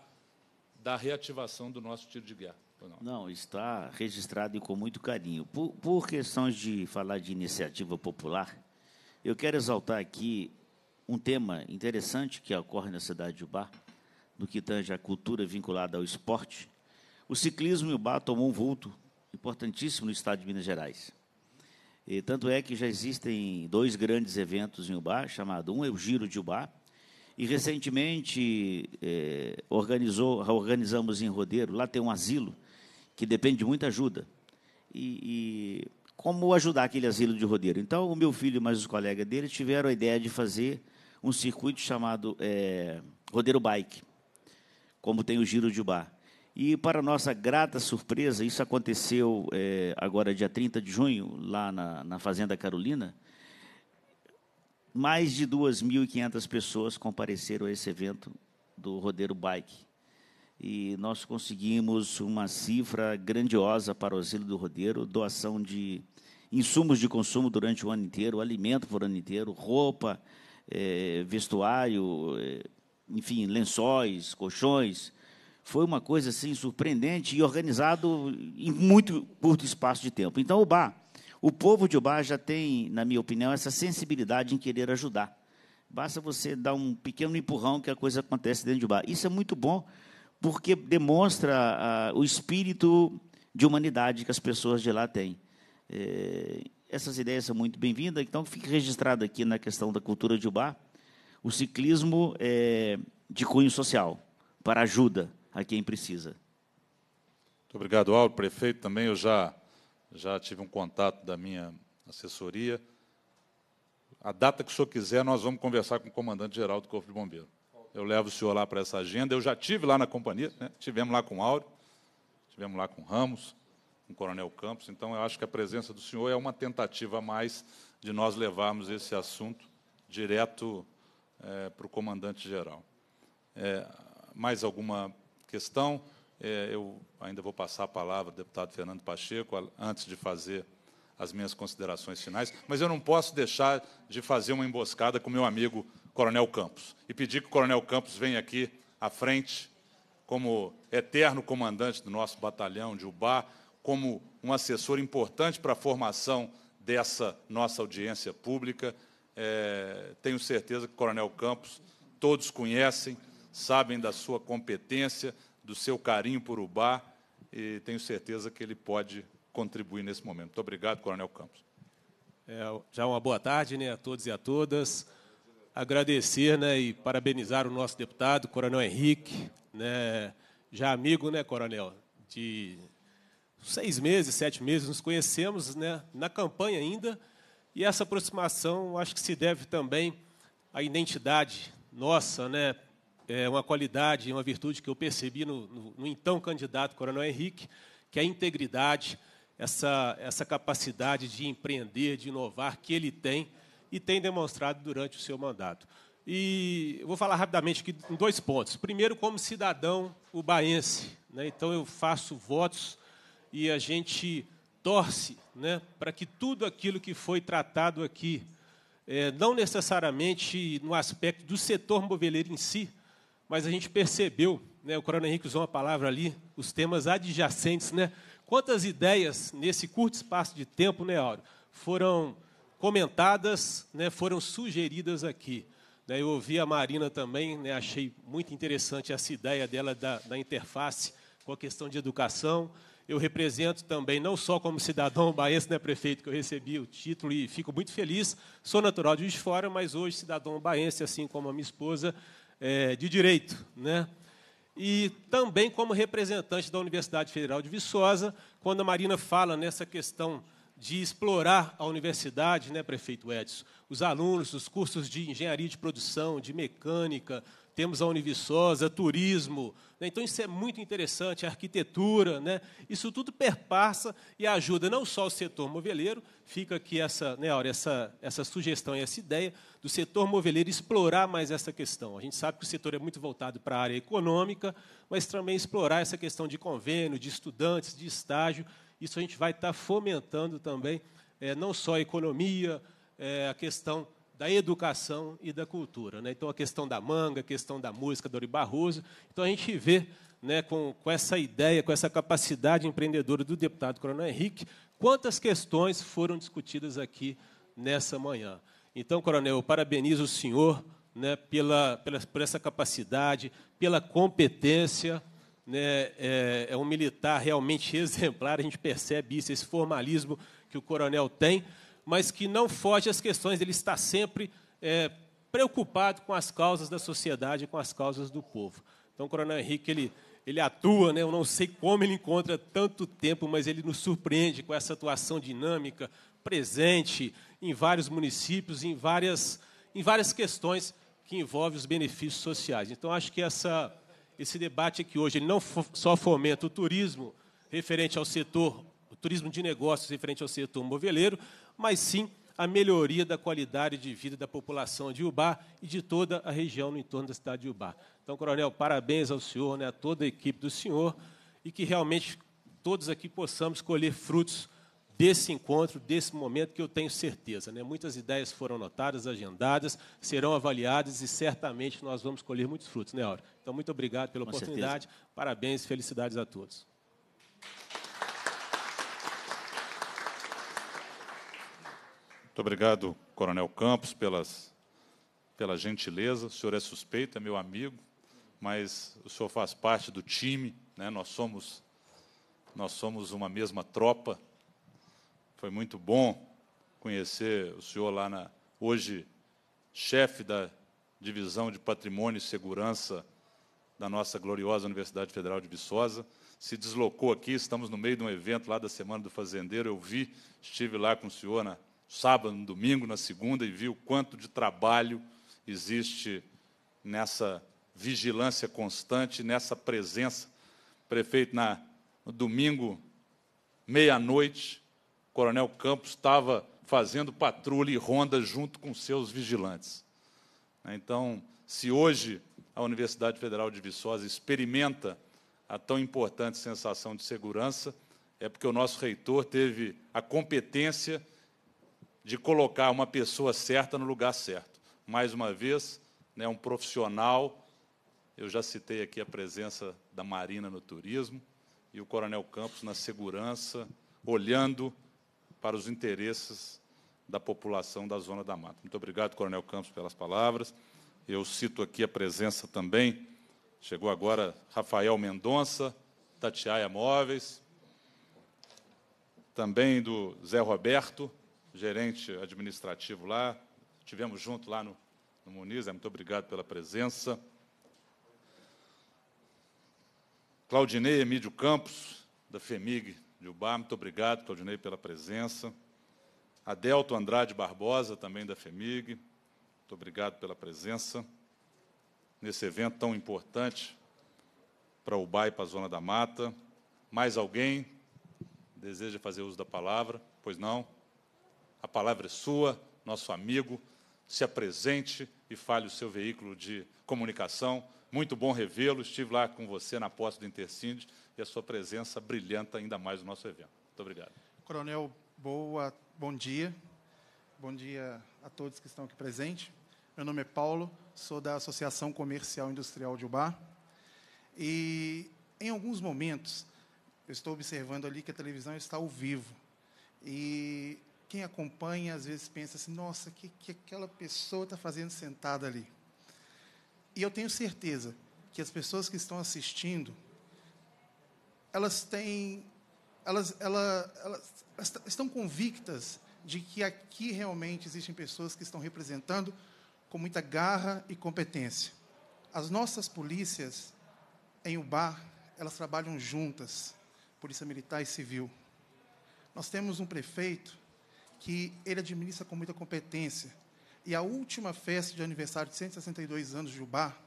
da reativação do nosso tiro de guerra. Não? não? está registrado e com muito carinho. Por, por questões de falar de iniciativa popular, eu quero exaltar aqui um tema interessante que ocorre na cidade de Ubá, no que tange à cultura vinculada ao esporte. O ciclismo em Ubá tomou um vulto importantíssimo no estado de Minas Gerais. E, tanto é que já existem dois grandes eventos em Ubá, chamado um é o Giro de Ubá, e recentemente eh, organizou, organizamos em Rodeiro, lá tem um asilo, que depende de muita ajuda. E, e como ajudar aquele asilo de rodeiro? Então, o meu filho mais os colegas dele tiveram a ideia de fazer um circuito chamado é, Rodeiro Bike, como tem o Giro de Bar. E, para nossa grata surpresa, isso aconteceu é, agora, dia 30 de junho, lá na, na Fazenda Carolina. Mais de 2.500 pessoas compareceram a esse evento do Rodeiro Bike e nós conseguimos uma cifra grandiosa para o auxílio do Rodeiro, doação de insumos de consumo durante o ano inteiro, alimento por ano inteiro, roupa, é, vestuário, é, enfim, lençóis, colchões. Foi uma coisa assim surpreendente e organizado em muito curto espaço de tempo. Então, o bar, o povo de Ubá já tem, na minha opinião, essa sensibilidade em querer ajudar. Basta você dar um pequeno empurrão que a coisa acontece dentro de Ubá. Isso é muito bom porque demonstra ah, o espírito de humanidade que as pessoas de lá têm. É, essas ideias são muito bem-vindas, então fique registrado aqui na questão da cultura de Ubar o ciclismo é, de cunho social, para ajuda a quem precisa. Muito obrigado, Auro. Prefeito, também eu já, já tive um contato da minha assessoria. A data que o senhor quiser, nós vamos conversar com o comandante-geral do Corpo de Bombeiros. Eu levo o senhor lá para essa agenda. Eu já tive lá na companhia, né? tivemos lá com o Áureo, tivemos lá com o Ramos, com o Coronel Campos. Então, eu acho que a presença do senhor é uma tentativa a mais de nós levarmos esse assunto direto é, para o comandante-geral. É, eh, mais alguma questão? É, eu ainda vou passar a palavra ao deputado Fernando Pacheco, antes de fazer as minhas considerações finais, mas eu não posso deixar de fazer uma emboscada com meu amigo Coronel Campos e pedir que o Coronel Campos venha aqui à frente como eterno comandante do nosso batalhão de Ubá, como um assessor importante para a formação dessa nossa audiência pública. É, tenho certeza que o Coronel Campos todos conhecem, sabem da sua competência, do seu carinho por Ubá, e tenho certeza que ele pode contribuir nesse momento. Muito obrigado, Coronel Campos. É, já uma boa tarde né, a todos e a todas agradecer né, e parabenizar o nosso deputado, Coronel Henrique, né, já amigo, né, Coronel, de seis meses, sete meses, nos conhecemos né, na campanha ainda, e essa aproximação acho que se deve também à identidade nossa, né, é uma qualidade, uma virtude que eu percebi no, no, no então candidato, Coronel Henrique, que é a integridade, essa, essa capacidade de empreender, de inovar que ele tem, e tem demonstrado durante o seu mandato. E eu vou falar rapidamente aqui em dois pontos. Primeiro, como cidadão ubaense. Né? Então, eu faço votos e a gente torce né, para que tudo aquilo que foi tratado aqui, é, não necessariamente no aspecto do setor moveleiro em si, mas a gente percebeu, né, o Coronel Henrique usou uma palavra ali, os temas adjacentes. Né? Quantas ideias, nesse curto espaço de tempo, né, auro foram comentadas, né, foram sugeridas aqui. Né, eu ouvi a Marina também, né, achei muito interessante essa ideia dela da, da, interface com a questão de educação. Eu represento também, não só como cidadão baense, né, prefeito, que eu recebi o título e fico muito feliz. Sou natural de Juiz Fora, mas hoje cidadão baense, assim como a minha esposa, é, de direito. Né? E também como representante da Universidade Federal de Viçosa, quando a Marina fala nessa questão de explorar a universidade, né, prefeito Edson? Os alunos dos cursos de engenharia de produção, de mecânica, temos a Univiçosa, turismo. Né? Então, isso é muito interessante, a arquitetura. Né? Isso tudo perpassa e ajuda não só o setor moveleiro, fica aqui essa, né, Aura, essa, essa sugestão e essa ideia do setor moveleiro explorar mais essa questão. A gente sabe que o setor é muito voltado para a área econômica, mas também explorar essa questão de convênio, de estudantes, de estágio, isso a gente vai estar tá fomentando também, é, não só a economia, é, a questão da educação e da cultura. Né? Então, a questão da manga, a questão da música, Dori Barroso. Então, a gente vê né, com, com essa ideia, com essa capacidade empreendedora do deputado Coronel Henrique, quantas questões foram discutidas aqui nessa manhã. Então, Coronel, eu parabenizo o senhor né, pela, pela, por essa capacidade, pela competência né, é, é um militar realmente exemplar, a gente percebe isso, esse formalismo que o coronel tem, mas que não foge às questões, ele está sempre é, preocupado com as causas da sociedade, com as causas do povo. Então, o coronel Henrique, ele, ele atua, né? eu não sei como ele encontra tanto tempo, mas ele nos surpreende com essa atuação dinâmica, presente em vários municípios, em várias, em várias questões que envolvem os benefícios sociais. Então, acho que essa esse debate aqui hoje ele não só fomenta o turismo referente ao setor, o turismo de negócios referente ao setor moveleiro, mas sim a melhoria da qualidade de vida da população de Ubá e de toda a região no entorno da cidade de Ubá. Então, coronel, parabéns ao senhor, né, a toda a equipe do senhor, e que realmente todos aqui possamos colher frutos desse encontro, desse momento que eu tenho certeza. Né? Muitas ideias foram anotadas, agendadas, serão avaliadas e certamente nós vamos colher muitos frutos, né, Aura? Então, muito obrigado pela Com oportunidade, certeza. parabéns, felicidades a todos. Muito obrigado, Coronel Campos, pelas, pela gentileza. O senhor é suspeito, é meu amigo, mas o senhor faz parte do time, né? nós, somos, nós somos uma mesma tropa. Foi muito bom conhecer o senhor lá na hoje chefe da divisão de patrimônio e segurança da nossa gloriosa Universidade Federal de Viçosa. Se deslocou aqui, estamos no meio de um evento lá da Semana do Fazendeiro. Eu vi, estive lá com o senhor na sábado, no domingo, na segunda e vi o quanto de trabalho existe nessa vigilância constante, nessa presença. Prefeito, na, no domingo, meia-noite, Coronel Campos estava fazendo patrulha e ronda junto com seus vigilantes. Então, se hoje a Universidade Federal de Viçosa experimenta a tão importante sensação de segurança, é porque o nosso reitor teve a competência de colocar uma pessoa certa no lugar certo. Mais uma vez, né, um profissional. Eu já citei aqui a presença da Marina no turismo e o Coronel Campos na segurança, olhando para os interesses da população da Zona da Mata. Muito obrigado, Coronel Campos, pelas palavras. Eu cito aqui a presença também, chegou agora Rafael Mendonça, Tatiaia Móveis, também do Zé Roberto, gerente administrativo lá. Tivemos junto lá no, no Muniz, é, muito obrigado pela presença. Claudinei Emílio Campos, da FEMIG Gilbar, muito obrigado, Claudinei, pela presença. Adelto Andrade Barbosa, também da FEMIG, muito obrigado pela presença nesse evento tão importante para o e para a Zona da Mata. Mais alguém deseja fazer uso da palavra? Pois não? A palavra é sua, nosso amigo. Se apresente e fale o seu veículo de comunicação. Muito bom revê-lo. Estive lá com você na posse do Intercíndio e a sua presença brilhanta ainda mais o nosso evento. Muito obrigado. Coronel, boa, bom dia. Bom dia a todos que estão aqui presentes. Meu nome é Paulo, sou da Associação Comercial Industrial de Ubar. E em alguns momentos eu estou observando ali que a televisão está ao vivo. E quem acompanha às vezes pensa assim: nossa, o que, que aquela pessoa está fazendo sentada ali? E eu tenho certeza que as pessoas que estão assistindo elas têm elas, elas estão convictas de que aqui realmente existem pessoas que estão representando com muita garra e competência. As nossas polícias em Ubar, elas trabalham juntas, Polícia Militar e Civil. Nós temos um prefeito que ele administra com muita competência. E a última festa de aniversário de 162 anos de Ubar,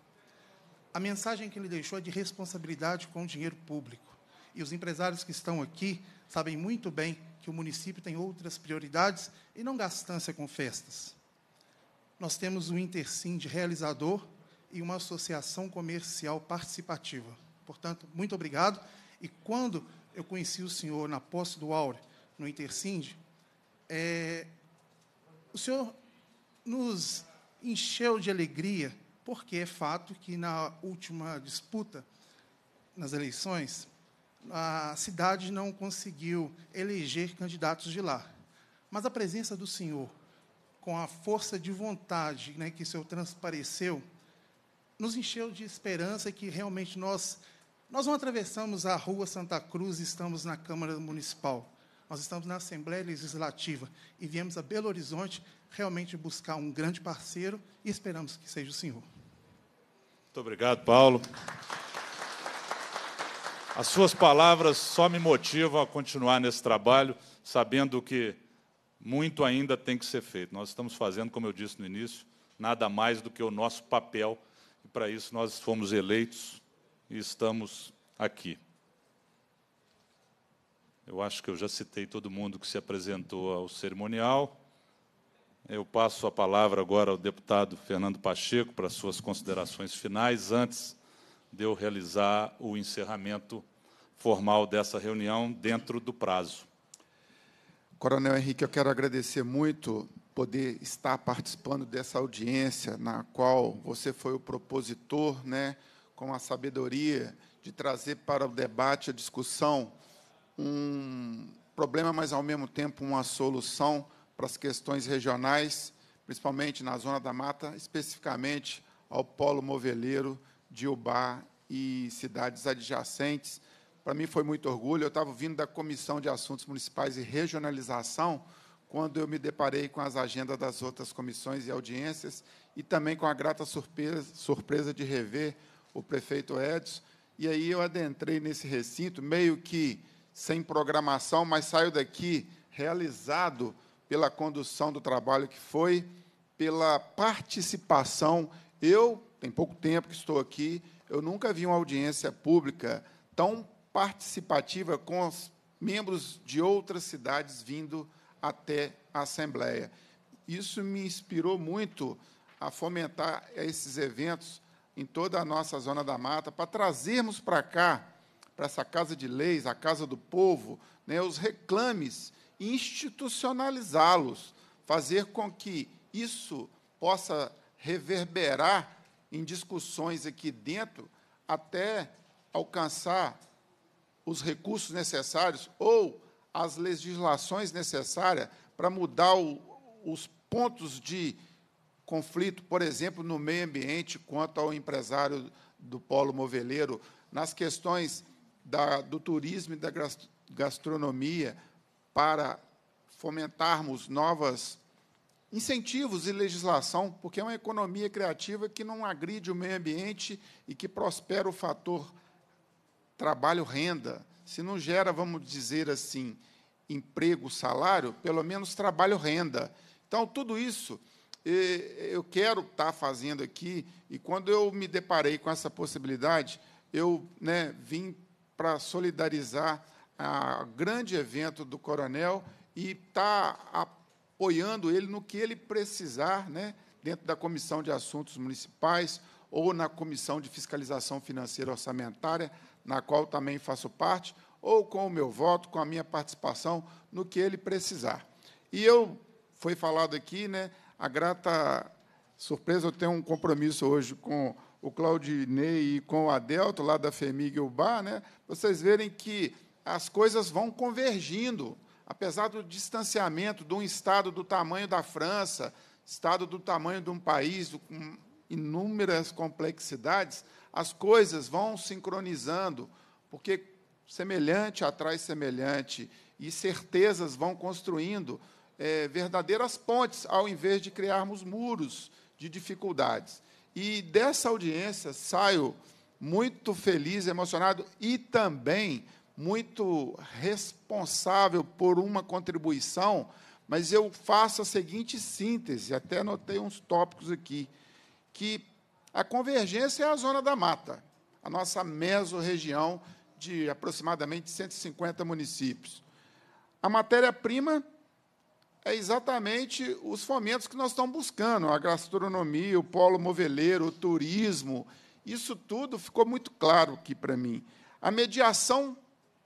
a mensagem que ele deixou é de responsabilidade com o dinheiro público e os empresários que estão aqui sabem muito bem que o município tem outras prioridades e não gastância com festas. Nós temos o Intercind realizador e uma associação comercial participativa. Portanto, muito obrigado. E quando eu conheci o senhor na posse do Aure, no Intercind, é, o senhor nos encheu de alegria, porque é fato que na última disputa, nas eleições, a cidade não conseguiu eleger candidatos de lá. Mas a presença do Senhor, com a força de vontade né, que o Senhor transpareceu, nos encheu de esperança que realmente nós, nós não atravessamos a rua Santa Cruz e estamos na Câmara Municipal. Nós estamos na Assembleia Legislativa e viemos a Belo Horizonte realmente buscar um grande parceiro e esperamos que seja o Senhor. Muito obrigado, Paulo. As suas palavras só me motivam a continuar nesse trabalho, sabendo que muito ainda tem que ser feito. Nós estamos fazendo, como eu disse no início, nada mais do que o nosso papel, e para isso nós fomos eleitos e estamos aqui. Eu acho que eu já citei todo mundo que se apresentou ao cerimonial. Eu passo a palavra agora ao deputado Fernando Pacheco para suas considerações finais. Antes, de eu realizar o encerramento formal dessa reunião dentro do prazo. Coronel Henrique, eu quero agradecer muito poder estar participando dessa audiência na qual você foi o propositor, né, com a sabedoria de trazer para o debate, a discussão, um problema, mas ao mesmo tempo uma solução para as questões regionais, principalmente na zona da mata, especificamente ao polo moveleiro de Ubá e cidades adjacentes. Para mim foi muito orgulho. Eu estava vindo da Comissão de Assuntos Municipais e Regionalização quando eu me deparei com as agendas das outras comissões e audiências e também com a grata surpresa, surpresa de rever o prefeito Edson. E aí eu adentrei nesse recinto, meio que sem programação, mas saio daqui realizado pela condução do trabalho que foi, pela participação eu, tem pouco tempo que estou aqui, eu nunca vi uma audiência pública tão participativa com os membros de outras cidades vindo até a Assembleia. Isso me inspirou muito a fomentar esses eventos em toda a nossa zona da mata, para trazermos para cá, para essa Casa de Leis, a Casa do Povo, né, os reclames, institucionalizá-los, fazer com que isso possa reverberar em discussões aqui dentro até alcançar os recursos necessários ou as legislações necessárias para mudar o, os pontos de conflito, por exemplo, no meio ambiente, quanto ao empresário do polo moveleiro, nas questões da, do turismo e da gastronomia, para fomentarmos novas incentivos e legislação, porque é uma economia criativa que não agride o meio ambiente e que prospera o fator trabalho-renda. Se não gera, vamos dizer assim, emprego, salário, pelo menos trabalho-renda. Então, tudo isso eu quero estar tá fazendo aqui, e quando eu me deparei com essa possibilidade, eu né, vim para solidarizar a grande evento do Coronel e estar tá apoiando ele no que ele precisar, né, dentro da Comissão de Assuntos Municipais ou na Comissão de Fiscalização Financeira Orçamentária, na qual também faço parte, ou com o meu voto, com a minha participação no que ele precisar. E eu foi falado aqui, né, a grata surpresa, eu tenho um compromisso hoje com o Claudinei e com o Adelto, lá da FEMIG e o BAR, né, vocês verem que as coisas vão convergindo apesar do distanciamento de um estado do tamanho da França, estado do tamanho de um país com inúmeras complexidades, as coisas vão sincronizando, porque semelhante atrai semelhante e certezas vão construindo é, verdadeiras pontes, ao invés de criarmos muros de dificuldades. E dessa audiência saio muito feliz, emocionado e também muito responsável por uma contribuição, mas eu faço a seguinte síntese, até anotei uns tópicos aqui, que a convergência é a zona da mata, a nossa mesorregião de aproximadamente 150 municípios. A matéria-prima é exatamente os fomentos que nós estamos buscando, a gastronomia, o polo moveleiro, o turismo, isso tudo ficou muito claro aqui para mim. A mediação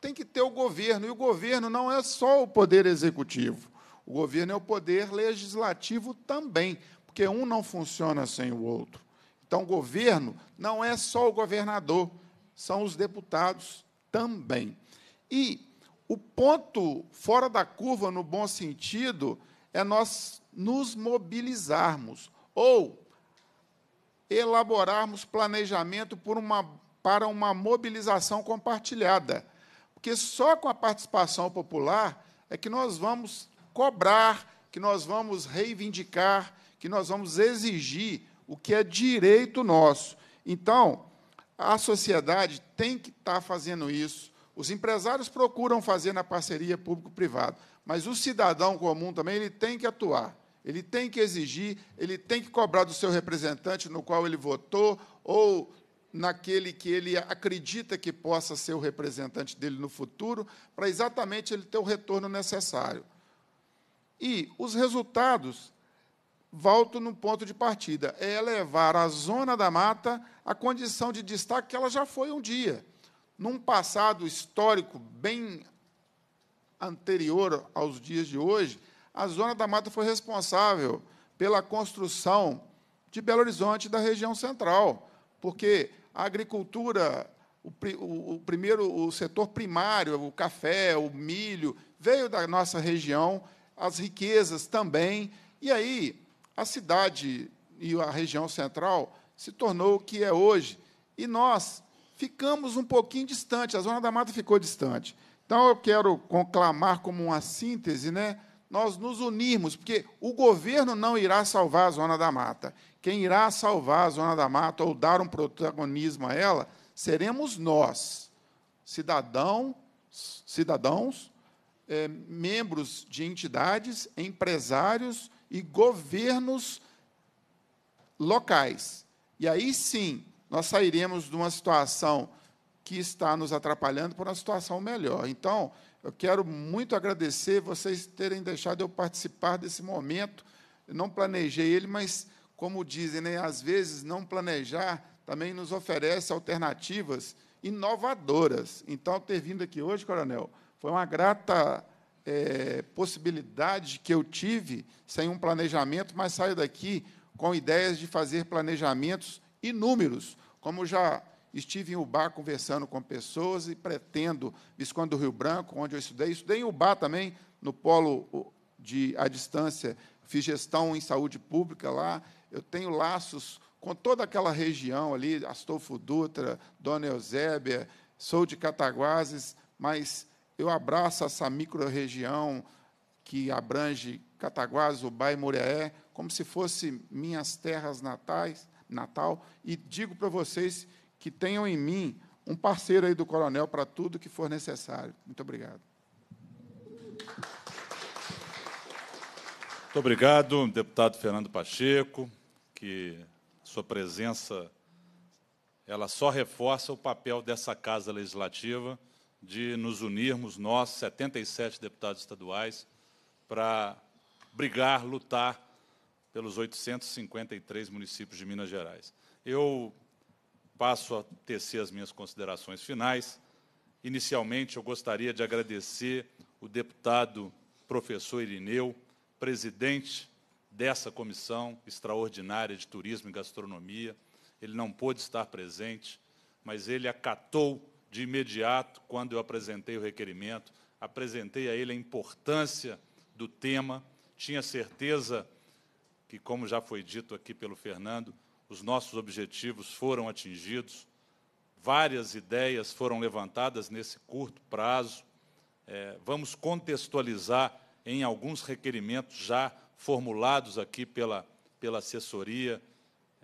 tem que ter o governo, e o governo não é só o poder executivo. O governo é o poder legislativo também, porque um não funciona sem o outro. Então, o governo não é só o governador, são os deputados também. E o ponto fora da curva, no bom sentido, é nós nos mobilizarmos ou elaborarmos planejamento uma, para uma mobilização compartilhada. Porque só com a participação popular é que nós vamos cobrar, que nós vamos reivindicar, que nós vamos exigir o que é direito nosso. Então, a sociedade tem que estar tá fazendo isso. Os empresários procuram fazer na parceria público-privado, mas o cidadão comum também ele tem que atuar. Ele tem que exigir, ele tem que cobrar do seu representante no qual ele votou ou naquele que ele acredita que possa ser o representante dele no futuro, para exatamente ele ter o retorno necessário. E os resultados, volto no ponto de partida, é elevar a zona da mata à condição de destaque que ela já foi um dia. Num passado histórico bem anterior aos dias de hoje, a zona da mata foi responsável pela construção de Belo Horizonte da região central, porque a agricultura, o, o, primeiro, o setor primário, o café, o milho, veio da nossa região, as riquezas também. E aí a cidade e a região central se tornou o que é hoje. E nós ficamos um pouquinho distante, a Zona da Mata ficou distante. Então eu quero conclamar como uma síntese, né? Nós nos unirmos, porque o governo não irá salvar a Zona da Mata. Quem irá salvar a Zona da Mata ou dar um protagonismo a ela seremos nós, cidadão, cidadãos, é, membros de entidades, empresários e governos locais. E aí sim, nós sairemos de uma situação que está nos atrapalhando para uma situação melhor. Então, eu quero muito agradecer vocês terem deixado eu participar desse momento. Eu não planejei ele, mas como dizem, né, às vezes não planejar também nos oferece alternativas inovadoras. Então, ter vindo aqui hoje, coronel, foi uma grata é, possibilidade que eu tive sem um planejamento, mas saio daqui com ideias de fazer planejamentos inúmeros, como já estive em Ubá conversando com pessoas e pretendo, Visconde do Rio Branco, onde eu estudei, estudei em Ubá também, no polo de à distância, fiz gestão em saúde pública lá, eu tenho laços com toda aquela região ali, Astolfo Dutra, Dona Eusébia, sou de Cataguases, mas eu abraço essa micro-região que abrange Cataguases, Ubai e Muriaé, como se fosse minhas terras natais, natal, e digo para vocês que tenham em mim um parceiro aí do coronel para tudo que for necessário. Muito obrigado. Muito obrigado, deputado Fernando Pacheco que sua presença ela só reforça o papel dessa Casa Legislativa de nos unirmos, nós, 77 deputados estaduais, para brigar, lutar pelos 853 municípios de Minas Gerais. Eu passo a tecer as minhas considerações finais. Inicialmente, eu gostaria de agradecer o deputado professor Irineu, presidente dessa comissão extraordinária de turismo e gastronomia. Ele não pôde estar presente, mas ele acatou de imediato quando eu apresentei o requerimento, apresentei a ele a importância do tema, tinha certeza que, como já foi dito aqui pelo Fernando, os nossos objetivos foram atingidos, várias ideias foram levantadas nesse curto prazo. É, vamos contextualizar em alguns requerimentos já formulados aqui pela, pela assessoria,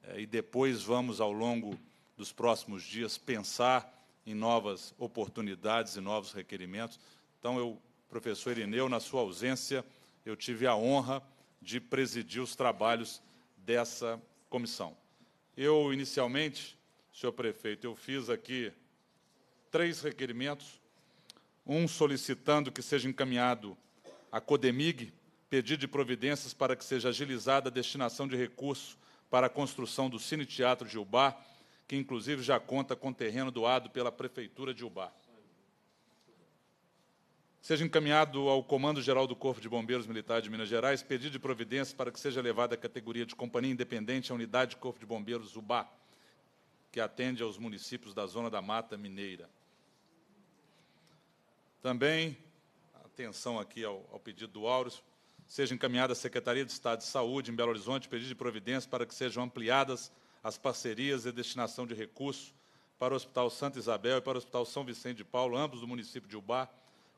eh, e depois vamos, ao longo dos próximos dias, pensar em novas oportunidades e novos requerimentos. Então, eu, professor Irineu, na sua ausência, eu tive a honra de presidir os trabalhos dessa comissão. Eu, inicialmente, senhor prefeito, eu fiz aqui três requerimentos, um solicitando que seja encaminhado à CODEMIG, pedir de providências para que seja agilizada a destinação de recursos para a construção do Cine Teatro de Ubá, que inclusive já conta com terreno doado pela Prefeitura de Ubá. Seja encaminhado ao Comando Geral do Corpo de Bombeiros Militar de Minas Gerais pedido de providências para que seja elevada a categoria de companhia independente à Unidade de Corpo de Bombeiros Ubá, que atende aos municípios da Zona da Mata Mineira. Também, atenção aqui ao, ao pedido do Auris seja encaminhada à Secretaria de Estado de Saúde em Belo Horizonte pedido de providência para que sejam ampliadas as parcerias e destinação de recursos para o Hospital Santa Isabel e para o Hospital São Vicente de Paulo, ambos do município de Ubá,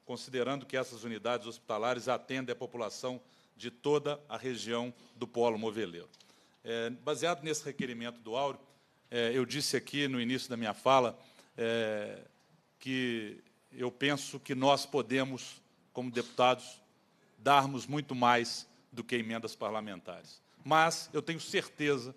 considerando que essas unidades hospitalares atendem a população de toda a região do Polo Moveleiro. É, baseado nesse requerimento do Áureo, é, eu disse aqui no início da minha fala é, que eu penso que nós podemos, como deputados, darmos muito mais do que emendas parlamentares. Mas eu tenho certeza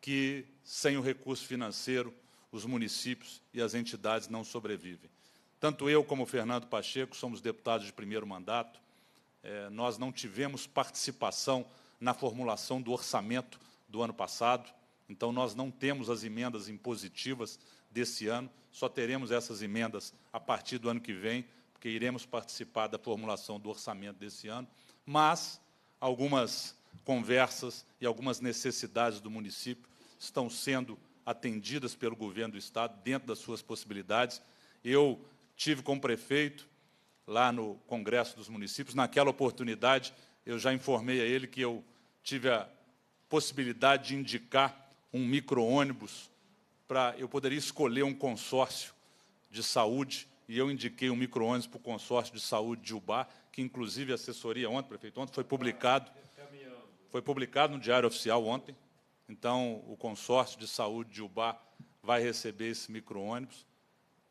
que, sem o recurso financeiro, os municípios e as entidades não sobrevivem. Tanto eu como o Fernando Pacheco somos deputados de primeiro mandato. É, nós não tivemos participação na formulação do orçamento do ano passado, então nós não temos as emendas impositivas desse ano, só teremos essas emendas a partir do ano que vem, porque iremos participar da formulação do orçamento desse ano, mas algumas conversas e algumas necessidades do município estão sendo atendidas pelo governo do Estado dentro das suas possibilidades. Eu tive com o prefeito lá no Congresso dos Municípios. Naquela oportunidade, eu já informei a ele que eu tive a possibilidade de indicar um micro-ônibus para eu poderia escolher um consórcio de saúde e eu indiquei um micro-ônibus para o consórcio de saúde de Uba, que inclusive a assessoria ontem, prefeito, ontem foi publicado. Foi publicado no Diário Oficial ontem. Então, o consórcio de saúde de Uba vai receber esse micro-ônibus,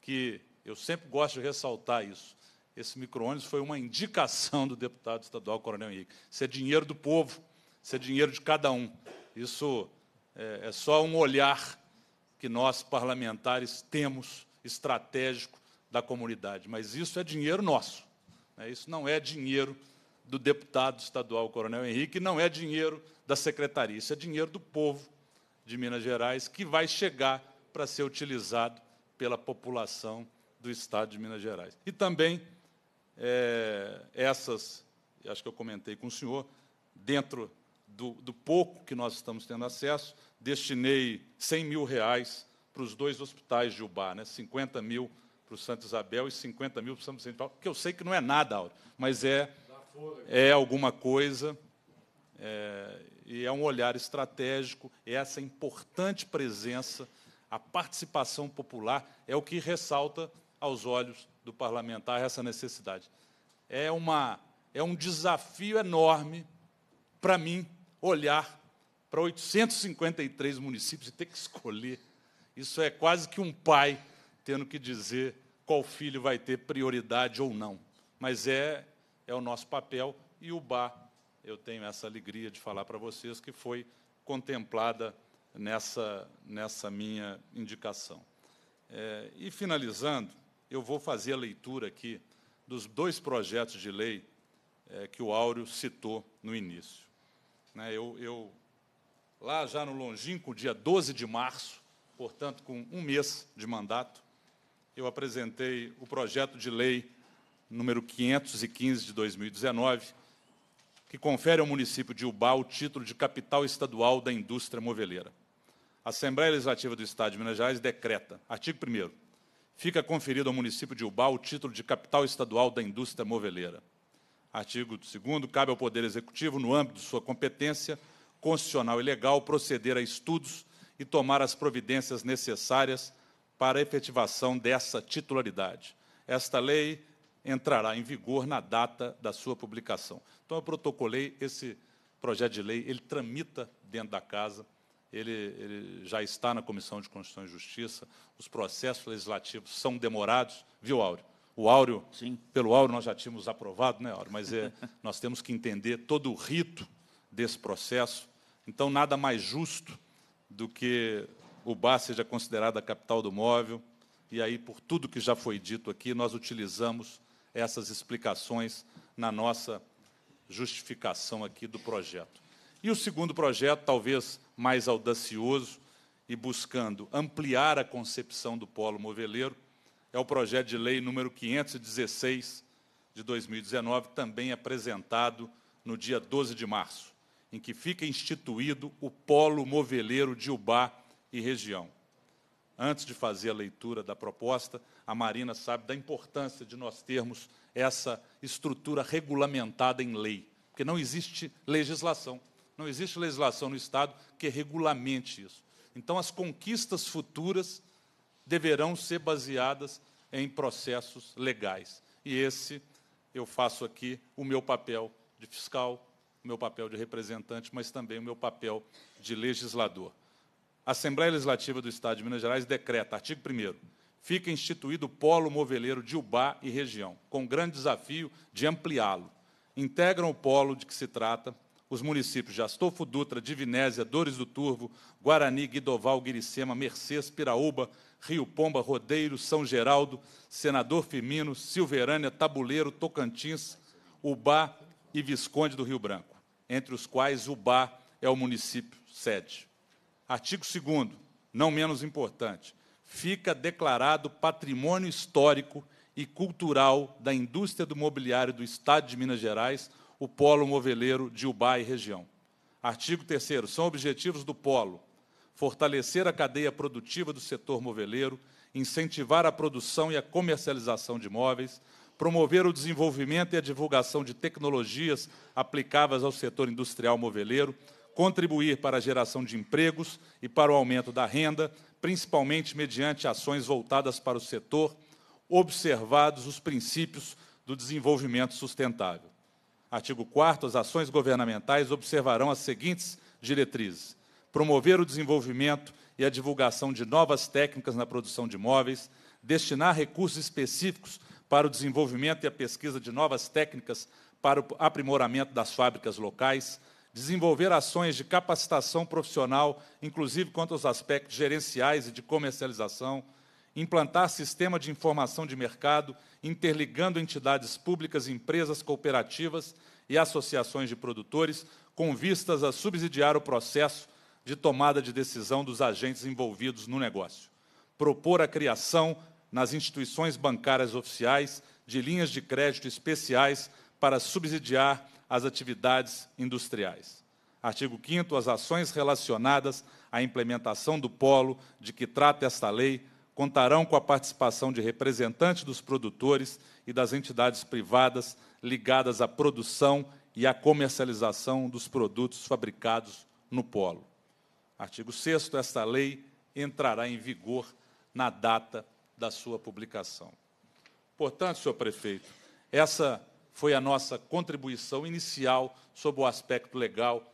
que eu sempre gosto de ressaltar isso. Esse micro-ônibus foi uma indicação do deputado estadual Coronel Henrique. Isso é dinheiro do povo, isso é dinheiro de cada um. Isso é, é só um olhar que nós, parlamentares, temos estratégico da comunidade. Mas isso é dinheiro nosso. Né? Isso não é dinheiro do deputado estadual Coronel Henrique, não é dinheiro da secretaria, isso é dinheiro do povo de Minas Gerais que vai chegar para ser utilizado pela população do Estado de Minas Gerais. E também é, essas, acho que eu comentei com o senhor, dentro do, do pouco que nós estamos tendo acesso, destinei 100 mil reais para os dois hospitais de Ubá, né, 50 mil para o Santo Isabel e 50 mil para o Santo Paulo, que eu sei que não é nada, Aldo, mas é, é alguma coisa, é, e é um olhar estratégico, é essa importante presença, a participação popular é o que ressalta aos olhos do parlamentar essa necessidade. É, uma, é um desafio enorme para mim olhar para 853 municípios e ter que escolher. Isso é quase que um pai tendo que dizer qual filho vai ter prioridade ou não. Mas é, é o nosso papel e o BA, eu tenho essa alegria de falar para vocês, que foi contemplada nessa, nessa minha indicação. É, e, finalizando, eu vou fazer a leitura aqui dos dois projetos de lei é, que o Áureo citou no início. Né, eu, eu, lá já no longínquo, dia 12 de março, portanto, com um mês de mandato, eu apresentei o projeto de lei número 515 de 2019, que confere ao município de Ubá o título de capital estadual da indústria moveleira. A Assembleia Legislativa do Estado de Minas Gerais decreta, artigo 1 fica conferido ao município de Ubá o título de capital estadual da indústria moveleira. Artigo 2 cabe ao Poder Executivo, no âmbito de sua competência constitucional e legal, proceder a estudos e tomar as providências necessárias para a efetivação dessa titularidade. Esta lei entrará em vigor na data da sua publicação. Então, eu protocolei esse projeto de lei, ele tramita dentro da Casa, ele, ele, já está na Comissão de Constituição e Justiça, os processos legislativos são demorados, viu, Áureo? O Áureo, Sim. pelo Áureo nós já tínhamos aprovado, né, Áureo? Mas é, nós temos que entender todo o rito desse processo, então nada mais justo do que Ubá seja considerada a capital do móvel. E aí, por tudo que já foi dito aqui, nós utilizamos essas explicações na nossa justificação aqui do projeto. E o segundo projeto, talvez mais audacioso e buscando ampliar a concepção do polo moveleiro, é o projeto de lei número 516 de 2019, também apresentado no dia 12 de março, em que fica instituído o polo moveleiro de Ubá e região. Antes de fazer a leitura da proposta, a Marina sabe da importância de nós termos essa estrutura regulamentada em lei, porque não existe legislação. Não existe legislação no Estado que regulamente isso. Então, as conquistas futuras deverão ser baseadas em processos legais. E esse eu faço aqui o meu papel de fiscal, o meu papel de representante, mas também o meu papel de legislador. A Assembleia Legislativa do Estado de Minas Gerais decreta, artigo 1 fica instituído o polo moveleiro de Ubá e região, com o grande desafio de ampliá-lo. Integram o polo de que se trata os municípios de Astolfo Dutra, Divinésia, Dores do Turvo, Guarani, Guidoval, Guiricema, Mercês, Piraúba, Rio Pomba, Rodeiro, São Geraldo, Senador Firmino, Silverânia, Tabuleiro, Tocantins, Ubá e Visconde do Rio Branco, entre os quais Ubá é o município sede. Artigo 2 não menos importante, fica declarado patrimônio histórico e cultural da indústria do mobiliário do Estado de Minas Gerais, o polo moveleiro de Ubá e região. Artigo 3 são objetivos do polo fortalecer a cadeia produtiva do setor moveleiro, incentivar a produção e a comercialização de imóveis, promover o desenvolvimento e a divulgação de tecnologias aplicáveis ao setor industrial moveleiro, contribuir para a geração de empregos e para o aumento da renda, principalmente mediante ações voltadas para o setor, observados os princípios do desenvolvimento sustentável. Artigo 4 as ações governamentais observarão as seguintes diretrizes: promover o desenvolvimento e a divulgação de novas técnicas na produção de móveis, destinar recursos específicos para o desenvolvimento e a pesquisa de novas técnicas para o aprimoramento das fábricas locais, desenvolver ações de capacitação profissional, inclusive quanto aos aspectos gerenciais e de comercialização, implantar sistema de informação de mercado, interligando entidades públicas, empresas, cooperativas e associações de produtores, com vistas a subsidiar o processo de tomada de decisão dos agentes envolvidos no negócio. Propor a criação, nas instituições bancárias oficiais, de linhas de crédito especiais para subsidiar às atividades industriais. Artigo 5 as ações relacionadas à implementação do polo de que trata esta lei contarão com a participação de representantes dos produtores e das entidades privadas ligadas à produção e à comercialização dos produtos fabricados no polo. Artigo 6 esta lei entrará em vigor na data da sua publicação. Portanto, senhor prefeito, essa foi a nossa contribuição inicial sobre o aspecto legal.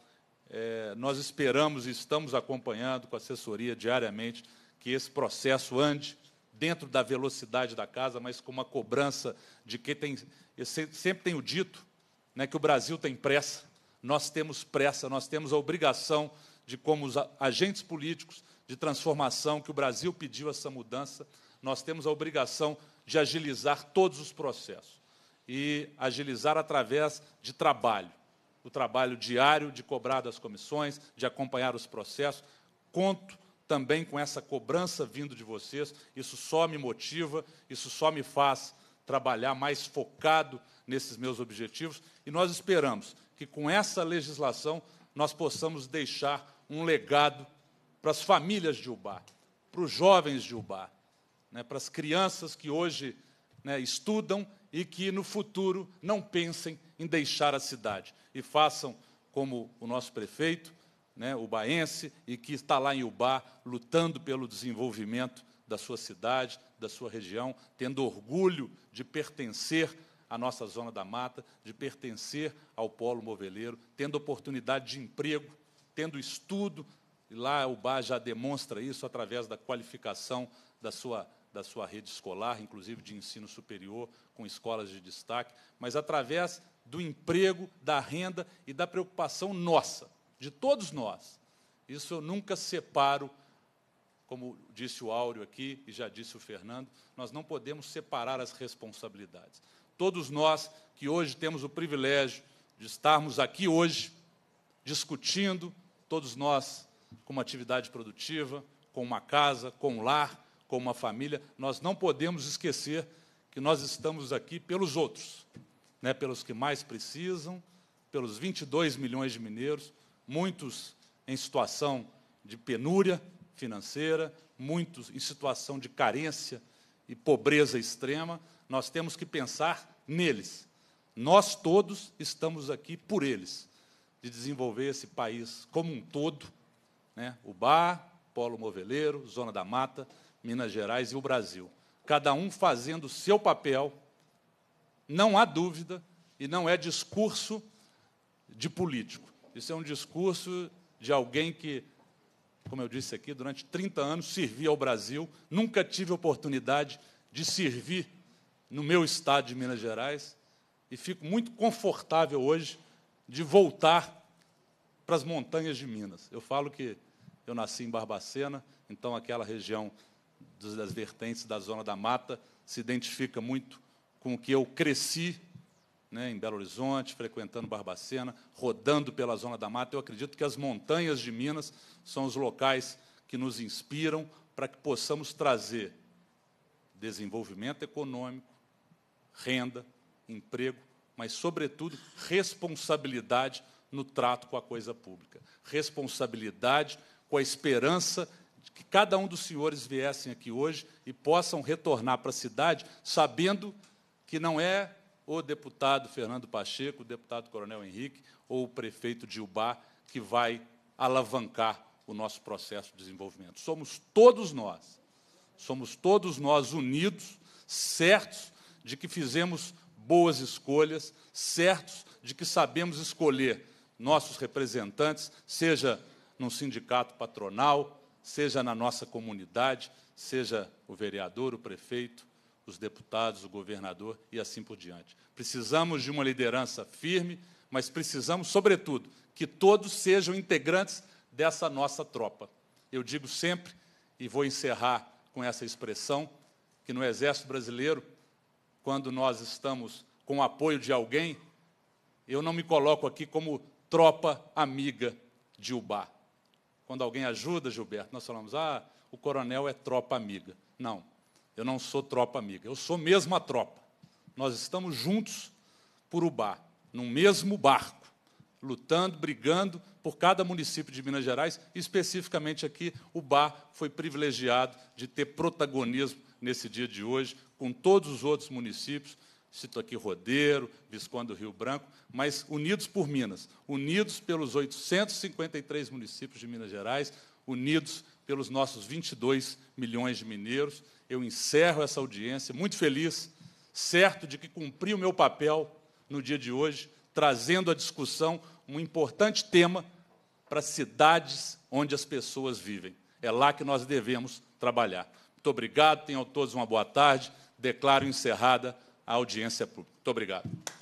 É, nós esperamos e estamos acompanhando com assessoria diariamente que esse processo ande dentro da velocidade da casa, mas com uma cobrança de que tem. Eu sempre tenho dito né, que o Brasil tem pressa, nós temos pressa, nós temos a obrigação de, como os agentes políticos de transformação que o Brasil pediu essa mudança, nós temos a obrigação de agilizar todos os processos e agilizar através de trabalho. O trabalho diário de cobrar das comissões, de acompanhar os processos. Conto também com essa cobrança vindo de vocês. Isso só me motiva, isso só me faz trabalhar mais focado nesses meus objetivos. E nós esperamos que, com essa legislação, nós possamos deixar um legado para as famílias de Ubá, para os jovens de Ubá, né, para as crianças que hoje né, estudam e que no futuro não pensem em deixar a cidade e façam como o nosso prefeito, né, o baense, e que está lá em Ubá lutando pelo desenvolvimento da sua cidade, da sua região, tendo orgulho de pertencer à nossa zona da mata, de pertencer ao polo moveleiro, tendo oportunidade de emprego, tendo estudo, e lá o Ubá já demonstra isso através da qualificação da sua da sua rede escolar, inclusive de ensino superior, com escolas de destaque, mas através do emprego, da renda e da preocupação nossa, de todos nós. Isso eu nunca separo, como disse o Áureo aqui e já disse o Fernando, nós não podemos separar as responsabilidades. Todos nós que hoje temos o privilégio de estarmos aqui hoje discutindo, todos nós com uma atividade produtiva, com uma casa, com um lar, como uma família, nós não podemos esquecer que nós estamos aqui pelos outros, né, pelos que mais precisam, pelos 22 milhões de mineiros, muitos em situação de penúria financeira, muitos em situação de carência e pobreza extrema. Nós temos que pensar neles. Nós todos estamos aqui por eles, de desenvolver esse país como um todo, né, o bar, polo moveleiro, zona da mata, Minas Gerais e o Brasil. Cada um fazendo o seu papel, não há dúvida, e não é discurso de político. Isso é um discurso de alguém que, como eu disse aqui, durante 30 anos servi ao Brasil, nunca tive oportunidade de servir no meu estado de Minas Gerais e fico muito confortável hoje de voltar para as montanhas de Minas. Eu falo que eu nasci em Barbacena, então aquela região das vertentes da Zona da Mata se identifica muito com o que eu cresci né, em Belo Horizonte, frequentando Barbacena, rodando pela Zona da Mata. Eu acredito que as montanhas de Minas são os locais que nos inspiram para que possamos trazer desenvolvimento econômico, renda, emprego, mas, sobretudo, responsabilidade no trato com a coisa pública, responsabilidade com a esperança que cada um dos senhores viessem aqui hoje e possam retornar para a cidade sabendo que não é o deputado Fernando Pacheco, o deputado Coronel Henrique ou o prefeito de Ubá que vai alavancar o nosso processo de desenvolvimento. Somos todos nós, somos todos nós unidos, certos de que fizemos boas escolhas, certos de que sabemos escolher nossos representantes, seja num sindicato patronal, seja na nossa comunidade, seja o vereador, o prefeito, os deputados, o governador e assim por diante. Precisamos de uma liderança firme, mas precisamos, sobretudo, que todos sejam integrantes dessa nossa tropa. Eu digo sempre, e vou encerrar com essa expressão, que no Exército Brasileiro, quando nós estamos com o apoio de alguém, eu não me coloco aqui como tropa amiga de Ubá quando alguém ajuda, Gilberto, nós falamos, ah, o coronel é tropa amiga. Não, eu não sou tropa amiga, eu sou mesmo a tropa. Nós estamos juntos por Uba, no mesmo barco, lutando, brigando por cada município de Minas Gerais, especificamente aqui, Uba foi privilegiado de ter protagonismo nesse dia de hoje, com todos os outros municípios, Cito aqui Rodeiro, Visconde do Rio Branco, mas unidos por Minas, unidos pelos 853 municípios de Minas Gerais, unidos pelos nossos 22 milhões de mineiros. Eu encerro essa audiência muito feliz, certo de que cumpri o meu papel no dia de hoje, trazendo à discussão um importante tema para cidades onde as pessoas vivem. É lá que nós devemos trabalhar. Muito obrigado, tenham todos uma boa tarde. Declaro encerrada à audiência é pública. Muito obrigado.